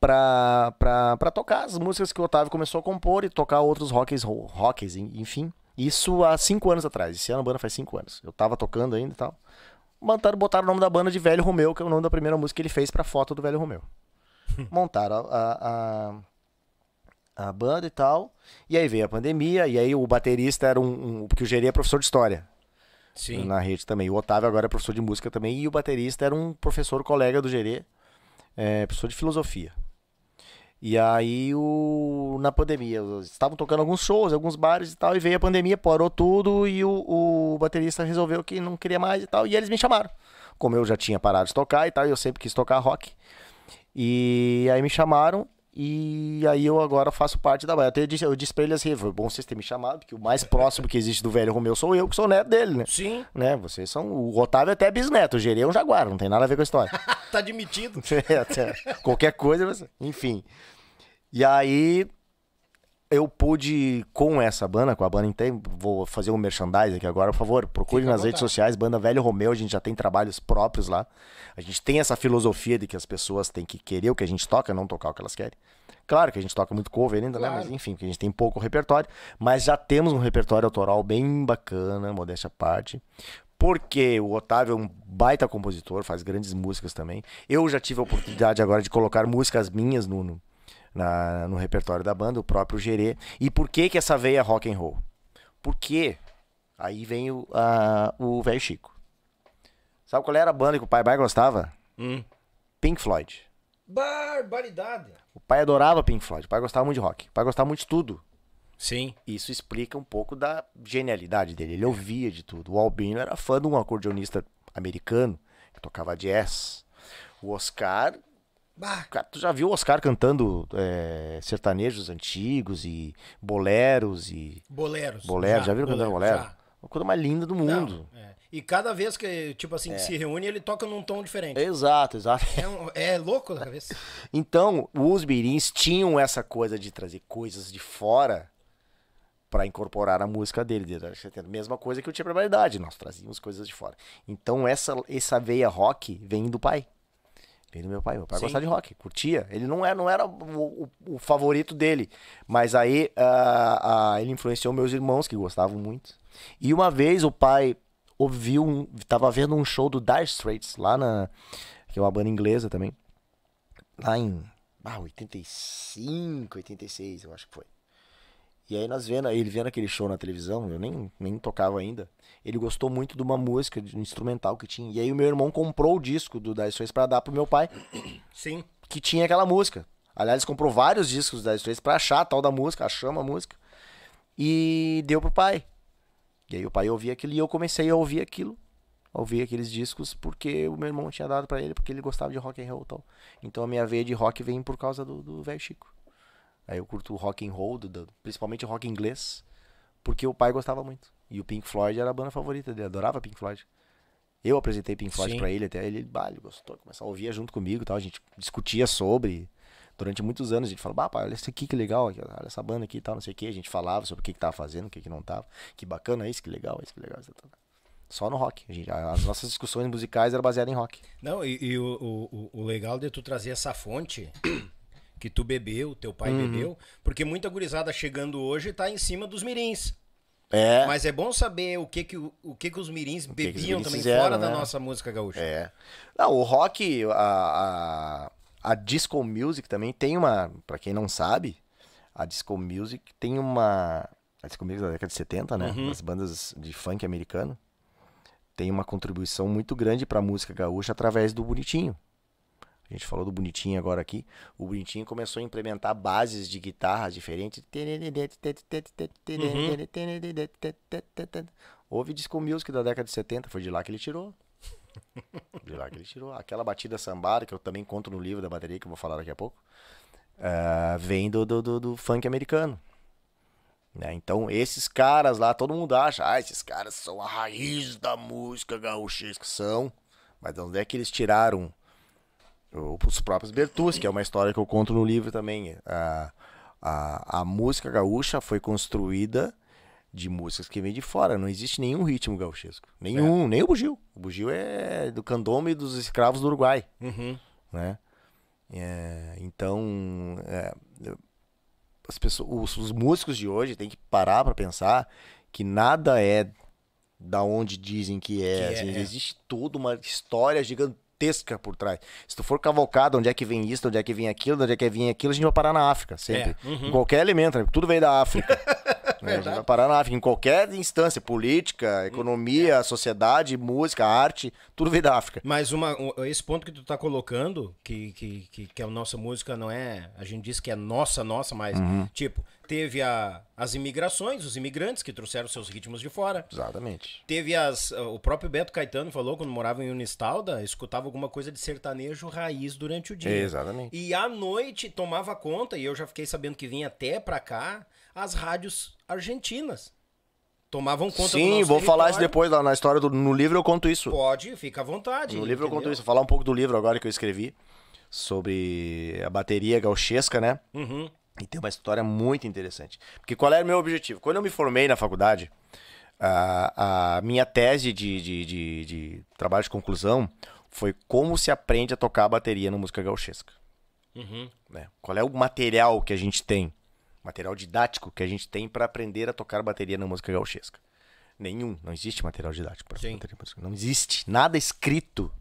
pra, pra, pra tocar as músicas que o Otávio começou a compor e tocar outros rocks, rocks enfim. Isso há cinco anos atrás. Esse ano a banda faz cinco anos. Eu tava tocando ainda e tal. Montaram, botaram o nome da banda de Velho Romeu, que é o nome da primeira música que ele fez pra foto do Velho Romeu. Montaram a, a a banda e tal. E aí veio a pandemia, e aí o baterista era um. um porque o Gerê é professor de história. Sim. Na rede também. O Otávio agora é professor de música também. E o baterista era um professor, colega do Gerê, é, professor de filosofia. E aí, o, na pandemia, estavam tocando alguns shows, alguns bares e tal, e veio a pandemia, parou tudo, e o, o baterista resolveu que não queria mais e tal, e eles me chamaram. Como eu já tinha parado de tocar e tal, eu sempre quis tocar rock. E aí me chamaram, e aí eu agora faço parte da Baia. Até eu disse, eu disse pra ele assim, foi bom vocês terem me chamado, porque o mais próximo que existe do velho Romeu sou eu, que sou neto dele, né? Sim. Né? Vocês são... O Otávio é até bisneto, o Gerê é um jaguar, não tem nada a ver com a história. tá admitido. É, até, qualquer coisa, enfim. E aí eu pude, com essa banda, com a banda inteira, vou fazer um merchandising aqui agora, por favor, procure Fica nas redes sociais, Banda Velho Romeu, a gente já tem trabalhos próprios lá. A gente tem essa filosofia de que as pessoas têm que querer o que a gente toca, não tocar o que elas querem. Claro que a gente toca muito cover ainda, claro. né? Mas enfim, que a gente tem pouco repertório, mas já temos um repertório autoral bem bacana, modéstia à parte. Porque o Otávio é um baita compositor, faz grandes músicas também. Eu já tive a oportunidade agora de colocar músicas minhas no, no na, no repertório da banda, o próprio Gerê. E por que que essa veia é rock and roll? Porque aí vem o, a, o velho Chico. Sabe qual era a banda que o pai mais gostava? Hum. Pink Floyd. Barbaridade! O pai adorava Pink Floyd, o pai gostava muito de rock, o pai gostava muito de tudo. Sim. Isso explica um pouco da genialidade dele. Ele ouvia de tudo. O Albino era fã de um acordeonista americano que tocava jazz. O Oscar Bah. Cara, tu já viu o Oscar cantando é, sertanejos antigos e boleros e. Boleros. Boleros, já, já viu cantando bolero? Já. Uma coisa mais linda do mundo. Não, é. E cada vez que, tipo assim, é. que se reúne, ele toca num tom diferente. Exato, exato. É, um, é louco da cabeça. então, os mirins tinham essa coisa de trazer coisas de fora para incorporar a música dele, é A Mesma coisa que eu tinha pra idade, nós trazíamos coisas de fora. Então, essa, essa veia rock vem do pai. Vem do meu pai. Meu pai Sim. gostava de rock, curtia. Ele não era, é, não era o, o, o favorito dele. Mas aí uh, uh, ele influenciou meus irmãos, que gostavam muito. E uma vez o pai ouviu, um, tava vendo um show do Dire Straits, lá na. que é uma banda inglesa também. Lá em. Ah, 85, 86, eu acho que foi. E aí nós vendo, ele vendo aquele show na televisão, eu nem, nem tocava ainda. Ele gostou muito de uma música, de um instrumental que tinha. E aí o meu irmão comprou o disco do Das Três para dar pro meu pai. Sim. Que tinha aquela música. Aliás, comprou vários discos das Três para achar a tal da música, achou a música. E deu pro pai. E aí o pai ouvia aquilo e eu comecei a ouvir aquilo. A ouvir aqueles discos porque o meu irmão tinha dado para ele, porque ele gostava de rock and roll e tal. Então a minha veia de rock vem por causa do velho Chico. Aí eu curto o rock and roll, do, do, principalmente o rock inglês, porque o pai gostava muito. E o Pink Floyd era a banda favorita dele, adorava Pink Floyd. Eu apresentei Pink Floyd para ele, até ele, bah, ele gostou, começou a ouvir junto comigo, tal, a gente discutia sobre durante muitos anos a gente falava, ah, pá, olha esse aqui que legal, olha essa banda aqui e tal, não sei o que, a gente falava sobre o que que tava fazendo, o que que não tava, que bacana isso, que legal isso, que legal isso. Só no rock, a gente, as nossas discussões musicais eram baseadas em rock. Não, e, e o, o, o legal de tu trazer essa fonte que tu bebeu, teu pai uhum. bebeu, porque muita gurizada chegando hoje tá em cima dos mirins. É. Mas é bom saber o que que, o que, que os mirins o bebiam que que os mirins também fizeram, fora né? da nossa música gaúcha. É. Não, o rock, a, a, a disco music também tem uma, para quem não sabe, a disco music tem uma, a disco music da década de 70, né? Uhum. As bandas de funk americano tem uma contribuição muito grande para a música gaúcha através do bonitinho. A gente falou do Bonitinho agora aqui. O Bonitinho começou a implementar bases de guitarras diferentes. Uhum. Houve disco music da década de 70, foi de lá que ele tirou. De lá que ele tirou. Aquela batida sambada, que eu também conto no livro da bateria, que eu vou falar daqui a pouco, uh, vem do, do, do, do, funk americano. Né? Então, esses caras lá, todo mundo acha, ah, esses caras são a raiz da música que São, mas de onde é que eles tiraram os próprios Bertus, que é uma história que eu conto no livro também. A, a, a música gaúcha foi construída de músicas que vêm de fora. Não existe nenhum ritmo gauchesco. Nenhum, é. nem o bugio. O bugio é do candome dos escravos do Uruguai. Uhum. Né? É, então, é, as pessoas, os, os, músicos de hoje têm que parar para pensar que nada é da onde dizem que é. Que assim, é, é. existe toda uma história gigantesca gigantesca por trás. Se tu for cavocado, onde é que vem isso, onde é que vem aquilo, onde é que vem aquilo, a gente vai parar na África, sempre. É. Uhum. Em qualquer elemento, né? Tudo vem da África. Né? Verdade. Vai parar na África, em qualquer instância, política, economia, é. sociedade, música, arte, tudo vem da África. Mas uma, esse ponto que tu tá colocando, que, que, que, que a nossa música não é. A gente diz que é nossa, nossa, mas, uhum. tipo, teve a, as imigrações, os imigrantes que trouxeram seus ritmos de fora. Exatamente. Teve as. O próprio Beto Caetano falou quando morava em Unistalda, escutava alguma coisa de sertanejo raiz durante o dia. Exatamente. E à noite tomava conta, e eu já fiquei sabendo que vinha até pra cá as rádios argentinas tomavam conta Sim, do nosso vou território. falar isso depois lá na história do no livro eu conto isso. Pode, fica à vontade. No livro entendeu? eu conto isso, vou falar um pouco do livro agora que eu escrevi sobre a bateria gauchesca, né? Uhum. E tem uma história muito interessante. Porque qual era é o meu objetivo? Quando eu me formei na faculdade, a, a minha tese de, de, de, de, trabalho de conclusão foi como se aprende a tocar a bateria na música gauchesca. Uhum. Né? Qual é o material que a gente tem? material didático que a gente tem para aprender a tocar bateria na música gauchesca. Nenhum, não existe material didático para bateria, não existe nada escrito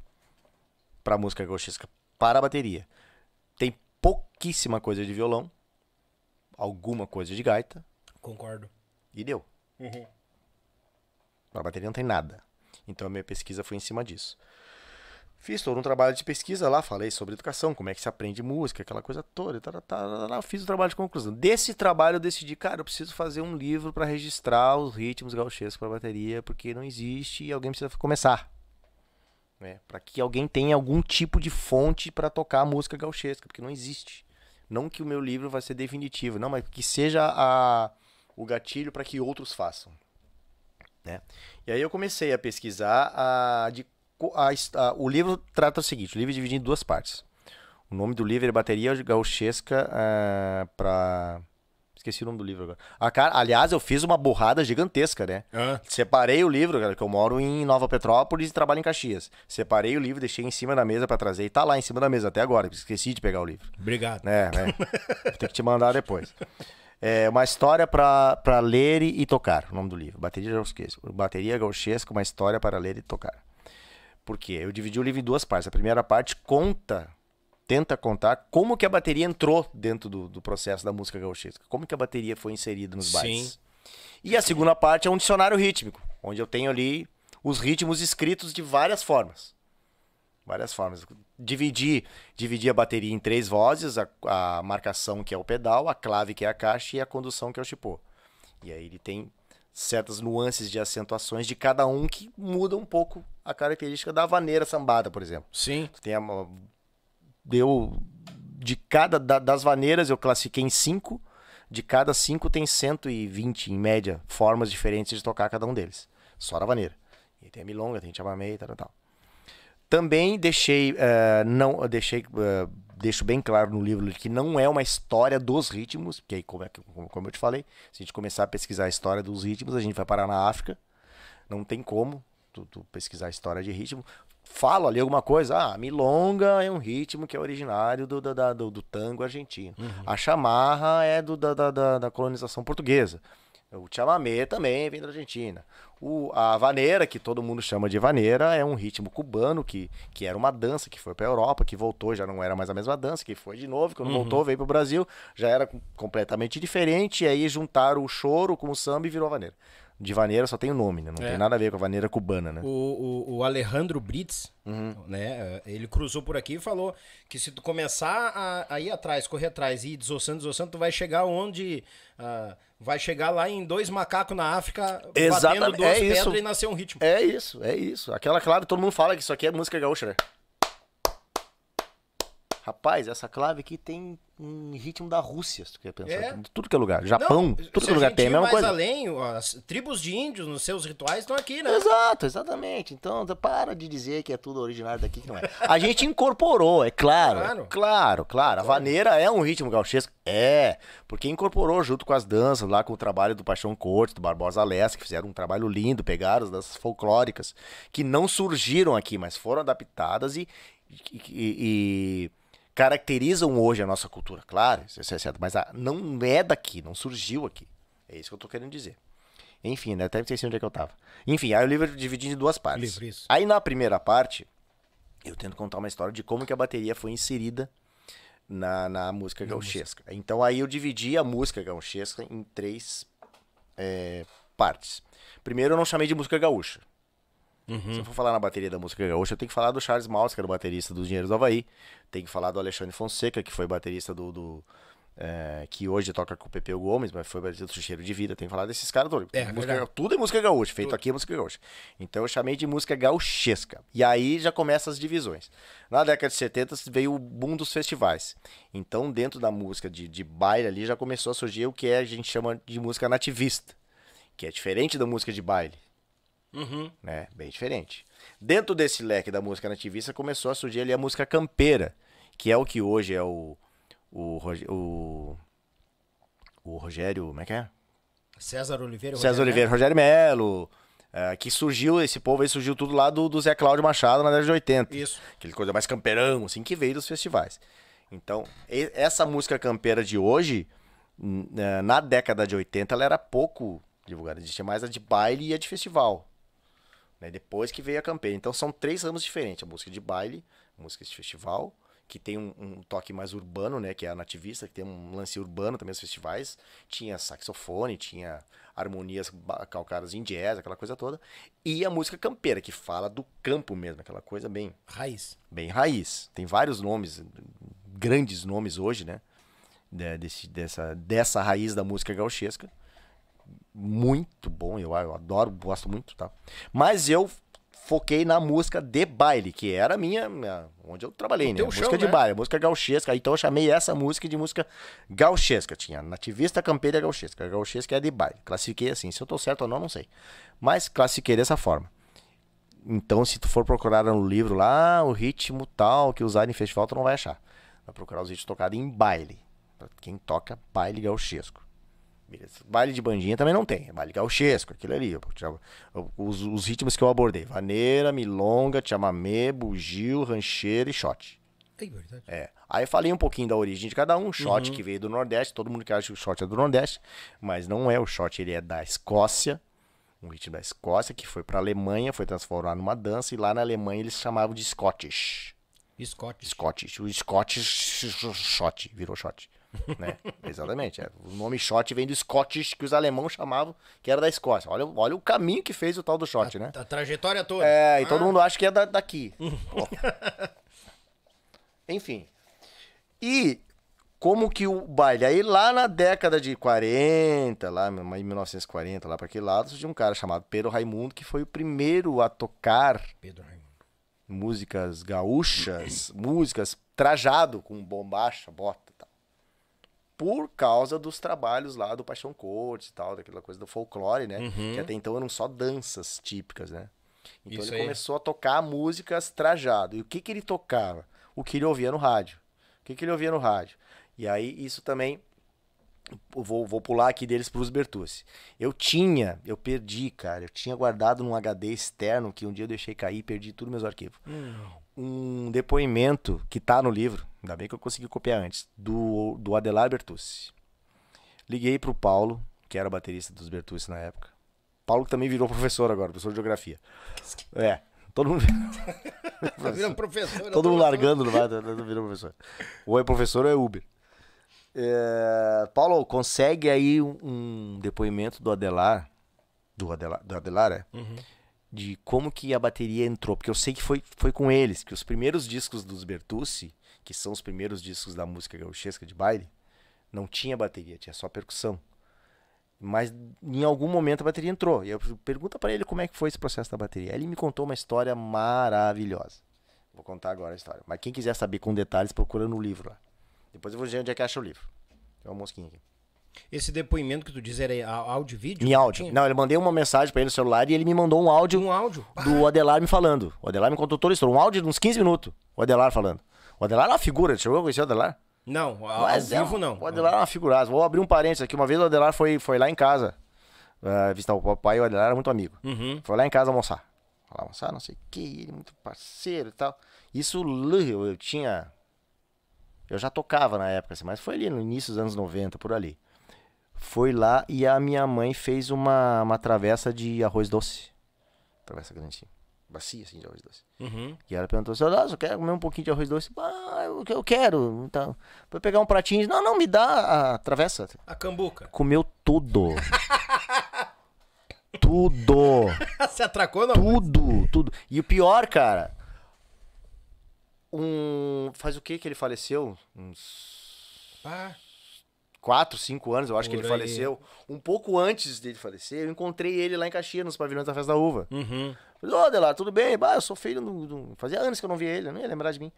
para música gauchesca para bateria. Tem pouquíssima coisa de violão, alguma coisa de gaita. Concordo. E deu. Uhum. Para bateria não tem nada. Então a minha pesquisa foi em cima disso. Fiz todo um trabalho de pesquisa lá, falei sobre educação, como é que se aprende música, aquela coisa toda. Tá, tá, tá, fiz o trabalho de conclusão. Desse trabalho eu decidi, cara, eu preciso fazer um livro para registrar os ritmos gauchescos para bateria, porque não existe e alguém precisa começar. Né? Para que alguém tenha algum tipo de fonte para tocar a música gauchesca, porque não existe. Não que o meu livro vai ser definitivo, não, mas que seja a, o gatilho para que outros façam. Né? E aí eu comecei a pesquisar a, de a, a, o livro trata o seguinte: o livro é dividido em duas partes. O nome do livro é Bateria Gauchesca uh, é, para Esqueci o nome do livro agora. cara, aliás, eu fiz uma burrada gigantesca, né? Ah. Separei o livro, cara, que eu moro em Nova Petrópolis e trabalho em Caxias. Separei o livro, deixei em cima da mesa para trazer e tá lá em cima da mesa até agora. Esqueci de pegar o livro. Obrigado. É, né? Vou ter que te mandar depois. É uma história para ler e tocar, o nome do livro. Bateria Gauchesca. Bateria Gauchesca, uma história para ler e tocar. Porque eu dividi o livro em duas partes. A primeira parte conta, tenta contar como que a bateria entrou dentro do, do processo da música gaúchesca. Como que a bateria foi inserida nos bailes. Sim. E a segunda parte é um dicionário rítmico, onde eu tenho ali os ritmos escritos de várias formas. Várias formas. Dividir, dividir a bateria em três vozes, a, a marcação que é o pedal, a clave que é a caixa e a condução que é o chipô. E aí ele tem certas nuances de acentuações de cada um que muda um pouco a característica da vaneira sambada, por exemplo. Sim. Tem a, deu de cada da, das vaneiras eu classifiquei em cinco. De cada cinco tem 120 em média formas diferentes de tocar cada um deles. Só a vaneira. E tem a milonga, tem a chamamei, tal, tal. Também deixei uh, não deixei uh, deixo bem claro no livro que não é uma história dos ritmos, porque aí, como, é como eu te falei, se a gente começar a pesquisar a história dos ritmos, a gente vai parar na África. Não tem como tu, tu pesquisar a história de ritmo. Falo ali alguma coisa, ah, milonga é um ritmo que é originário do, da, do, do, do, tango argentino. Uhum. A chamarra é do, da, da, da colonização portuguesa. O chamamé também vem da Argentina. O, a vaneira, que todo mundo chama de vaneira, é um ritmo cubano que, que era uma dança que foi para a Europa, que voltou, já não era mais a mesma dança, que foi de novo, quando uhum. voltou, veio para o Brasil, já era completamente diferente, e aí juntaram o choro com o samba e virou a vaneira de vaneira só tem o nome, né? Não é. tem nada a ver com a vaneira cubana, né? O, o, o Alejandro Brits, uhum. né? Eh, ele cruzou por aqui e falou que se tu começar a, a ir atrás, correr atrás e ir desossando, desossando, tu vai chegar onde... Uh, vai chegar lá em dois macacos na África, Exatamente. batendo duas é pedras isso. e nascer um ritmo. É isso, é isso. Aquela, claro, todo mundo fala que isso aqui é música gaúcha, né? Rapaz, essa clave aqui tem um ritmo da Rússia, se tu quer pensar. É. Tudo que é lugar. Japão, não, tudo que é lugar tem. É a mesma coisa. além, ó, as tribos de índios nos seus rituais estão aqui, né? Exato, exatamente. Então, para de dizer que é tudo originário daqui, que não é. A gente incorporou, é claro. Claro, é claro, claro. A vaneira é um ritmo gauchesco. É, porque incorporou junto com as danças, lá com o trabalho do Paixão Corte, do Barbosa Lessa, que fizeram um trabalho lindo, pegaram as danças folclóricas, que não surgiram aqui, mas foram adaptadas e, e, e caracterizam hoje a nossa cultura. Claro, isso é certo, mas a, não é daqui, não surgiu aqui. É isso que eu estou querendo dizer. Enfim, né? até me esqueci onde é que eu estava. Enfim, aí o livro é dividido em duas partes. isso. Aí na primeira parte, eu tento contar uma história de como que a bateria foi inserida na, na música gauchesca. Então aí eu dividi a música gauchesca em três é, partes. Primeiro eu não chamei de música gaúcha. Uhum. Se eu for falar na bateria da música gaúcha, eu tenho que falar do Charles Maus, que era o baterista dos Dinheiros do Havaí. tem que falar do Alexandre Fonseca, que foi baterista do. do é, que hoje toca com o Pepeu Gomes, mas foi baterista do Cheiro de Vida. tem que falar desses caras todos. É, música, tudo é música gaúcha, feito tudo. aqui é música gaúcha. Então eu chamei de música gauchesca. E aí já começam as divisões. Na década de 70 veio o boom dos festivais. Então dentro da música de, de baile ali já começou a surgir o que a gente chama de música nativista que é diferente da música de baile. Uhum. Né? Bem diferente. Dentro desse leque da música nativista começou a surgir ali a música campeira, que é o que hoje é o. O, o, o Rogério. Como é que é? César Oliveira. César Rogério Oliveira, Rogério Melo. Uh, que surgiu, esse povo aí surgiu tudo lá do, do Zé Cláudio Machado na década de 80. Isso. Aquele coisa mais campeirão, assim, que veio dos festivais. Então, e, essa música campeira de hoje, é, na década de 80, ela era pouco divulgada. Existia mais a de baile e a de festival. Né? Depois que veio a campeira. Então são três ramos diferentes: a música de baile, a música de festival, que tem um, um, toque mais urbano, né? Que é a nativista, que tem um lance urbano também nos festivais. Tinha saxofone, tinha harmonias calcadas em jazz, aquela coisa toda. E a música campeira, que fala do campo mesmo, aquela coisa bem... Raiz. Bem raiz. Tem vários nomes, grandes nomes hoje, né? Desse, dessa, dessa raiz da música gauchesca muito bom, eu, eu adoro, gosto muito, tá? Mas eu foquei na música de baile, que era a minha, minha onde eu trabalhei, né? Música de né? baile, música gauchesca. Então eu chamei essa música de música gauchesca. Tinha nativista, campeira gauchesca. Gauchesca é de baile. Classifiquei assim. Se eu tô certo ou não, não sei. Mas classifiquei dessa forma. Então, se tu for procurar no livro lá, ah, o ritmo tal que usar em festival, tu não vai achar. Vai procurar os ritmos tocados em baile. Pra quem toca baile gauchesco. Beleza. Baile de bandinha também não tem. É baile gauchesco, aquilo ali. Os, os, ritmos que eu abordei. Vaneira, milonga, chamamé, bugio, rancheiro e shot. É verdade. É. Aí eu falei um pouquinho da origem de cada um. Uhum. Shot uhum. que veio do Nordeste. Todo mundo que acha que o shot é do Nordeste. Mas não é o shot. Ele é da Escócia. Um ritmo da Escócia que foi pra Alemanha. Foi transformado numa dança. E lá na Alemanha eles chamavam de Scottish. Scottish. Scottish. O Scottish shot. Virou shot. né? Exatamente. É. O nome shot vem do Scottish, que os alemãos chamavam, que era da Escócia. Olha, olha o caminho que fez o tal do shot, a, né? A trajetória toda. É, ah. e todo ah. mundo acha que é da, daqui. Enfim. E como que o baile. Aí lá na década de 40, lá em 1940, lá para aquele lado, surgiu um cara chamado Pedro Raimundo, que foi o primeiro a tocar músicas gaúchas, músicas trajado com bombacha, bota por causa dos trabalhos lá do Paixão Cortes e tal, daquela coisa do folclore, né? Uhum. Que até então eram só danças típicas, né? Então Isso ele aí. começou a tocar músicas trajado. E o que, que ele tocava? O que ele ouvia no rádio. O que, que ele ouvia no rádio. E aí isso também Vou, vou, pular aqui deles para os Bertucci. Eu tinha, eu perdi, cara. Eu tinha guardado num HD externo que um dia eu deixei cair, perdi tudo meus arquivos. Hum. Um depoimento que tá no livro Ainda bem que eu consegui copiar antes. Do, do Adelar Bertucci. Liguei para o Paulo, que era baterista dos Bertucci na época. Paulo que também virou professor agora, professor de geografia. É. Todo mundo. virou professor. Todo mundo largando, não vai, virou professor. Ou é professor ou é Uber. É, Paulo, consegue aí um, um, depoimento do Adelar, do Adelar, do Adelar é? Uhum. De como que a bateria entrou, porque eu sei que foi, foi com eles, que os primeiros discos dos Bertucci que são os primeiros discos da música gauchesca de baile, não tinha bateria, tinha só percussão. Mas em algum momento a bateria entrou. E eu pergunta para ele como é que foi esse processo da bateria. Ele me contou uma história maravilhosa. Vou contar agora a história. Mas quem quiser saber com detalhes, procura no livro lá. Depois eu vou dizer onde é que acha o livro. Tem uma mosquinha aqui. Esse depoimento que tu diz era áudio vídeo? Em áudio. Não, eu mandei uma mensagem para ele no celular e ele me mandou um áudio. Um áudio? Do ah. Adelar me falando. O Adelar me contou toda a história. Um áudio de uns 15 minutos. O Adelar falando. O Adelar é uma figura, eu chegou a conhecer o Adelar? Não, ao Mas é vivo é, não. O Adelar é uma figuraça. Vou abrir um parênteses aqui. Uma vez o Adelar foi, foi lá em casa uh, visitar o papai e o Adelar era muito amigo. Uhum. Foi lá em casa almoçar. Foi lá almoçar, não sei o que, ele muito parceiro e tal. Isso eu, eu tinha. Eu já tocava na época, assim, mas foi ali no início dos anos 90, por ali. Foi lá e a minha mãe fez uma, uma travessa de arroz doce. Travessa grandinha bacia assim de arroz doce. Uhum. E ela perguntou assim: ah, eu quero comer um pouquinho de arroz doce. Ah, eu, eu quero. Então, vou pegar um pratinho. Não, não, me dá a travessa. A cambuca. Comeu tudo. tudo. Você atracou, não? Tudo, tudo. E o pior, cara. Um. Faz o que que ele faleceu? Uns. Ah quatro, cinco anos, eu acho Por que ele aí. faleceu. Um pouco antes dele falecer, eu encontrei ele lá em Caxias, nos pavilhões da Festa da Uva. Uhum. Falei, ô, Adelar, tudo bem? Bah, eu sou filho do, do, Fazia anos que eu não via ele, eu não ia lembrar de mim.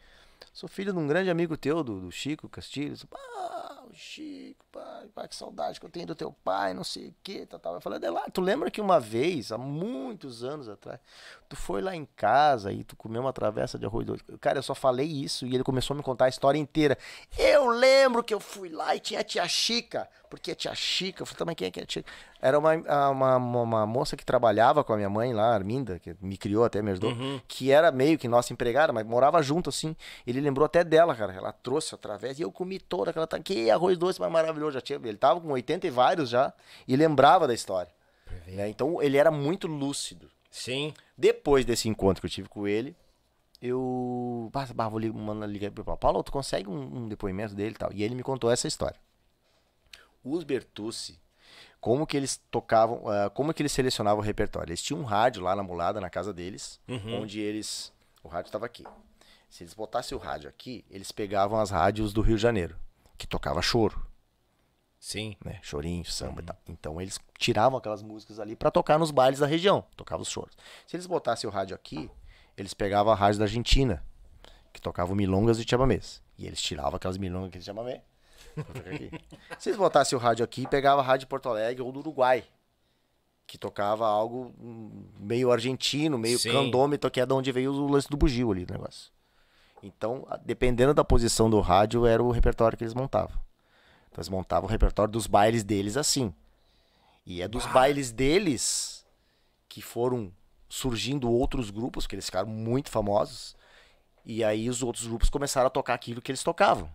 Sou filho de um grande amigo teu, do, do Chico Castilho. ah o Chico, pai, pai, que saudade que eu tenho do teu pai, não sei o que, tal, tal. Eu falei, lá tu lembra que uma vez, há muitos anos atrás, tu foi lá em casa e tu comeu uma travessa de arroz doce. Cara, eu só falei isso e ele começou a me contar a história inteira. Eu lembro que eu fui lá e tinha a tia Chica, porque a tia Chica, eu falei, também quem é que é a tia Era uma, uma, uma, moça que trabalhava com a minha mãe lá, Arminda, que me criou até, me ajudou, uhum. que era meio que nossa empregada, mas morava junto, assim. Ele lembrou até dela, cara. Ela trouxe a travessa e eu comi toda aquela... Que arroz doce mais maravilhoso maravilhoso, já tinha, ele estava com 80 e vários já e lembrava da história. Né? Então ele era muito lúcido. Sim. Depois desse encontro que eu tive com ele, eu. Bah, bah, vou ligar, para ligar pro Paulo. Paulo, tu consegue um, um depoimento dele e tal? E ele me contou essa história. Os Bertucci, como que eles tocavam, uh, como que eles selecionavam o repertório? Eles tinham um rádio lá na mulada, na casa deles, uhum. onde eles. O rádio estava aqui. Se eles botassem o rádio aqui, eles pegavam as rádios do Rio de Janeiro, que tocava choro. Sim. Né? Chorinho, samba uhum. e tal. Então eles tiravam aquelas músicas ali para tocar nos bailes da região, tocava os choros. Se eles botassem o rádio aqui, eles pegavam a rádio da Argentina, que tocava milongas e chamamés. E eles tiravam aquelas milongas e chamamé. Né? Se eles botassem o rádio aqui, pegava a rádio de Porto Alegre ou do Uruguai, que tocava algo hum, meio argentino, meio Sim. candômetro, que é de onde veio o lance do bugio ali, o negócio. Então, dependendo da posição do rádio, era o repertório que eles montavam. Então eles montavam o repertório dos bailes deles assim. E é dos ah. bailes deles que foram surgindo outros grupos, que eles ficaram muito famosos. E aí os outros grupos começaram a tocar aquilo que eles tocavam.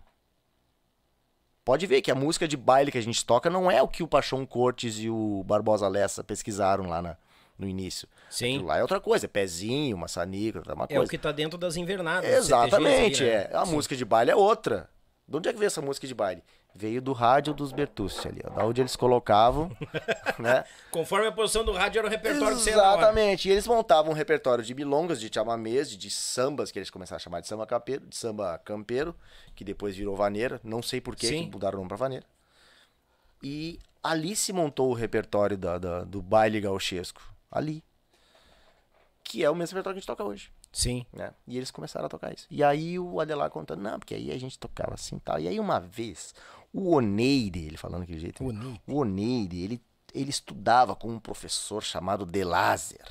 Pode ver que a música de baile que a gente toca não é o que o Pachon Cortes e o Barbosa Lessa pesquisaram lá na, no início. Sim. Aquilo lá é outra coisa, é pezinho, maçanica, uma coisa. Tá é o que tá dentro das invernadas. Exatamente, né? é. A Sim. música de baile é outra. De onde é que veio essa música de baile? veio do rádio dos Bertucci ali, ó, da onde eles colocavam, né? Conforme a posição do rádio era o repertório é? Exatamente. e eles montavam um repertório de milongas, de chamamés, de, sambas, que eles começaram a chamar de samba campeiro, de samba campeiro, que depois virou vaneira, não sei por que mudaram o nome para vaneira. E ali se montou o repertório da, da, do baile gauchesco, ali. Que é o mesmo repertório que a gente toca hoje. Sim. Né? E eles começaram a tocar isso. E aí o Adelar contando, não, porque aí a gente tocava assim e tal. E aí uma vez, o Oneide, ele falando aquele jeito. Né? O Oneide, ele, ele estudava com um professor chamado Delazer,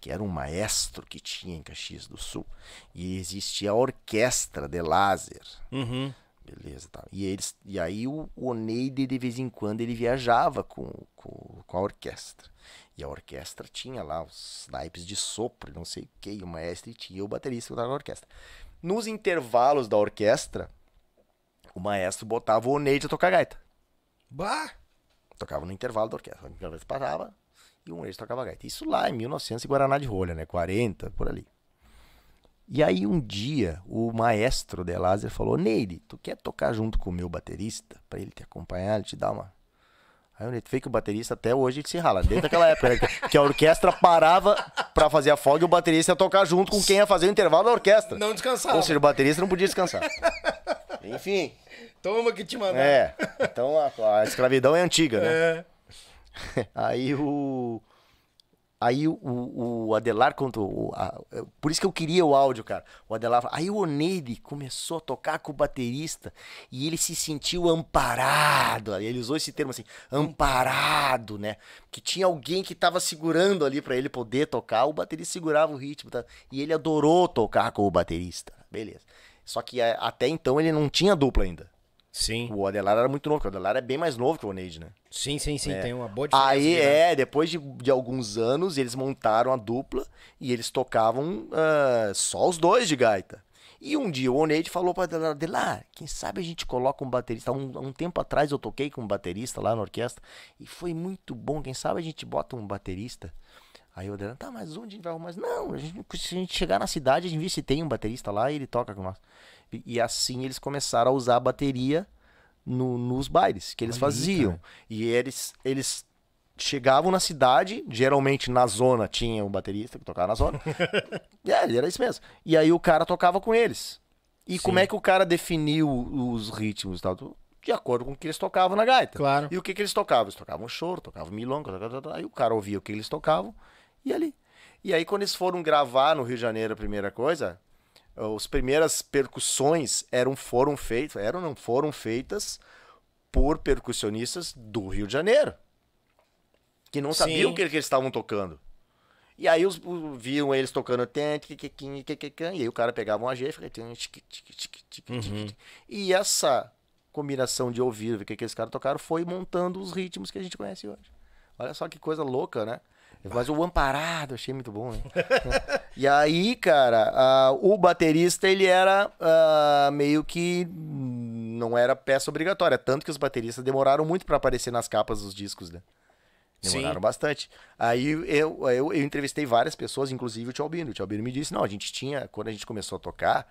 que era um maestro que tinha em Caxias do Sul. E existia a orquestra Delazer. Uhum. Beleza, tá. E, eles, e aí o Oneide, de vez em quando, ele viajava com, com, com a orquestra. E a orquestra tinha lá os naipes de sopro, não sei o que, o maestro tinha o baterista que estava na orquestra. Nos intervalos da orquestra, o maestro botava o Neide a tocar gaita. Bah! Tocava no intervalo da orquestra. A vez parava e o Neide tocava gaita. Isso lá em 1900 e Guaraná de Rolha, né? 40, por ali. E aí um dia o maestro de Láser falou: Neide, tu quer tocar junto com o meu baterista? para ele te acompanhar, ele te dar uma. Aí o Neide fez que o baterista até hoje ele se rala, desde aquela época, né? que a orquestra parava para fazer a folga e o baterista ia tocar junto com quem ia fazer o intervalo da orquestra. Não descansava. Ou seja, o baterista não podia descansar. Enfim. Toma que te mandou. É. Então a, a escravidão é antiga, né? É. Aí o. Aí o, o Adelar contou. A, por isso que eu queria o áudio, cara. O Adelar. Aí o Oneide começou a tocar com o baterista e ele se sentiu amparado. Ele usou esse termo assim, amparado, né? Que tinha alguém que tava segurando ali para ele poder tocar. O baterista segurava o ritmo. Tá? E ele adorou tocar com o baterista. Beleza. Só que é, até então ele não tinha dupla ainda. Sim. O Adelar era muito novo, porque o Adelar é bem mais novo que o Oneide, né? Sim, sim, sim, é. tem uma boa diferença. Aí é, depois de, de, alguns anos, eles montaram a dupla e eles tocavam uh, só os dois de gaita. E um dia o Oneide falou para Adelar, Adelar, quem sabe a gente coloca um baterista. Um, um tempo atrás eu toquei com um baterista lá na orquestra e foi muito bom, quem sabe a gente bota um baterista. Aí o Adriano, tá, mas onde a gente vai arrumar? Não, a gente, se a gente chegar na cidade, a gente vê se tem um baterista lá e ele toca com nós. E, e assim eles começaram a usar a bateria no, nos bailes que eles Olha faziam. Aí, e eles, eles chegavam na cidade, geralmente na zona tinha um baterista que tocava na zona. é, era isso mesmo. E aí o cara tocava com eles. E Sim. como é que o cara definiu os ritmos e tal? De acordo com o que eles tocavam na gaita. Claro. E o que, que eles tocavam? Eles tocavam choro, tocavam milonga, tocavam, tá, tá, tá, aí o cara ouvia o que eles tocavam e ali. E aí, quando eles foram gravar no Rio de Janeiro a primeira coisa, as primeiras percussões eram, foram feitas, eram, não foram feitas por percussionistas do Rio de Janeiro. Que não Sim. sabiam o que, que eles estavam tocando. E aí os, os, viam eles tocando e aí o cara pegava um AG e ficava... Uhum. E essa combinação de ouvir o que esses caras tocaram foi montando os ritmos que a gente conhece hoje. Olha só que coisa louca, né? Mas o Amparado, achei muito bom, né? e aí, cara, uh, o baterista, ele era uh, meio que. Não era peça obrigatória. Tanto que os bateristas demoraram muito para aparecer nas capas dos discos, né? Demoraram Sim. bastante. Aí eu, eu, eu, entrevistei várias pessoas, inclusive o Tchalbino. O Tchalbino me disse: não, a gente tinha, quando a gente começou a tocar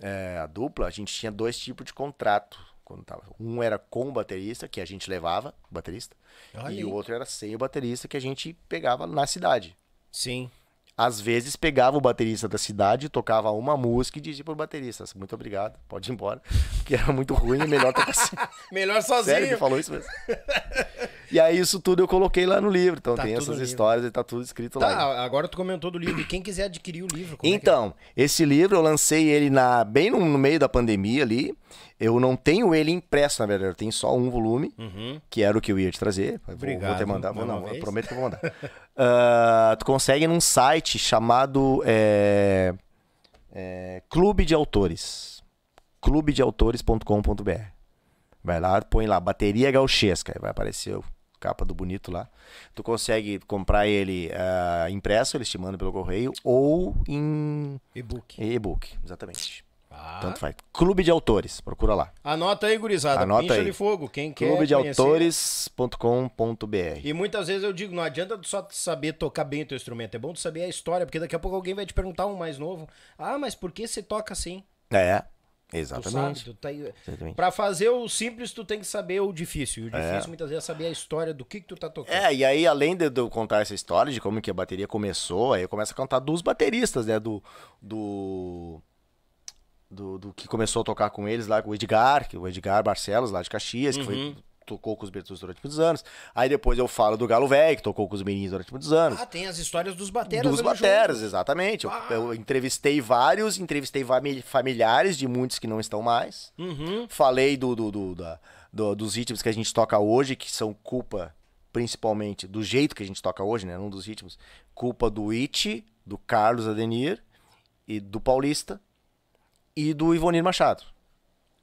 é, a dupla, a gente tinha dois tipos de contrato quando tava. Um era com o baterista, que a gente levava, baterista. Olha e o outro era sem o baterista, que a gente pegava na cidade. Sim. Às vezes pegava o baterista da cidade, tocava uma música e dizia pro baterista: Muito obrigado, pode ir embora. Porque era muito ruim, melhor tocar assim. melhor sozinho. Sério, ele falou isso mesmo. E aí isso tudo eu coloquei lá no livro. Então tá tem essas histórias e tá tudo escrito tá, lá. Agora tu comentou do livro. E quem quiser adquirir o livro, é é? Então, é é? esse livro eu lancei ele na bem no, no, meio da pandemia ali. Eu não tenho ele impresso, na verdade. Eu tenho só um volume, uhum. que era o que eu ia te trazer. Obrigado. Vou, vou mandar. Vou, não, eu prometo que eu vou mandar. uh, tu consegue num site chamado é, é Clube de Autores. clubedeautores.com.br Vai lá, põe lá, bateria gauchesca, vai aparecer capa do bonito lá. Tu consegue comprar ele uh, impresso, Ele te manda pelo correio, ou em. E-book. E-book, exatamente. Ah. Tanto faz. Clube de Autores, procura lá. Anota aí, gurizada. Anota Pincha aí. de fogo, quem quer Autores.com.br. E muitas vezes eu digo, não adianta só saber tocar bem o teu instrumento, é bom tu saber a história, porque daqui a pouco alguém vai te perguntar um mais novo. Ah, mas por que você toca assim? É. Exatamente. Tu sabe, tu tem... Pra fazer o simples, tu tem que saber o difícil. E o é. difícil, é. muitas vezes, é saber a história do que, que tu tá tocando. É, e aí, além de eu contar essa história de como que a bateria começou, aí eu começo a contar dos bateristas, né? Do. Do. Do, do que começou a tocar com eles lá, com o Edgar, que o Edgar Barcelos, lá de Caxias, que foi uhum tocou com os Beatles durante muitos anos. Aí depois eu falo do Galo Velho, que tocou com os meninos durante muitos anos. Ah, tem as histórias dos bateras. Dos bateras, exatamente. Eu, ah. eu, entrevistei vários, entrevistei familiares de muitos que não estão mais. Uhum. Falei do, do, do, da, do, dos ritmos que a gente toca hoje, que são culpa principalmente do jeito que a gente toca hoje, né? Um dos ritmos. Culpa do It, do Carlos Adenir e do Paulista e do Ivonir Machado.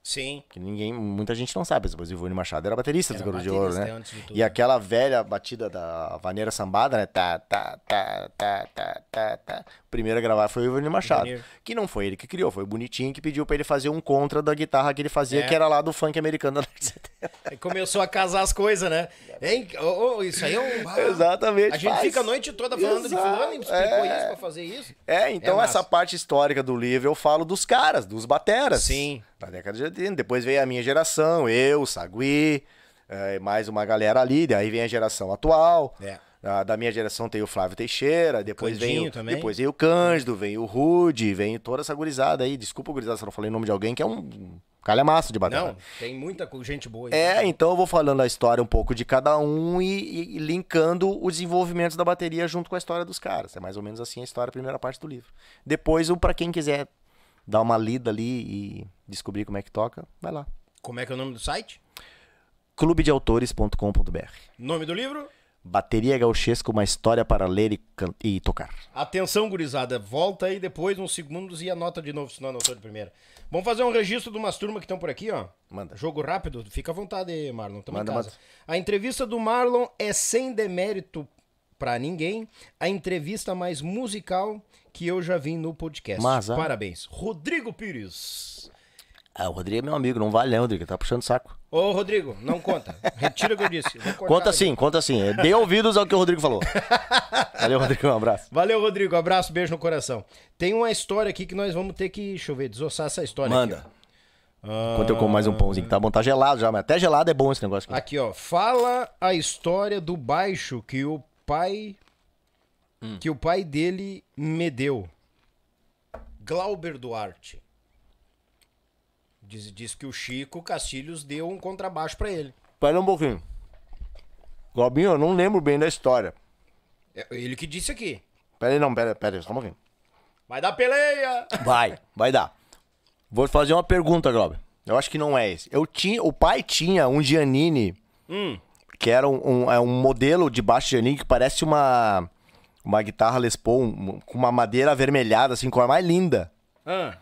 Sim. Que ninguém, muita gente não sabe, mas o Ivone Machado era baterista era dos Garotos de Ouro, né? Tudo, e aquela velha batida da vaneira sambada, né? Tá, tá, tá, tá, tá, tá, tá. O primeiro a gravar foi o Ivone Machado, que não foi ele que criou, foi o Bonitinho que pediu para ele fazer um contra da guitarra que ele fazia, é. que era lá do funk americano da E começou a casar as coisas, né? Hein? Oh, oh, isso aí é um... Ah, Exatamente. A gente faz. fica a noite toda falando Exato. de fulano explicou é. isso pra fazer isso. É, então é essa parte histórica do livro eu falo dos caras, dos bateras. Sim na década de 80. Depois veio a minha geração, eu, Sagui, é, mais uma galera ali, Aí vem a geração atual. É. Da, da minha geração tem o Flávio Teixeira, depois Candinho vem o, também. depois vem o Cândido, vem o Rude, vem toda essa gurizada aí. Desculpa, gurizada, se eu não falei o nome de alguém que é um calhamaço de batalha. Não, tem muita gente boa. Aí, é, então eu vou falando a história um pouco de cada um e, e, e linkando os desenvolvimentos da bateria junto com a história dos caras. É mais ou menos assim a história, a primeira parte do livro. Depois, para quem quiser dar uma lida ali e descobrir como é que toca, vai lá. Como é que é o nome do site? clubedeautores.com.br. Nome do livro? Bateria Gauchesca, uma história para ler e, e, tocar. Atenção, gurizada. Volta aí depois uns segundos e anota de novo, senão anotou de primeira. Vamos fazer um registro de umas turmas que estão por aqui, ó. Manda. Jogo rápido. Fica à vontade, Marlon. Tamo manda, manda. A entrevista do Marlon é sem demérito para ninguém. A entrevista mais musical que eu já vim no podcast. Mas, ah. Parabéns. Rodrigo Pires. Ah, o Rodrigo é meu amigo, não vale, né, Rodrigo? Tá puxando saco. Ô, Rodrigo, não conta. Retira o que eu disse. Conta sim, conta sim. Dê é ouvidos ao que o Rodrigo falou. Valeu, Rodrigo, um abraço. Valeu, Rodrigo, um abraço, beijo no coração. Tem uma história aqui que nós vamos ter que, deixa eu ver, desossar essa história. Manda. Aqui, Enquanto eu como mais um ah. pãozinho que tá bom, tá gelado já, mas até gelado é bom esse negócio aqui. Aqui, ó. Fala a história do baixo que o pai hum. que o pai dele me deu. Glauber Duarte. Diz, diz que o Chico Castilhos deu um contrabaixo para ele. Pera um pouquinho. Globinho, eu não lembro bem da história. É ele que disse aqui. Pera aí, não, pera, pera aí, só um pouquinho. Vai dar peleia! Vai, vai dar. Vou fazer uma pergunta, Glauber. Eu acho que não é esse. Eu tinha, o pai tinha um Giannini, hum. que era um, um, é um modelo de baixo Giannini que parece uma uma guitarra Les Paul com uma madeira avermelhada, assim, cor mais linda. Ah.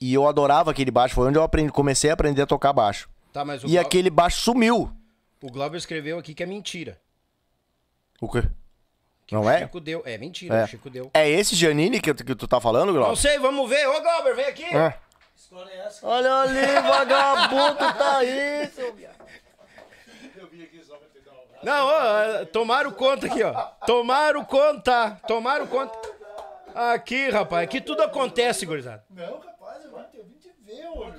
E eu adorava aquele baixo, foi onde eu aprendi, comecei a aprender a tocar baixo. Tá, mas o e aquele baixo sumiu. O Glauber escreveu aqui que é mentira. O quê? Que não é? Chico deu. É mentira, é. o Chico deu. É esse Janine que, que tu tá falando, Glauber? Não sei, vamos ver. Ô, Glauber, vem aqui. É. é Olha ali, vagabundo, tá aí, viado. Não, ó, tomaram conta aqui, ó. Tomaram conta, tomaram conta. Aqui, rapaz, aqui tudo acontece, gurizada. Não, rapaz, eu vim, te ver, ô,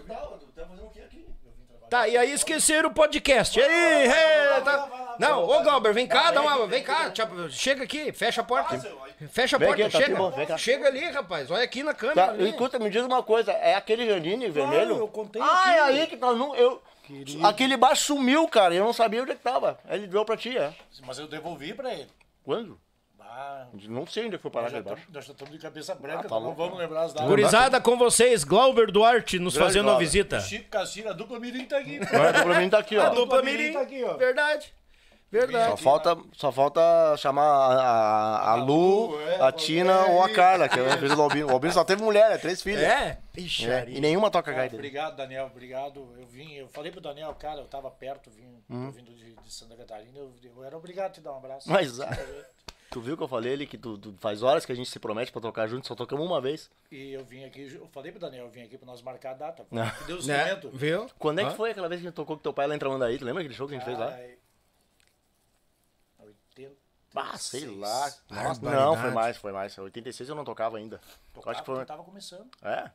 tá, o e aí esqueceram o podcast. Ei, ei, tá. Não, ô Glauber, vem cá, dá uma. Vem cá, chega aqui, fecha a porta. Fecha a porta, tá chega. Chega ali, rapaz. Olha aqui na câmera. Tá, escuta, me diz uma coisa, é aquele Janine vermelho? Ah, eu contei. Ah, é aí que tá. Eu, Querido. Aquele baixo sumiu, cara. Eu não sabia onde é que tava. Aí ele deu pra ti, é. Mas eu devolvi pra ele. Quando? Ah, não sei onde é foi parar aquele baixo. Nós estamos de cabeça branca, ah, tá não vamos lembrar as datas. Gurizada com vocês, Glauber Duarte nos Grande fazendo uma visita. Chico Cassino, a dupla Mirim tá aqui. a dupla Mirim tá aqui, ó. a dupla Mirim tá aqui, ó. Verdade. Verdade. Só falta, só falta chamar a, a, Lu, é, a Tina é. ou a Carla, que empresa é o Albino. O Albino só teve mulher, é três filhos. É? Ixi, é. E nenhuma toca gaita. Obrigado, Daniel, obrigado. Eu vim, eu falei pro Daniel, cara, eu tava perto, vim, hum. vindo de, de, Santa Catarina, eu, eu, era obrigado a te dar um abraço. Mas, ah, tu viu que eu falei ali que tu, tu, faz horas que a gente se promete pra tocar junto, só tocamos uma vez. E eu vim aqui, eu falei pro Daniel, eu vim aqui pra nós marcar a data. Deus Que né? Viu? Quando é que ah. foi aquela vez que a gente tocou com teu pai lá entrando aí Tu lembra aquele show que a gente fez lá? Ah, sei lá. Nossa, não, foi mais, foi mais. 86 eu não tocava ainda. Tocava, eu acho que foi... eu tava começando. É?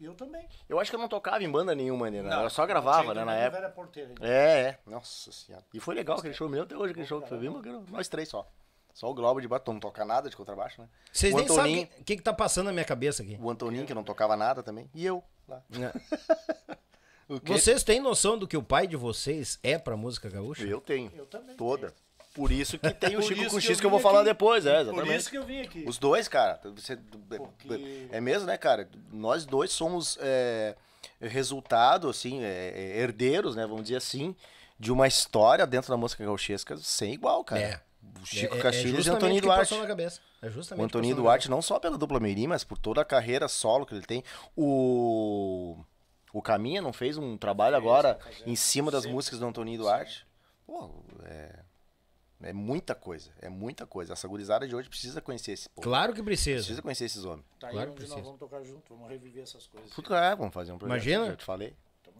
Eu também. Eu acho que eu não tocava em banda nenhuma, né? eu só gravava, né, na época. Era porteira, É, é. Nossa senhora. E foi legal aquele show, meu até hoje aquele show, que foi bem bacana. Nós três só. Só o Globo de batom, não toca nada de contrabaixo, né? Vocês nem sabem o que, que tá passando na minha cabeça aqui. O Antoninho, que não tocava nada também. E eu, lá. É. vocês têm noção do que o pai de vocês é pra música gaúcha? Eu tenho. Eu também. Toda. Tenho. Por isso que tem o Chico com X que, eu vou falar aqui. depois, é, exatamente. Por isso que eu vim aqui. Os dois, cara. Você, Porque... É, é mesmo, né, cara? Nós dois somos é, resultado, assim, é, é, herdeiros, né, vamos dizer assim, de uma história dentro da música gauchesca sem igual, cara. É. O Chico é, é Castilhos e Antônio Duarte. É justamente o Antônio Duarte, não só pela dupla Mirim, mas por toda a carreira solo que ele tem. O. O Caminha não fez um trabalho agora em cima das músicas do Antônio Duarte? Pô, é. É muita coisa, é muita coisa. Essa gurizada de hoje precisa conhecer esse povo. Claro que precisa. Precisa conhecer esses homens. Tá claro aí onde precisa. nós vamos tocar junto, vamos reviver essas coisas. Porque, é, vamos fazer um projeto. Imagina. Eu te falei.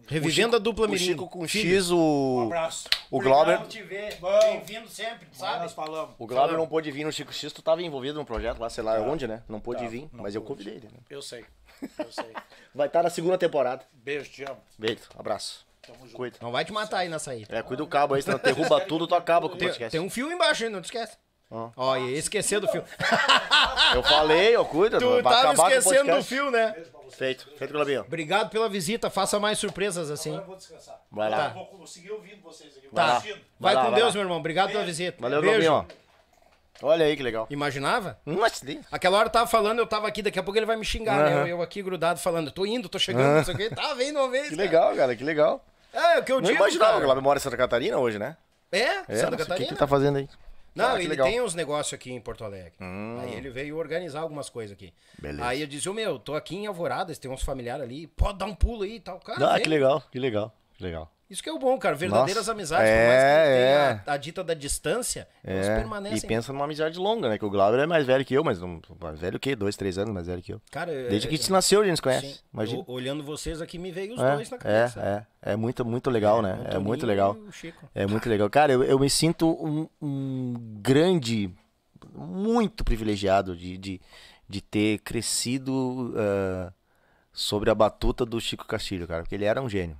Revivendo Chico, a dupla Mirim. O Chico com Filho. X, o. Um abraço. O Glauber. Bem-vindo sempre, sabe? Nós falamos. O Glauber falamos. não pôde vir no Chico X, tu estava envolvido num projeto lá, sei lá tá. onde, né? Não pôde tá, vir, não mas eu convidei ele, né? Eu sei. Eu sei. Vai estar tá na segunda temporada. Beijo, te amo. Beijo, abraço. Tamo junto. Cuida. Não vai te matar aí na saída. É, cuida do cabo aí, senão derruba tudo, tu acaba com o podcast. Tem um fio embaixo aí, não te esquece. Ó, oh. oh, do fio. eu falei, ó, cuida. Tu tava esquecendo do fio, né? Feito, feito, Globinho. Obrigado pela visita, faça mais surpresas assim. Agora eu vou descansar. Vai lá. Tá. Vou seguir ouvindo vocês aqui. Tá. Vai, vai lá, com vai Deus, lá. meu irmão. Obrigado Beijo. pela visita. Valeu, Beijo. Olha aí que legal. Imaginava? hum. Aquela hora eu tava falando, eu tava aqui, daqui a pouco ele vai me xingar, uhum. né? Eu, eu, aqui grudado falando, tô indo, tô chegando, uhum. não sei o quê. Tava vem uma vez. Que cara. legal, cara, que legal. É, o que eu digo. Não imaginava cara. que lá memória Santa Catarina hoje, né? É, é Santa Catarina. O que, que ele tá fazendo aí? Não, ah, ele legal. tem uns negócios aqui em Porto Alegre. Hum. Aí ele veio organizar algumas coisas aqui. Beleza. Aí eu disse, ô oh, meu, tô aqui em Alvorada, tem uns familiares ali, pode dar um pulo aí e tal. Cara, ah, vem. que legal, que legal, que legal. Isso que é o bom, cara. Verdadeiras Nossa, amizades, é, por mais que é, tenha a, é. a, dita da distância, é. elas permanecem. E pensa numa amizade longa, né? Que o Glauber é mais velho que eu, mas não, mais velho que dois, três anos mais velho que eu. Cara, é, Desde é, que gente nasceu, a gente se conhece. Imagina. olhando vocês aqui, me veio os dois na cabeça. É, é. É muito, muito legal, né? é muito legal. É muito legal. Cara, eu, eu me sinto um, um grande, muito privilegiado de, de, de ter crescido uh, sobre a batuta do Chico Castilho, cara. Porque ele era um gênio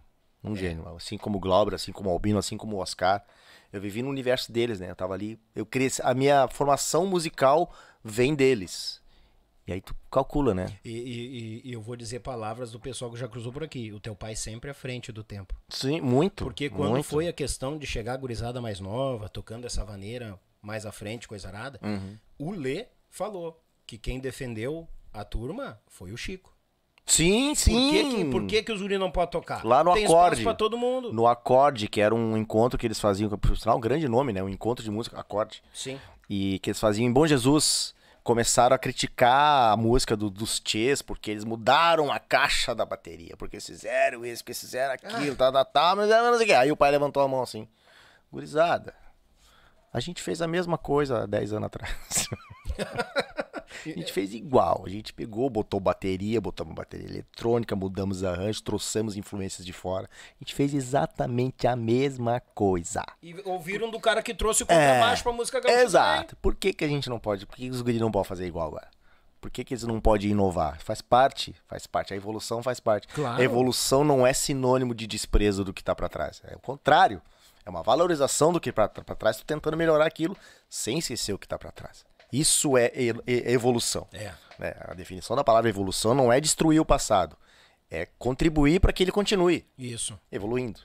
um é. gênio. Assim como o Glauber, assim como o Albino, assim como o Oscar. Eu vivi no universo deles, né? Eu tava ali, eu cresci, a minha formação musical vem deles. E aí tu calcula, né? E, e, e, eu vou dizer palavras do pessoal que já cruzou por aqui. O teu pai sempre à frente do tempo. Sim, muito. Porque quando muito. foi a questão de chegar a gurizada mais nova, tocando essa vaneira mais à frente, coisa arada, uhum. o Lê falou que quem defendeu a turma foi o Chico. Sim, sim. Por que que, por que, que os guris não podem tocar? Lá no Tem acorde. pra todo mundo. No acorde, que era um encontro que eles faziam, que um grande nome, né? Um encontro de música, acorde. Sim. E que eles faziam em Bom Jesus. Começaram a criticar a música do, dos Tchês, porque eles mudaram a caixa da bateria. Porque fizeram isso, porque fizeram aquilo, ah. tá, tá, tá, mas não sei o que. É. Aí o pai levantou a mão assim. Gurizada, a gente fez a mesma coisa há 10 anos atrás. A gente é fez igual. A gente pegou, botou bateria, botamos bateria eletrônica, mudamos arranjo, trouxemos influências de fora. A gente fez exatamente a mesma coisa. E ouviram do cara que trouxe o é, contrabaixo é, pra música gaúcha. Exato. Por que, que a gente não pode? Por que os guri não podem fazer igual agora? Por que, que eles não podem inovar? Faz parte, faz parte. A evolução faz parte. Claro. A evolução não é sinônimo de desprezo do que tá para trás. É o contrário. É uma valorização do que para trás, tu tentando melhorar aquilo sem esquecer o que tá para trás. Isso é evolução. É. É, a definição da palavra evolução não é destruir o passado, é contribuir para que ele continue. Isso. Evoluindo.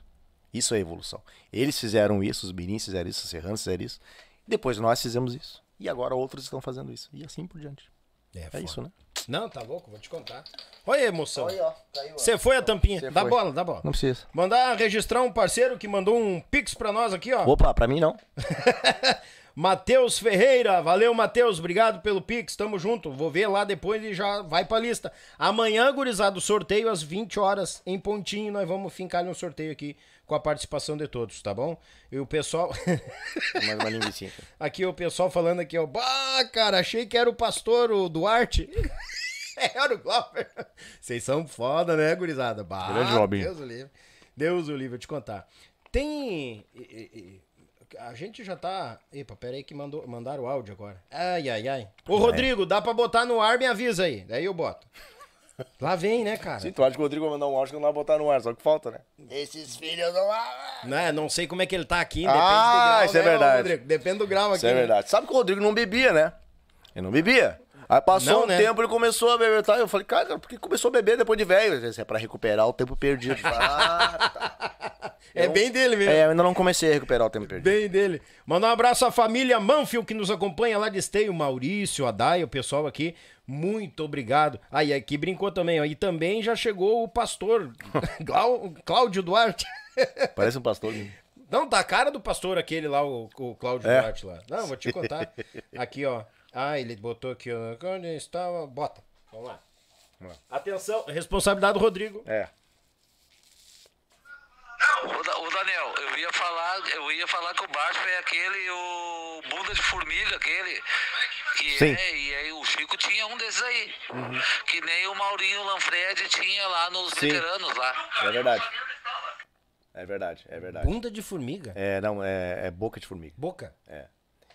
Isso é evolução. Eles fizeram isso, os Binins fizeram isso, os Serranos fizeram isso. Depois nós fizemos isso. E agora outros estão fazendo isso. E assim por diante. É, é isso, né? Não, tá louco, vou te contar. Olha a emoção. Você foi a tampinha. Cê dá foi. bola, dá bola. Não precisa. Mandar registrar um parceiro que mandou um pix pra nós aqui, ó. Opa, pra mim não. Matheus Ferreira, valeu Matheus, obrigado pelo Pix, tamo junto. Vou ver lá depois e já vai pra lista. Amanhã, gurizada, sorteio às 20 horas em Pontinho, nós vamos fincar um sorteio aqui com a participação de todos, tá bom? E o pessoal Mais uma linguiça. Aqui o pessoal falando aqui, ó, bah, cara, achei que era o pastor o Duarte. É, era o Glover, Vocês são foda, né, gurizada? Bah, Grande é Deus o livre. Deus o livre, eu te contar. Tem a gente já tá. Epa, pera aí que mandou, mandaram o áudio agora. Ai, ai, ai. Ô, Rodrigo, dá pra botar no ar, me avisa aí. Daí eu boto. Lá vem, né, cara? Sim, tu acha que o Rodrigo vai mandar um áudio que não vai botar no ar, só que falta, né? Esses filhos não. Não, né, não sei como é que ele tá aqui, depende ah, do grau. isso é né, é verdade. Rodrigo? Depende do grau aqui. Isso é né? verdade. Né? Sabe que o Rodrigo não bebia, né? Ele não bebia. Aí passou não, um né? tempo, ele começou a beber. Tá? Eu falei, cara, por que começou a beber depois de velho? Disse, é pra recuperar o tempo perdido. ah, tá. É, é bem dele mesmo. É, eu ainda não comecei a recuperar o tempo perdido. Bem dele. Mandar um abraço à família Manfield que nos acompanha lá de Esteio, Maurício, Adai, o pessoal aqui. Muito obrigado. Ah, e aqui brincou também, ó. E também já chegou o pastor Glau, Cláudio Duarte. Parece um pastor. Mesmo. Né? Não, tá a cara do pastor aquele lá, o, o Cláudio é. Duarte lá. Não, vou te contar. Aqui, ó. Ah, ele botou aqui, ó. Onde estava? Bota. Vamos lá. Vamos lá. Atenção, responsabilidade do Rodrigo. É. Não, o, Daniel, eu ia falar, eu ia falar que o baixo é aquele, o bunda de formiga, aquele. Que Sim. É, e aí o Chico tinha um desses aí. Uhum. Que nem o Maurinho Lanfred tinha lá nos Sim. veteranos lá. É verdade. É verdade, é verdade. Bunda de formiga? É, não, é, é boca de formiga. Boca? É.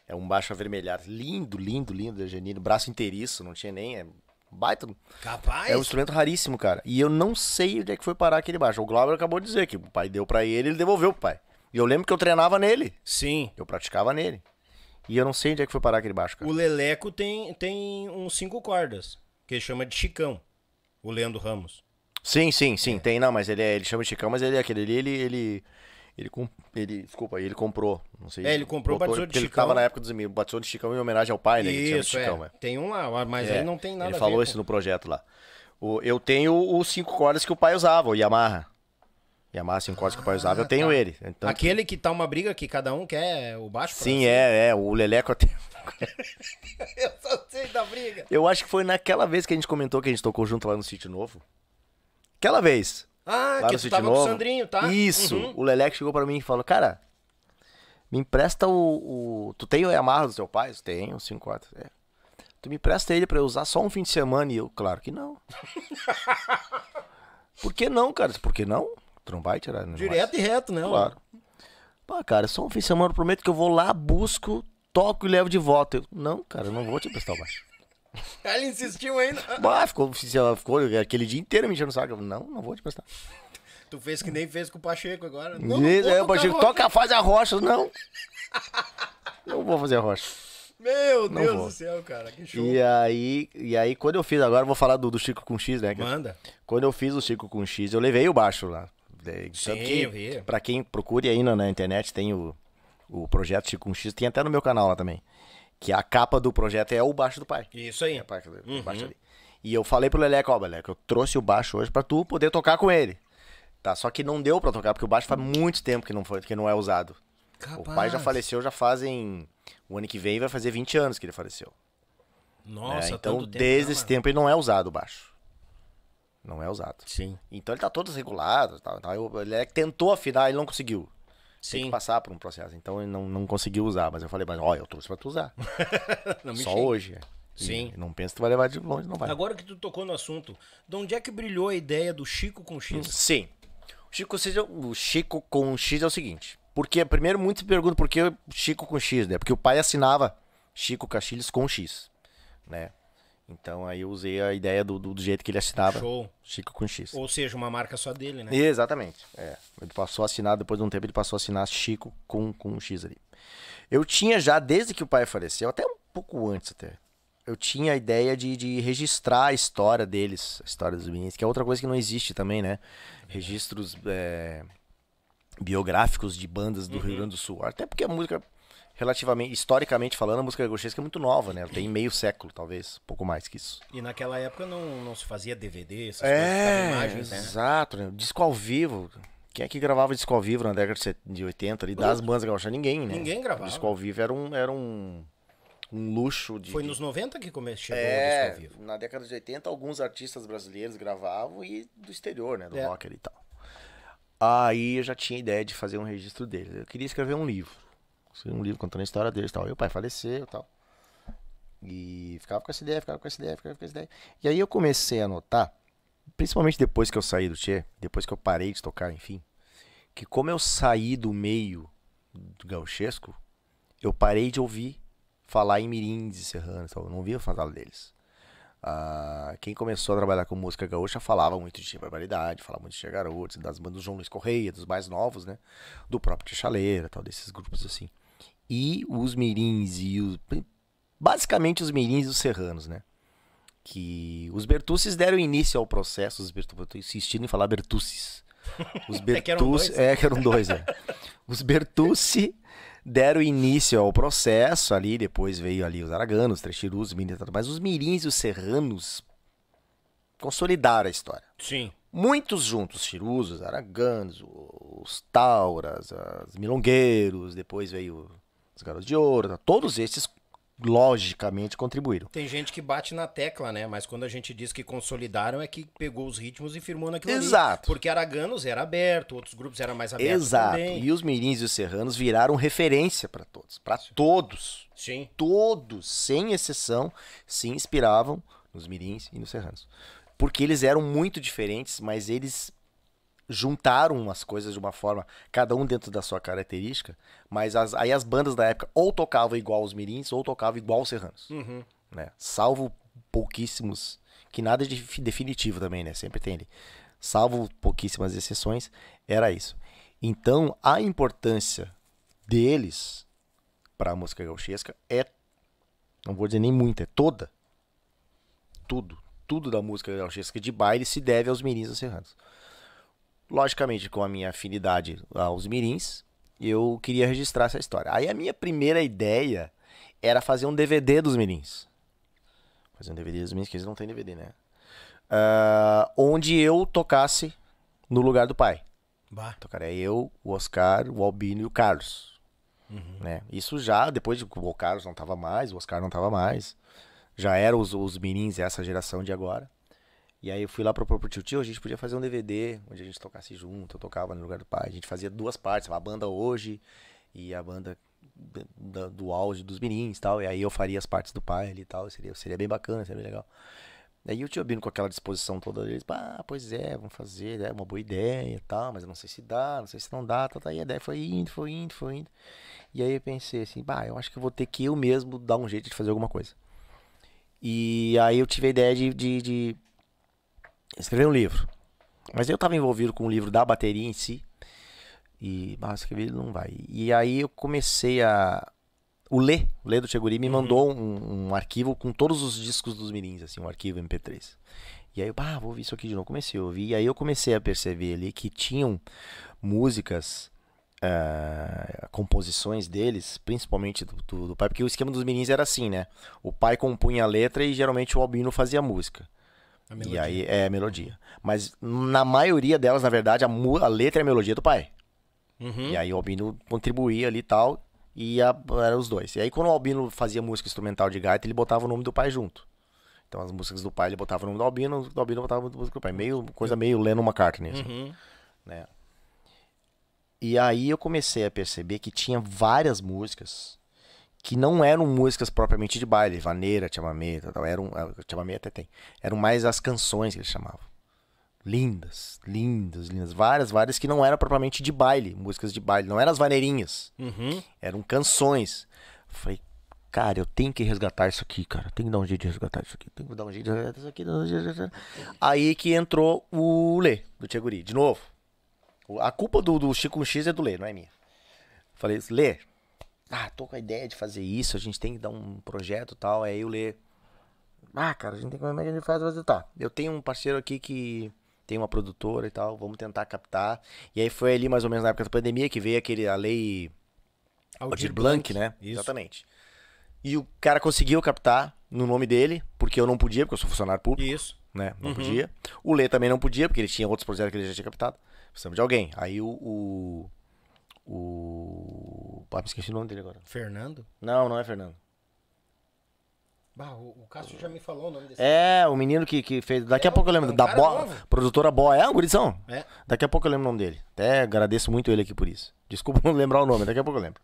É um baixo avermelhado. Lindo, lindo, lindo, Janine. Braço inteiriço, não tinha nem. É Baita. Capaz. É um instrumento raríssimo, cara. E eu não sei onde é que foi parar aquele baixo. O Glauber acabou de dizer que o pai deu para ele, ele devolveu pro pai. E eu lembro que eu treinava nele. Sim. Eu praticava nele. E eu não sei onde é que foi parar aquele baixo, cara. O Leleco tem, tem uns cinco cordas, que ele chama de Chicão, o Leandro Ramos. Sim, sim, sim, é. tem, não, mas ele, é, ele chama de Chicão, mas ele é aquele ali, ele, ele, ele, comp... ele, desculpa, ele comprou. Não sei. É, ele comprou botou, o batizou de ele Chicão. Ele tava na época dos amigos, batizou de Chicão em homenagem ao pai, né? Isso, é. Chicão, é. Tem um lá, mas é. não tem nada Ele falou isso com... no projeto lá. O, eu tenho os cinco cordas que o pai usava, o Yamaha. Yamaha cinco cordas ah, que o pai usava, eu ah, tenho tá. ele. Então... Aquele que tá uma briga que cada um quer o baixo? Sim, é, é. O Leleco até... eu só sei da briga. Eu acho que foi naquela vez que a gente comentou que a gente tocou junto lá no Sítio Novo. Aquela vez. Ah, lá que tu tava com o Sandrinho, tá? Isso. Uhum. O Lelex chegou para mim e falou, cara, me empresta o, o... Tu tem o Yamaha do teu pai? Tem, o 54. É. Tu me empresta ele para eu usar só um fim de semana? E eu, claro que não. Por que não, cara? Por que não? Tu não vai tirar. Né, Direto e reto, né? Claro. Pá, cara, só um fim de semana, eu prometo que eu vou lá, busco, toco e levo de volta. Eu, não, cara, eu não vou te emprestar o baixo. Ela insistiu ainda. Bah, ficou, ficou aquele dia inteiro me enchendo o saco. Eu, não, não vou te prestar. Tu fez que nem fez com o Pacheco agora. Não, Diz, não é, o Pacheco, toca, faz a rocha. Não. não vou fazer a rocha. Meu não Deus vou. do céu, cara, que show. E aí, e aí quando eu fiz, agora eu vou falar do, do Chico com X, né? Manda. Quando eu fiz o Chico com X, eu levei o baixo lá. Sim, Tanto que, eu vi. Pra quem procure ainda na, na internet, tem o, o projeto Chico com X, tem até no meu canal lá também. Que a capa do projeto é o baixo do pai. Isso aí. É parte, uhum. baixo ali. E eu falei pro Leleco, ó, Leleco, eu trouxe o baixo hoje para tu poder tocar com ele. Tá, só que não deu para tocar, porque o baixo faz muito tempo que não, foi, que não é usado. Capaz. O pai já faleceu, já fazem. O ano que vem vai fazer 20 anos que ele faleceu. Nossa, é, Então, desde né, esse tempo ele não é usado o baixo. Não é usado. Sim. Então ele tá todo desregulado. Tá, tá, Leleco tentou afinar, ele não conseguiu. Sim. Tem que passar por um processo. Então ele não, não conseguiu usar. Mas eu falei, mas olha, eu trouxe pra tu usar. Só hoje. Sim. não pensa que tu vai levar de longe, não vai. Agora que tu tocou no assunto, de onde é que brilhou a ideia do Chico com X? Sim. O Chico, é o Chico com X é o seguinte. Porque, primeiro, muitos perguntam por que Chico com X, né? Porque o pai assinava Chico Castilhos com X, né? Então aí eu usei a ideia do, do, do jeito que ele assinava. Show. Chico com X. Ou seja, uma marca só dele, né? Exatamente. É. Ele passou a assinar, depois de um tempo, ele passou a assinar Chico com, com um X ali. Eu tinha já, desde que o pai faleceu, até um pouco antes até, eu tinha a ideia de, de registrar a história deles, a história dos meninos, que é outra coisa que não existe também, né? É. Registros é, biográficos de bandas do uhum. Rio Grande do Sul. Até porque a música relativamente, historicamente falando, a música gaúchesca é muito nova, né? tem meio século, talvez, pouco mais que isso. E naquela época não, não se fazia DVD, essas é, coisas, imagens, né? Exato, né? Disco ao vivo. Quem é que gravava disco ao vivo na década de 80 ali, das bandas gaúchas? Ninguém, né? Ninguém gravava. O disco ao vivo era um, era um, um luxo de... Foi nos 90 que começou é, o disco ao vivo. na década de 80 alguns artistas brasileiros gravavam e do exterior, né? Do é. rock e tal. Aí eu já tinha ideia de fazer um registro deles. Eu queria escrever um livro um livro contando a história deles tal. Meu pai faleceu tal. E ficava com essa ideia, ficava com essa ideia, ficava com essa ideia. E aí eu comecei a notar, principalmente depois que eu saí do Tchê, depois que eu parei de tocar, enfim, que como eu saí do meio do gauchesco, eu parei de ouvir falar em mirins e serranos, eu não via falar deles. Ah, quem começou a trabalhar com música gaúcha falava muito de barbaridade, falava muito de Tia Garotos, das bandas do João Luiz Correia, dos mais novos, né? Do próprio Tia Chaleira, tal, desses grupos assim e os mirins e os basicamente os mirins e os serranos, né? Que os Bertuccis deram início ao processo, os estou insistindo em falar Bertuccis. Os Bertucci, é que eram dois, é. eram dois, é. Os Bertucci deram início ao processo ali, depois veio ali os Araganos, os Trechirus, os mas os mirins e os serranos consolidaram a história. Sim. Muitos juntos, Chirus, os Araganos, os Tauras, os Milongueiros, depois veio os Garotos de Ouro, tá? todos esses logicamente contribuíram. Tem gente que bate na tecla, né? Mas quando a gente diz que consolidaram é que pegou os ritmos e firmou naquilo Exato. Ali, porque Araganos era aberto, outros grupos eram mais abertos Exato. Também. E os mirins e os serranos viraram referência para todos, para todos. Sim. Todos, sem exceção, se inspiravam nos mirins e nos serranos. Porque eles eram muito diferentes, mas eles juntaram as coisas de uma forma, cada um dentro da sua característica, mas as, aí as bandas da época ou tocavam igual os mirins ou tocavam igual os serranos. Uhum. Né? Salvo pouquíssimos, que nada de definitivo também, né? Sempre tem ali. Salvo pouquíssimas exceções, era isso. Então, a importância deles para a música gauchesca é, não vou dizer nem muita, é toda. Tudo, tudo da música gauchesca de baile se deve aos mirins e aos serranos logicamente, com a minha afinidade aos mirins, eu queria registrar essa história. Aí a minha primeira ideia era fazer um DVD dos mirins. Fazer um DVD dos mirins, que eles não têm DVD, né? Uh, onde eu tocasse no lugar do pai. Bah. Tocaria eu, o Oscar, o Albino e o Carlos. Uhum. Né? Isso já, depois de o Carlos não tava mais, o Oscar não tava mais. Já eram os, os mirins, essa geração de agora. E aí eu fui lá pro, pro tio, tio, a gente podia fazer um DVD onde a gente tocasse junto, eu tocava no lugar do pai. A gente fazia duas partes, a banda hoje e a banda do, do auge dos meninos e tal. E aí eu faria as partes do pai ali e tal, seria, seria bem bacana, seria bem legal. Aí o tio Bino com aquela disposição toda deles, ah, pois é, vamos fazer, é uma boa ideia e tal, mas eu não sei se dá, não sei se não dá, tal, tá. E a ideia foi indo, foi indo, foi indo. E aí eu pensei assim, bah, eu acho que eu vou ter que eu mesmo dar um jeito de fazer alguma coisa. E aí eu tive a ideia de, de, de escrever um livro. Mas eu estava envolvido com o livro da bateria em si. E, ah, escrever não vai. E aí eu comecei a. O Lê, o Lê do Cheguri, me uhum. mandou um, um, arquivo com todos os discos dos Mirins, assim, um arquivo MP3. E aí eu, ah, vou ouvir isso aqui de novo. Comecei a ouvir. E aí eu comecei a perceber ali que tinham músicas. Uh, composições deles, principalmente do, do, do, pai, porque o esquema dos mirins era assim, né? O pai compunha a letra e geralmente o Albino fazia a música. E aí é a melodia. Mas na maioria delas, na verdade, a, a letra é a melodia do pai. Uhum. E aí o Albino contribuía ali e tal, e a, eram os dois. E aí quando o Albino fazia música instrumental de gaita, ele botava o nome do pai junto. Então as músicas do pai ele botava o nome do Albino, do Albino botava a música do pai. Meio, coisa uhum. meio lendo uma carta assim, Uhum. Né? E aí eu comecei a perceber que tinha várias músicas que não eram músicas propriamente de baile, vaneira, chamamé, tal, eram, chamamé ah, até tem. Eram mais as canções que eles chamavam. Lindas, lindas, lindas. Várias, várias que não eram propriamente de baile, músicas de baile. Não eram as vaneirinhas. Uhum. Eram canções. falei, cara, eu tenho que resgatar isso aqui, cara. Eu tenho que dar um jeito de resgatar isso aqui. Tenho que dar um jeito de resgatar isso aqui. Aí que entrou o Lê, do Tcheguri, de novo. A culpa do, do Chico X é do Lê, não é minha. falei, Lê, ah, tô com a ideia de fazer isso, a gente tem que dar um projeto tal. Aí eu lê. Ah, cara, a gente tem que como é que a gente faz, fazer tá. Eu tenho um parceiro aqui que tem uma produtora e tal, vamos tentar captar. E aí foi ali mais ou menos na época da pandemia que veio aquele a lei Aldir, Blank, Blanc, né? Isso. Exatamente. E o cara conseguiu captar no nome dele, porque eu não podia, porque eu sou funcionário público. Isso. Né? Não uhum. podia. O Lê também não podia, porque ele tinha outros projetos que ele já tinha captado. Precisamos de alguém. Aí o, o, o. Pá, me esqueci o nome dele agora. Fernando? Não, não é Fernando. Bah, o, o Cássio já me falou o nome desse. É, o menino que, que fez. Daqui é, a pouco eu lembro. É um da Novo. Produtora Boa. É, um gurizão? É. Daqui a pouco eu lembro o nome dele. Até agradeço muito ele aqui por isso. Desculpa não lembrar o nome, daqui a pouco eu lembro.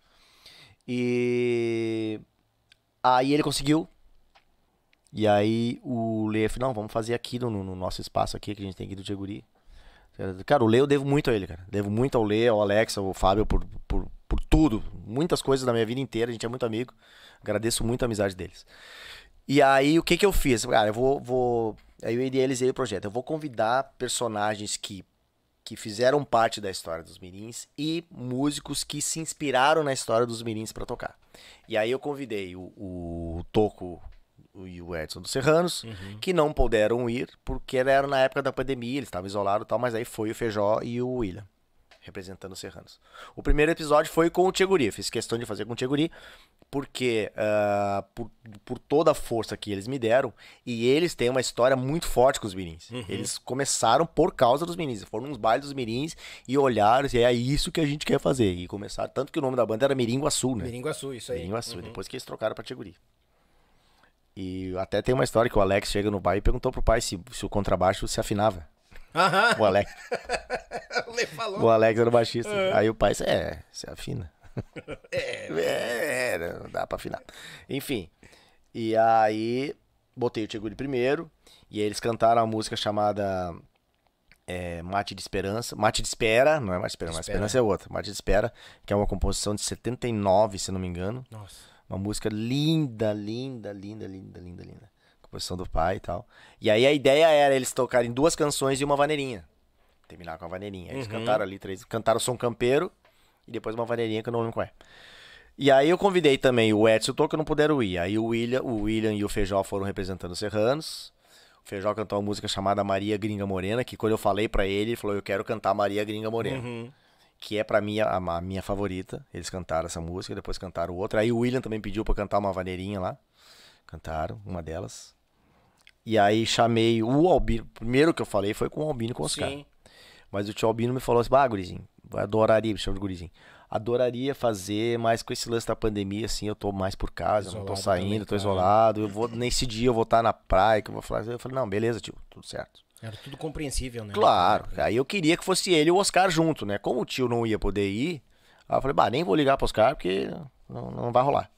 E. Aí ele conseguiu. E aí o Leif, não, vamos fazer aqui no, no nosso espaço aqui, que a gente tem aqui do Jaguri. Cara, o Lê eu devo muito a ele, cara. Devo muito ao Lê, ao Alex, ao Fábio, por, por, por tudo. Muitas coisas da minha vida inteira, a gente é muito amigo. Agradeço muito a amizade deles. E aí, o que que eu fiz? Cara, eu vou... vou... Aí eu idealizei o projeto. Eu vou convidar personagens que, que fizeram parte da história dos Mirins e músicos que se inspiraram na história dos Mirins para tocar. E aí eu convidei o, o Toco e o Edson dos Serranos, uhum. que não puderam ir, porque era na época da pandemia, eles estavam isolados e tal, mas aí foi o Feijó e o William, representando os Serranos. O primeiro episódio foi com o Tcheguri, fiz questão de fazer com o Tcheguri, porque uh, por, por, toda a força que eles me deram, e eles têm uma história muito forte com os mirins. Uhum. Eles começaram por causa dos mirins, foram nos bailes dos mirins e olharam e é isso que a gente quer fazer. E começaram, tanto que o nome da banda era Miringuaçu, né? Miringuaçu, isso aí. Miringuaçu, uhum. depois que eles trocaram pra Tcheguri. E até tem uma história que o Alex chega no bar e perguntou pro pai se, se o contrabaixo se afinava. Aham. O Alex. o Alex era o baixista. É. Aí o pai disse, é, se afina. é, é, não dá pra afinar. Enfim. E aí, botei o Tcheguri primeiro. E eles cantaram a música chamada é, Mate de Esperança. Mate de Espera, não é Mate de Espera, de Esperança é outra. Mate de Espera, que é uma composição de 79, se não me engano. Nossa uma música linda, linda, linda, linda, linda, linda. Composição do pai e tal. E aí a ideia era eles tocarem duas canções e uma vaneirinha. Terminar com a vaneirinha. Eles uhum. cantaram ali três. Cantaram Som Campeiro e depois uma vaneirinha que eu não lembro qual é. E aí eu convidei também o Edson Tô, que não puderam ir. Aí o William, o William e o Feijó foram representando os Serranos. O Feijó cantou uma música chamada Maria Gringa Morena, que quando eu falei para ele, ele falou: Eu quero cantar Maria Gringa Morena. Uhum que é para mim a, a, minha favorita. Eles cantaram essa música, depois cantaram outra. Aí o William também pediu para cantar uma vaneirinha lá. Cantaram uma delas. E aí chamei o Albino. Primeiro que eu falei foi com o Albino com os caras. Mas o tio Albino me falou assim: "Bah, gurizinho, adoraria, me chama de gurizinho. Adoraria fazer, mas com esse lance da pandemia assim, eu tô mais por casa, isolado, não tô saindo, também, tô tá, é. isolado. Eu vou nesse dia eu vou estar na praia que eu vou falar". Eu falei: "Não, beleza, tio, tudo certo". Era tudo compreensível, né? Claro. Aí eu queria que fosse ele e o Oscar junto, né? Como o tio não ia poder ir, aí eu falei, bah, nem vou ligar pro Oscar porque não, não vai rolar.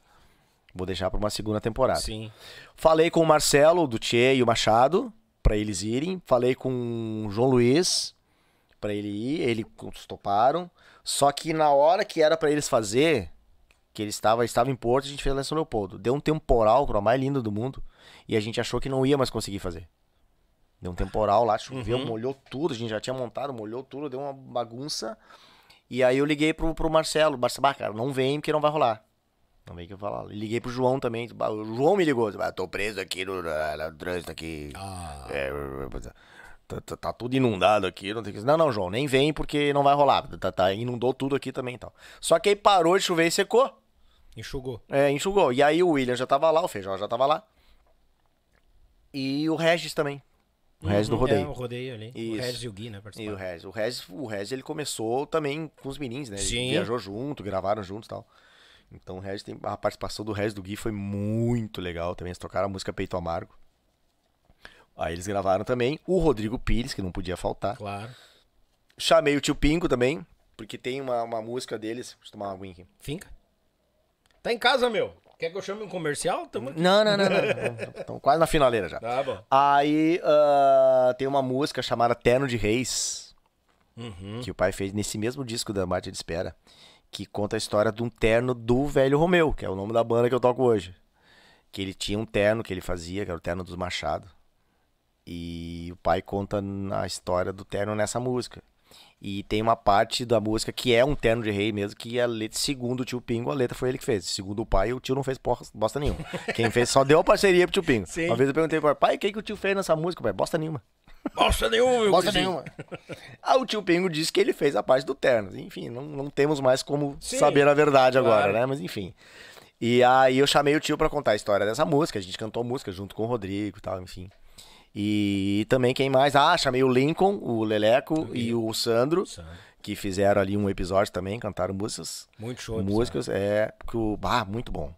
Vou deixar para uma segunda temporada. Sim. Falei com o Marcelo, do Tchê e o Machado, para eles irem. Falei com o João Luiz, para ele ir. Eles toparam. Só que na hora que era para eles fazer, que ele estava, estava em Porto, a gente fez lá em São Leopoldo. Deu um temporal, a mais linda do mundo, e a gente achou que não ia mais conseguir fazer. Deu um temporal lá, choveu, uhum. molhou tudo. A gente já tinha montado, molhou tudo, deu uma bagunça. E aí eu liguei pro, pro Marcelo, Marcelo, cara, não vem porque não vai rolar. Não vem que eu falar. Liguei pro João também. O João me ligou. Ah, tô preso aqui no, no trânsito aqui. Ah. É, tá, tá, tá, tudo inundado aqui. Não, tem que... não, não, João, nem vem porque não vai rolar. Tá, tá inundou tudo aqui também então. Só que aí parou de chover e secou. Enxugou. É, enxugou. E aí o William já tava lá, o Feijão já tava lá. E o Regis também. O Regis do uhum. rodeio. É, o rodeio ali. Isso. O Regis e o Gui, né? E o Regis. O Regis, o Regis ele começou também com os meninos né? Ele Sim. viajou junto, gravaram juntos e tal. Então o Regis tem... a participação do Regis do Gui foi muito legal também. Eles trocaram a música Peito Amargo. Aí eles gravaram também o Rodrigo Pires, que não podia faltar. Claro. Chamei o tio Pingo também, porque tem uma, uma música deles. Deixa eu tomar uma aguinha aqui. Finca? Tá em casa, meu. Quer que eu chame um comercial? Tamo aqui. Não, não, não. Estamos quase na finaleira já. Tá bom. Aí uh, tem uma música chamada Terno de Reis, uhum. que o pai fez nesse mesmo disco da Martin de Espera, que conta a história de um terno do Velho Romeu, que é o nome da banda que eu toco hoje. Que ele tinha um terno que ele fazia, que era o terno dos Machado. E o pai conta a história do terno nessa música. E tem uma parte da música que é um terno de rei mesmo, que a letra, segundo o tio Pingo, a letra foi ele que fez. Segundo o pai, o tio não fez porra, bosta nenhuma. Quem fez só deu a parceria pro tio Pingo. Sim. Uma vez eu perguntei pro pai, o que, que o tio fez nessa música? Pai, bosta nenhuma. Bosta nenhuma, meu Bosta nenhuma. Ah, o tio Pingo disse que ele fez a parte do terno. Enfim, não, não temos mais como Sim, saber a verdade claro. agora, né? Mas enfim. E aí eu chamei o tio para contar a história dessa música. A gente cantou música junto com o Rodrigo e tal, enfim. E também quem mais? Ah, chamei o Lincoln, o Leleco e o Sandro, Sandro, que fizeram ali um episódio também, cantaram músicas. Muito show. Músicas, é, que o ah muito bom.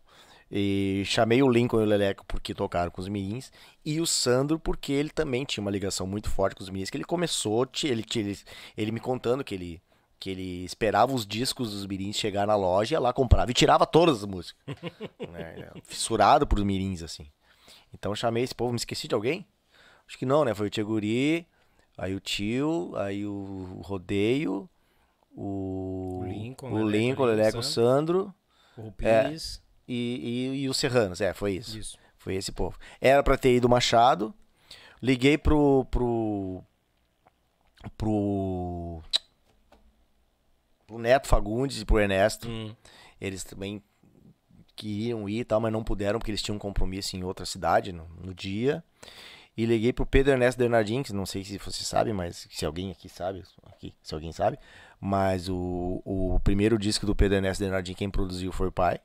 E chamei o Lincoln e o Leleco porque tocaram com os Mirins. E o Sandro, porque ele também tinha uma ligação muito forte com os Mirins. Que ele começou, ele, ele, ele me contando que ele, que ele esperava os discos dos Mirins chegar na loja, ia lá comprava e tirava todas as músicas. né? É fissurado pros Mirins, assim. Então chamei esse povo, me esqueci de alguém? Acho que não, né? Foi o Tcheguri, aí o Tio, aí o Rodeio, o, o Lincoln, o né? Lincoln, Leleco, o Sandro, o Pires. É, e, e, e, os Serranos, é, foi isso. isso. Foi esse povo. Era para ter ido Machado. Liguei pro. pro. pro. pro Neto Fagundes e pro Ernesto. Hum. Eles também queriam ir e tal, mas não puderam, porque eles tinham um compromisso em outra cidade no, no dia. E liguei pro Pedro Ernesto Bernardin, que não sei se você sabe, mas se alguém aqui sabe, aqui, se alguém sabe. Mas o, o primeiro disco do Pedro Ernesto Bernardin, quem produziu foi o pai.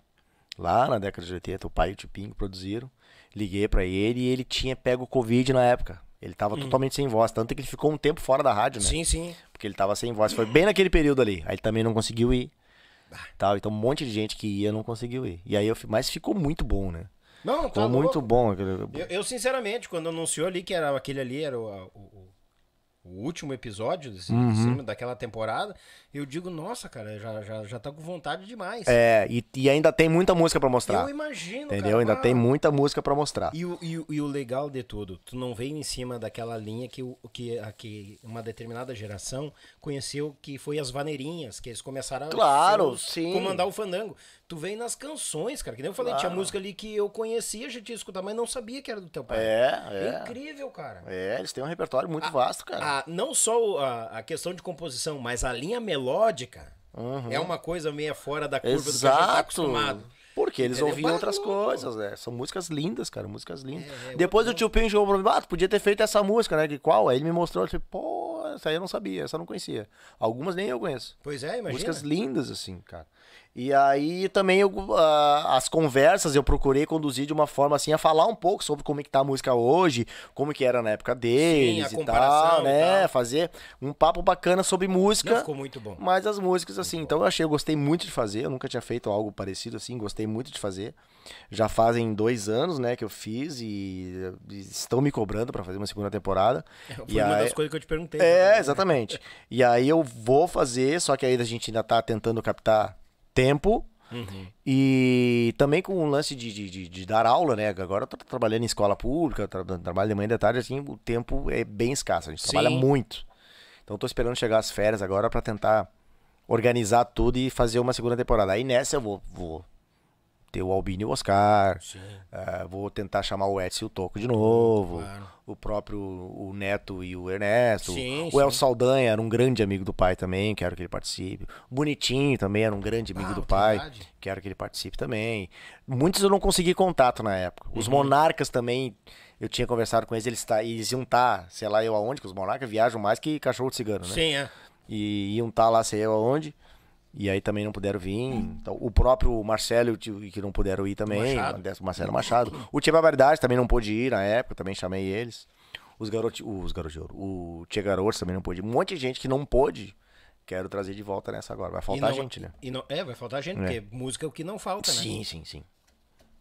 Lá na década de 80, o pai e o Tipinho produziram. Liguei para ele e ele tinha pego o Covid na época. Ele tava hum. totalmente sem voz, tanto que ele ficou um tempo fora da rádio, né? Sim, sim. Porque ele tava sem voz. Foi bem naquele período ali. Aí ele também não conseguiu ir. Tal. Então um monte de gente que ia não conseguiu ir. E aí eu mas ficou muito bom, né? Não, Ficou tá muito bom aquele. Eu, eu, sinceramente, quando anunciou ali que era aquele ali era o, o, o último episódio desse, uhum. desse, daquela temporada, eu digo, nossa, cara, já, já, já tá com vontade demais. É, e, e ainda tem muita música para mostrar. Eu imagino, Entendeu? Cara, ainda tem muita música para mostrar. E o, e, e, o legal de tudo, tu não veio em cima daquela linha que, que, que uma determinada geração conheceu, que foi as vaneirinhas, que eles começaram claro, a sim. comandar o fandango. Tu vem nas canções, cara. Que nem eu falei, claro. tinha música ali que eu conhecia, a gente ia escutar, mas não sabia que era do teu pai. É, é. é incrível, cara. É, eles têm um repertório muito a, vasto, cara. A, não só a, a questão de composição, mas a linha melódica uhum. é uma coisa meio fora da curva Exato. do que a gente tá acostumado. Porque eles é ouviam outras coisas, né? São músicas lindas, cara, músicas lindas. É, é, Depois o tio Pinho jogou pra mim, ah, podia ter feito essa música, né? Que qual? Aí ele me mostrou, eu falei, pô, essa aí eu não sabia, essa eu não conhecia. Algumas nem eu conheço. Pois é, imagina. Músicas lindas, assim, cara. E aí também eu, uh, as conversas eu procurei conduzir de uma forma assim a falar um pouco sobre como é que tá a música hoje, como que era na época deles Sim, e tal, né? E tal. Fazer um papo bacana sobre música. Não, ficou muito bom. Mas as músicas assim, muito então bom. eu achei, eu gostei muito de fazer, eu nunca tinha feito algo parecido assim, gostei muito de fazer. Já fazem dois anos, né, que eu fiz e estão me cobrando para fazer uma segunda temporada. foi e uma aí... das coisas que eu te perguntei. É, né? exatamente. e aí eu vou fazer, só que aí a gente ainda tá tentando captar tempo Uhum. E também com o lance de, de, de, de, dar aula, né? Agora eu tô trabalhando em escola pública, tra trabalho de manhã e de tarde, assim, o tempo é bem escasso, a gente Sim. trabalha muito. Então tô esperando chegar as férias agora para tentar organizar tudo e fazer uma segunda temporada. Aí nessa eu vou, vou ter o Albino e o Oscar. Uh, vou tentar chamar o Edson e o Toco de novo. Claro. O próprio o Neto e o Ernesto. Sim, o El Saldanha era um grande amigo do pai também, quero que ele participe. O Bonitinho também era um grande amigo ah, do pai, verdade. quero que ele participe também. Muitos eu não consegui contato na época. Os uhum. Monarcas também, eu tinha conversado com eles, eles, tá, eles iam estar, tá, sei lá eu aonde, que os Monarcas viajam mais que cachorro de cigano, né? Sim, é. E iam estar tá lá, sei eu aonde. E aí também não puderam vir. Hum. Então, o próprio Marcelo, que não puderam ir também. Machado. Marcelo Machado. Hum. O Tchê verdade também não pôde ir na época, também chamei eles. Os garotos. Os garotos de ouro. O Tchê Garoto também não pôde Um monte de gente que não pôde. Quero trazer de volta nessa agora. Vai faltar não, gente, né? Não, é, vai faltar gente, é. porque música é o que não falta, né? Sim, sim, sim.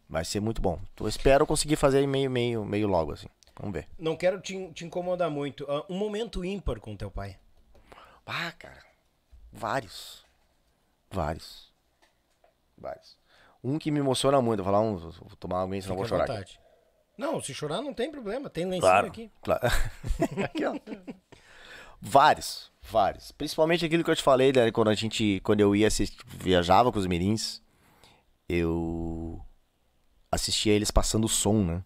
Vai ser muito bom. Eu espero conseguir fazer meio, meio, meio logo, assim. Vamos ver. Não quero te, te incomodar muito. Uh, um momento ímpar com teu pai. Ah, cara. Vários. Vários. Vários. Um que me emociona muito, vou falar um, vou tomar alguém, senão Fique vou chorar. Aqui. Não, se chorar não tem problema, tem lencinho claro, aqui. Claro. aqui, ó. vários, vários. Principalmente aquilo que eu te falei, né, quando a gente, quando eu ia assistir, tipo, viajava com os mirins, eu assistia eles passando o som, né?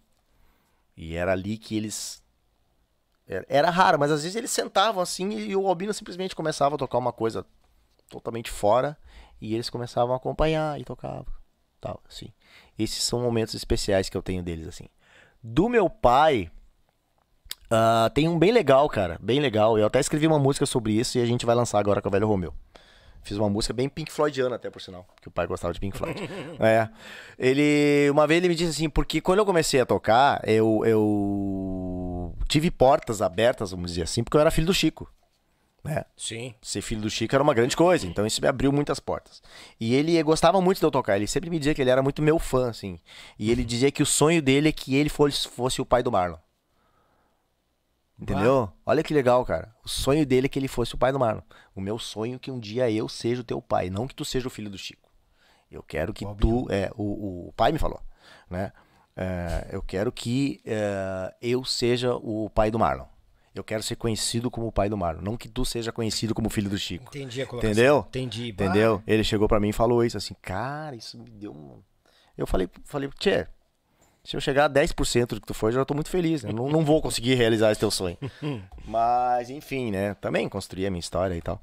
E era ali que eles é, era raro, mas às vezes eles sentavam assim e o Albino simplesmente começava a tocar uma coisa totalmente fora e eles começavam a acompanhar e tocavam. Tal, assim. Esses são momentos especiais que eu tenho deles, assim. Do meu pai, uh, tem um bem legal, cara. Bem legal. Eu até escrevi uma música sobre isso e a gente vai lançar agora com o Velho Romeu. Fiz uma música bem Pink Floydiana, até por sinal, que o pai gostava de Pink Floyd. é. Ele. Uma vez ele me disse assim, porque quando eu comecei a tocar, eu, eu tive portas abertas, vamos dizer assim, porque eu era filho do Chico. Né? Sim. Ser filho do Chico era uma grande coisa, então isso me abriu muitas portas. E ele gostava muito de eu tocar, ele sempre me dizia que ele era muito meu fã, assim. E ele dizia que o sonho dele é que ele fosse, fosse o pai do Marlon. Entendeu? Olha que legal, cara. O sonho dele é que ele fosse o pai do Marlon. O meu sonho é que um dia eu seja o teu pai, não que tu seja o filho do Chico. Eu quero que tu. É, o, o pai me falou, né? É, eu quero que é, eu seja o pai do Marlon. Eu quero ser conhecido como o pai do Marlon. Não que tu seja conhecido como filho do Chico. Entendi a colocação. Entendeu? Entendi. Bah. Entendeu? Ele chegou para mim e falou isso, assim, cara, isso me deu um... Eu falei, falei, tchê, se eu chegar a 10% do que tu foi, eu já tô muito feliz, né? não, não vou conseguir realizar esse teu sonho. Mas, enfim, né? Também construí a minha história e tal.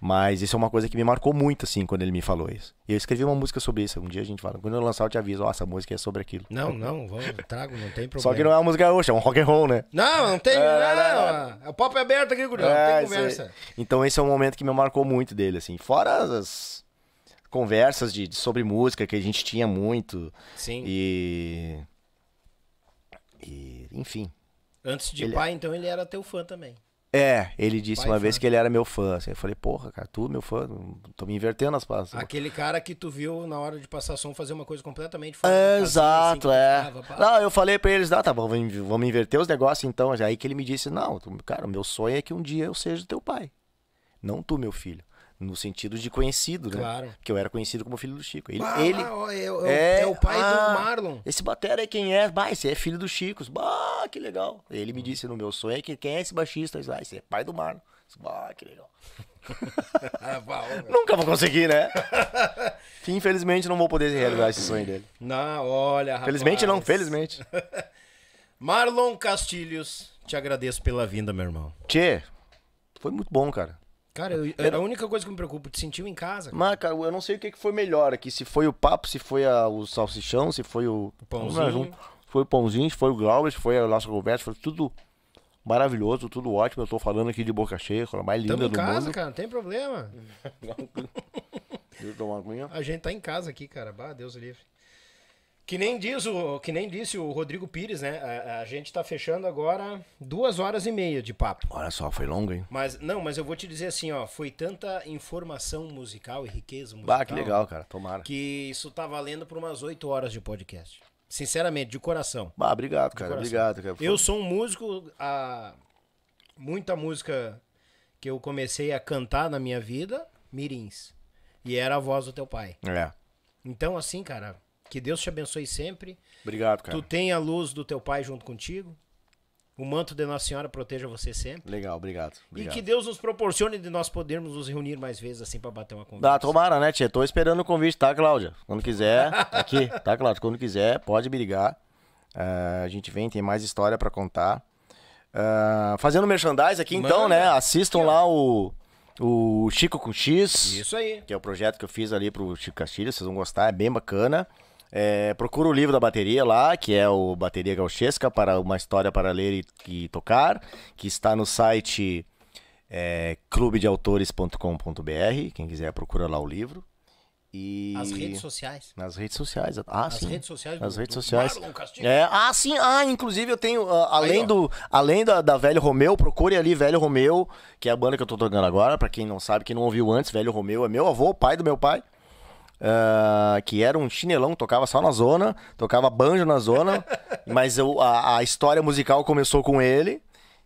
Mas isso é uma coisa que me marcou muito, assim, quando ele me falou isso. E eu escrevi uma música sobre isso. Um dia a gente fala. Quando eu lançar, eu te aviso. Ó, oh, essa música é sobre aquilo. Não, não, vamos, trago, não tem problema. Só que não é uma música hoje, é um rock and roll, né? Não, não tem. É, não, não, não. É o pop é aberto aqui, Gurião. É, não tem conversa. Então esse é um momento que me marcou muito dele, assim. Fora as conversas de, de sobre música que a gente tinha muito. Sim. E. e enfim. Antes de ele... pai, então, ele era teu fã também. É, ele disse Pai uma fã. vez que ele era meu fã. Assim, eu falei, porra, cara, tu, meu fã, tô me invertendo as palavras. Aquele cara que tu viu na hora de passar som fazer uma coisa completamente fora. É, assim, exato, assim, é. Tava, não, eu falei pra eles, ah, tá bom, vamos, vamos inverter os negócios então. Aí que ele me disse, não, cara, o meu sonho é que um dia eu seja teu pai. Não tu, meu filho. No sentido de conhecido, né? Claro. Porque eu era conhecido como filho do Chico. Ele, bah, ele bah, eu, é é, é, é, o pai ah, do Marlon. Esse batera é quem é? Bah, esse é filho do Chico. Bah, que legal. Ele me uhum. disse no meu sonho é que quem é esse baixista? Ah, esse é pai do Marlon. Bah, que legal. Ah, Nunca vou conseguir, né? que infelizmente não vou poder realizar esse sonho dele. Não, olha, rapaz. Felizmente não, felizmente. Marlon Castilhos, te agradeço pela vinda, meu irmão. Tchê, foi muito bom, cara. Cara, eu, Era... a única coisa que me preocupa, te sentiu em casa? Cara. Mas, cara, eu não sei o que foi melhor aqui. Se foi o papo, se foi a, o salsichão, se foi o. o pãozinho. Foi o pãozinho, se foi o Glauber, se foi a nossa conversa, foi tudo maravilhoso, tudo ótimo. Eu tô falando aqui de boca cheia, a mais linda do mundo. em casa, cara, não tem problema. Deixa eu tomar uma A gente tá em casa aqui, cara. Bah, Deus livre. Que nem diz o, que nem disse o Rodrigo Pires, né? A, a gente está fechando agora duas horas e meia de papo. Olha só, foi longo, hein? Mas não, mas eu vou te dizer assim, ó, foi tanta informação musical e riqueza musical. Bah, que legal, cara, tomara. Que isso tá valendo por umas oito horas de podcast. Sinceramente, de coração. Bah, obrigado, cara, obrigado, cara. Eu sou um músico, a muita música que eu comecei a cantar na minha vida, mirins. E era a voz do teu pai. É. Então assim, cara, que Deus te abençoe sempre. Obrigado, cara. Tu tenha a luz do teu pai junto contigo. O manto de Nossa Senhora proteja você sempre. Legal, obrigado. obrigado. E que Deus nos proporcione de nós podermos nos reunir mais vezes assim para bater uma conversa. Dá, tomara, né, Tia? Tô esperando o convite, tá, Cláudia? Quando quiser, aqui, tá, Cláudia? Quando quiser, pode me ligar. Uh, a gente vem, tem mais história para contar. Uh, fazendo merchandise aqui, Mano, então, né? Assistam lá o, o Chico com X. Isso aí. Que é o projeto que eu fiz ali pro Chico Castilho, vocês vão gostar, é bem bacana. É, procura o livro da bateria lá, que é o Bateria Gauchesca para uma história para ler e, e tocar, que está no site é, clubedeautores.com.br. Quem quiser procura lá o livro. E... As redes sociais. Nas redes sociais. Ah, As sim. redes sociais. Nas do, redes sociais. É, ah, sim. Ah, inclusive eu tenho, uh, além, Aí, do, além da, da Velho Romeu, procure ali Velho Romeu, que é a banda que eu tô tocando agora. para quem não sabe, quem não ouviu antes, Velho Romeu é meu avô, pai do meu pai. Uh, que era um chinelão, tocava só na zona, tocava banjo na zona, mas eu, a, a, história musical começou com ele.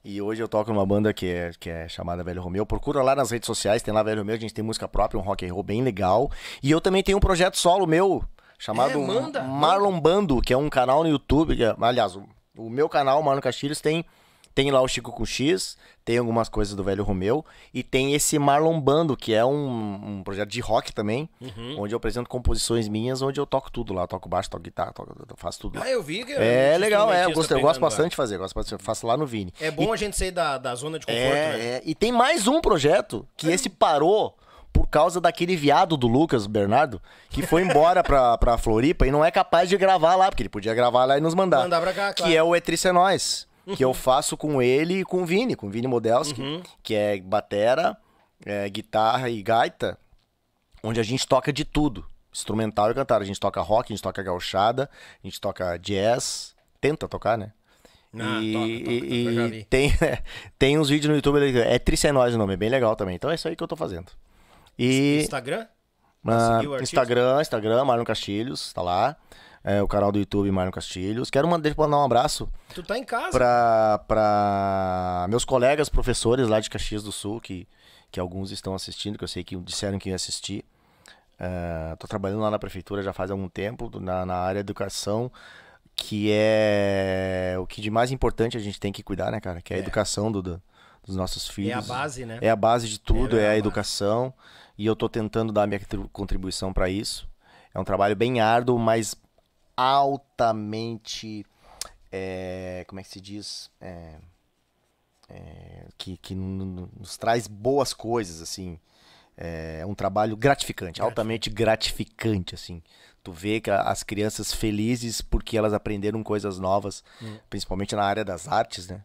E hoje eu toco numa banda que é, que é chamada Velho Romeu. Procura lá nas redes sociais, tem lá Velho Romeu, a gente tem música própria, um rock and roll bem legal. E eu também tenho um projeto solo meu, chamado é, manda, Marlon manda. Bando, que é um canal no YouTube, que, é, aliás, o, o meu canal, Marlon Castilhos, tem tem lá o Chico com X, tem algumas coisas do Velho Romeu, e tem esse Marlon Bando, que é um, um projeto de rock também, uhum. onde eu apresento composições minhas, onde eu toco tudo lá. Eu toco baixo, toco guitarra, toco, faço tudo. Lá. Ah, eu vi que É legal, é, eu gosto, eu gosto bastante de fazer, gosto bastante, faço lá no Vini. É bom e, a gente sair da, da zona de é, conforto, é, né? É, e tem mais um projeto que é. esse parou por causa daquele viado do Lucas Bernardo, que foi embora pra, pra Floripa e não é capaz de gravar lá, porque ele podia gravar lá e nos mandar. Mandar pra cá, claro. Que é o Etrice é Nós que eu faço com ele e com o Vini, com o Vini Modelski, uhum. que é batera, é, guitarra e gaita, onde a gente toca de tudo, instrumental e cantar. A gente toca rock, a gente toca gauchada, a gente toca jazz, tenta tocar, né? Não, ah, e, toca, toca, e, e tem, tem uns vídeos no YouTube, é Tricenóis é o nome, é bem legal também. Então é isso aí que eu tô fazendo. E... Instagram? Instagram, Instagram, Marlon Castilhos, tá lá é, o canal do YouTube Marlon Castilhos. Quero mandar, mandar um abraço. Tu tá em casa? Pra, né? pra meus colegas professores lá de Caxias do Sul, que, que alguns estão assistindo, que eu sei que disseram que iam assistir. Uh, tô trabalhando lá na prefeitura já faz algum tempo, na, na área de educação, que é o que de mais importante a gente tem que cuidar, né, cara? Que é a é. educação do, do, dos nossos filhos. É a base, né? É a base de tudo, é, é a, a educação. E eu tô tentando dar minha contribuição para isso. É um trabalho bem árduo, mas altamente. É, como é que se diz? É, é, que, que nos traz boas coisas, assim. É um trabalho gratificante, altamente gratificante, assim. Tu vê que as crianças felizes porque elas aprenderam coisas novas, hum. principalmente na área das artes, né?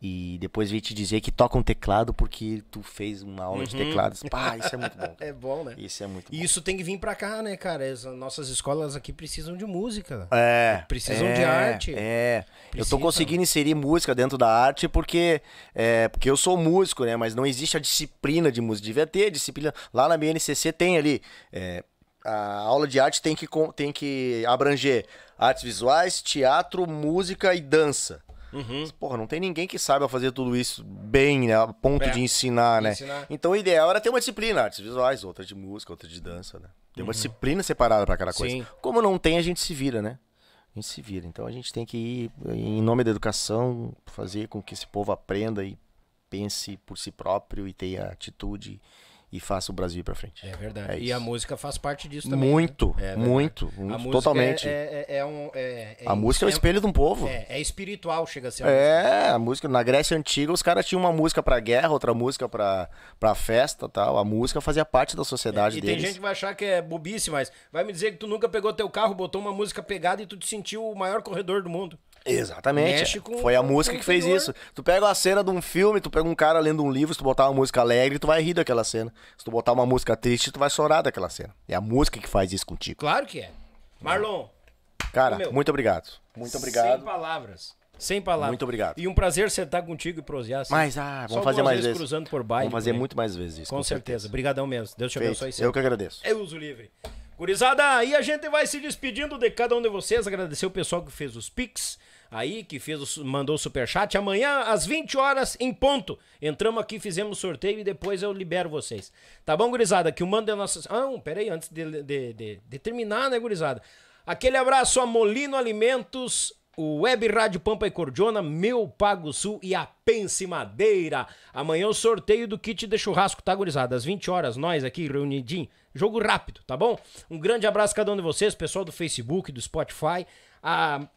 E depois veio te dizer que toca um teclado porque tu fez uma aula uhum. de teclados. Pá, isso é muito bom. é bom, né? Isso é muito bom. E isso tem que vir pra cá, né, cara? As nossas escolas aqui precisam de música. É. Precisam é, de arte. É. Eu tô conseguindo inserir música dentro da arte porque, é, porque eu sou músico, né? Mas não existe a disciplina de música. Devia ter disciplina. Lá na BNCC tem ali. É, a aula de arte tem que, tem que abranger artes visuais, teatro, música e dança. Uhum. Porra, não tem ninguém que saiba fazer tudo isso bem, né? A ponto é. de ensinar, né? Ensinar. Então o ideal era ter uma disciplina, artes visuais, outra de música, outra de dança, né? uma uhum. disciplina separada para cada coisa. Sim. Como não tem, a gente se vira, né? A gente se vira. Então a gente tem que ir, em nome da educação, fazer com que esse povo aprenda e pense por si próprio e tenha atitude e faça o Brasil ir pra frente. É verdade. É e a música faz parte disso também. Né? Muito, né? é muito, muito totalmente. É, é, é, é um, a música é o espelho de um povo. É, espiritual, chega a ser. A é, a música. Na Grécia Antiga, os caras tinham uma música pra guerra, outra música pra, pra festa tal. A música fazia parte da sociedade e deles. E tem gente que vai achar que é bobice, mas vai me dizer que tu nunca pegou teu carro, botou uma música pegada e tu te sentiu o maior corredor do mundo. Exatamente. Mexe com Foi a música que fez isso. Tu pega a cena de um filme, tu pega um cara lendo um livro, se tu botar uma música alegre, tu vai rir daquela cena. Se tu botar uma música triste, tu vai chorar daquela cena. É a música que faz isso contigo. Claro que é. Marlon. Cara, meu, muito obrigado. Muito obrigado. Sem palavras. Sem palavras. Muito obrigado. E um prazer sentar contigo e prosear. Assim. Mas, ah, vamos Só fazer mais vezes. cruzando por bairro. Vamos fazer né? muito mais vezes isso. Com, com certeza. Obrigadão mesmo. Deus te abençoe. Eu que agradeço. Eu uso livre. Gurizada, aí a gente vai se despedindo de cada um de vocês. Agradecer o pessoal que fez os pics aí que fez o, mandou o superchat. Amanhã, às 20 horas, em ponto. Entramos aqui, fizemos sorteio e depois eu libero vocês. Tá bom, gurizada? Que o mando é nossa. Ah, peraí, antes de, de, de, de terminar, né, gurizada? Aquele abraço a Molino Alimentos, o Web Rádio Pampa e Cordiona, Meu Pago Sul e a Pense Madeira. Amanhã o sorteio do kit de churrasco, tá, gurizada? Às 20 horas, nós aqui reunidinho. Jogo rápido, tá bom? Um grande abraço a cada um de vocês, pessoal do Facebook, do Spotify, a ah,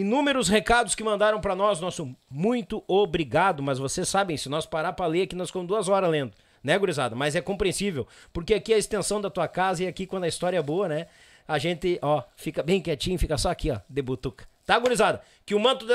inúmeros recados que mandaram para nós. Nosso muito obrigado. Mas vocês sabem, se nós parar para ler aqui, nós ficamos duas horas lendo. Né, gurizada? Mas é compreensível. Porque aqui é a extensão da tua casa e aqui, quando a história é boa, né? A gente, ó, fica bem quietinho, fica só aqui, ó, de butuca. Tá, gurizada? Que o manto... De...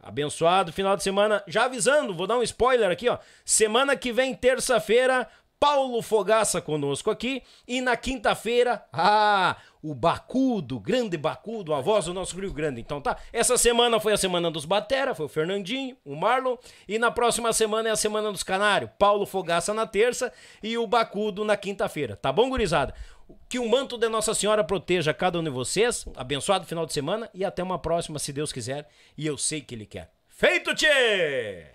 Abençoado final de semana. Já avisando, vou dar um spoiler aqui, ó. Semana que vem, terça-feira, Paulo Fogaça conosco aqui. E na quinta-feira, ah, o Bacudo, grande Bacudo, a voz do nosso Rio Grande. Então tá, essa semana foi a semana dos Batera, foi o Fernandinho, o Marlon, e na próxima semana é a semana dos Canários, Paulo Fogaça na terça e o Bacudo na quinta-feira. Tá bom, gurizada? Que o manto de Nossa Senhora proteja cada um de vocês. Abençoado final de semana e até uma próxima, se Deus quiser. E eu sei que Ele quer. Feito, tchê!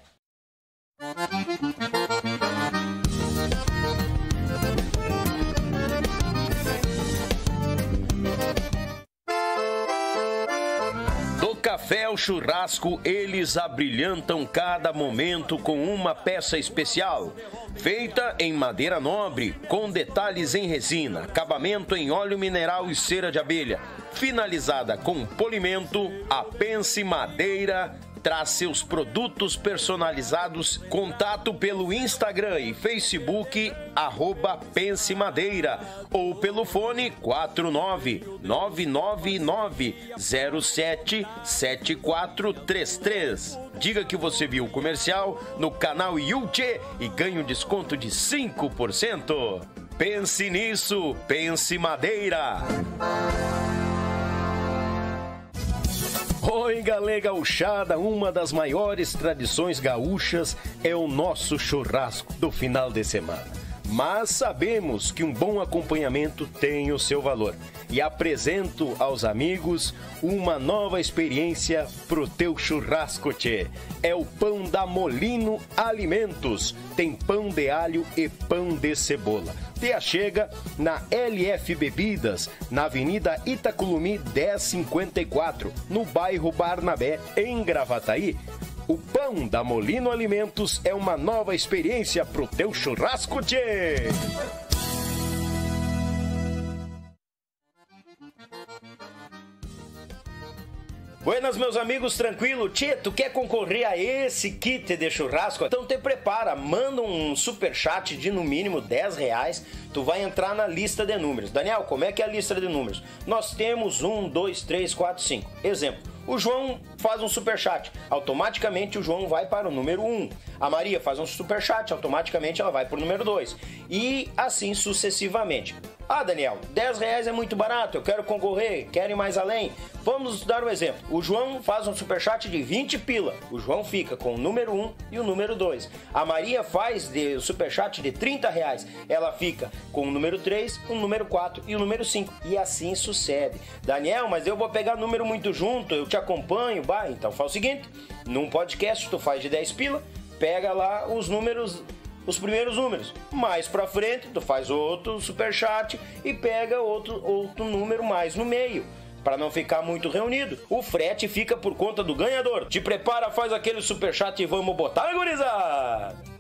café ao churrasco, eles abrilhantam cada momento com uma peça especial, feita em madeira nobre, com detalhes em resina, acabamento em óleo mineral e cera de abelha, finalizada com polimento, a pence madeira traz seus produtos personalizados. Contato pelo Instagram e Facebook, arroba Pense Madeira, ou pelo fone 49999077433. Diga que você viu o comercial no canal Yulche e ganhe um desconto de 5%. Pense nisso, pense madeira. Oi Oiga, gauchada, uma das maiores tradições gaúchas é o nosso churrasco do final de semana mas sabemos que um bom acompanhamento tem o seu valor. E apresento aos amigos uma nova experiência pro teu churrasco, tchê. É o pão da Molino Alimentos. Tem pão de alho e pão de cebola. Te chega na LF Bebidas, na Avenida Itacolumi 1054, no bairro Barnabé, em Gravataí o pão da Molino Alimentos é uma nova experiência pro teu churrasco, tchê! Buenas, meus amigos, tranquilo? Tchê, tu quer concorrer a esse kit de churrasco? Então te prepara, manda um super chat de no mínimo 10 reais, tu vai entrar na lista de números. Daniel, como é que é a lista de números? Nós temos 1, 2, 3, 4, 5. Exemplo, o João faz um super chat, automaticamente o João vai para o número 1. A Maria faz um super chat, automaticamente ela vai para o número 2. E assim sucessivamente. Ah, Daniel, 10 reais é muito barato, eu quero concorrer, quero ir mais além. Vamos dar um exemplo. O João faz um superchat de 20 pila. O João fica com o número 1 e o número 2. A Maria faz de superchat de 30 reais. Ela fica com o número 3, o número 4 e o número 5. E assim sucede. Daniel, mas eu vou pegar número muito junto, eu te acompanho. Bah, então faz o seguinte: num podcast tu faz de 10 pila, pega lá os números os primeiros números. Mais para frente, tu faz outro super chat e pega outro, outro número mais no meio para não ficar muito reunido. O frete fica por conta do ganhador. Te prepara, faz aquele super chat e vamos botar, gurizada!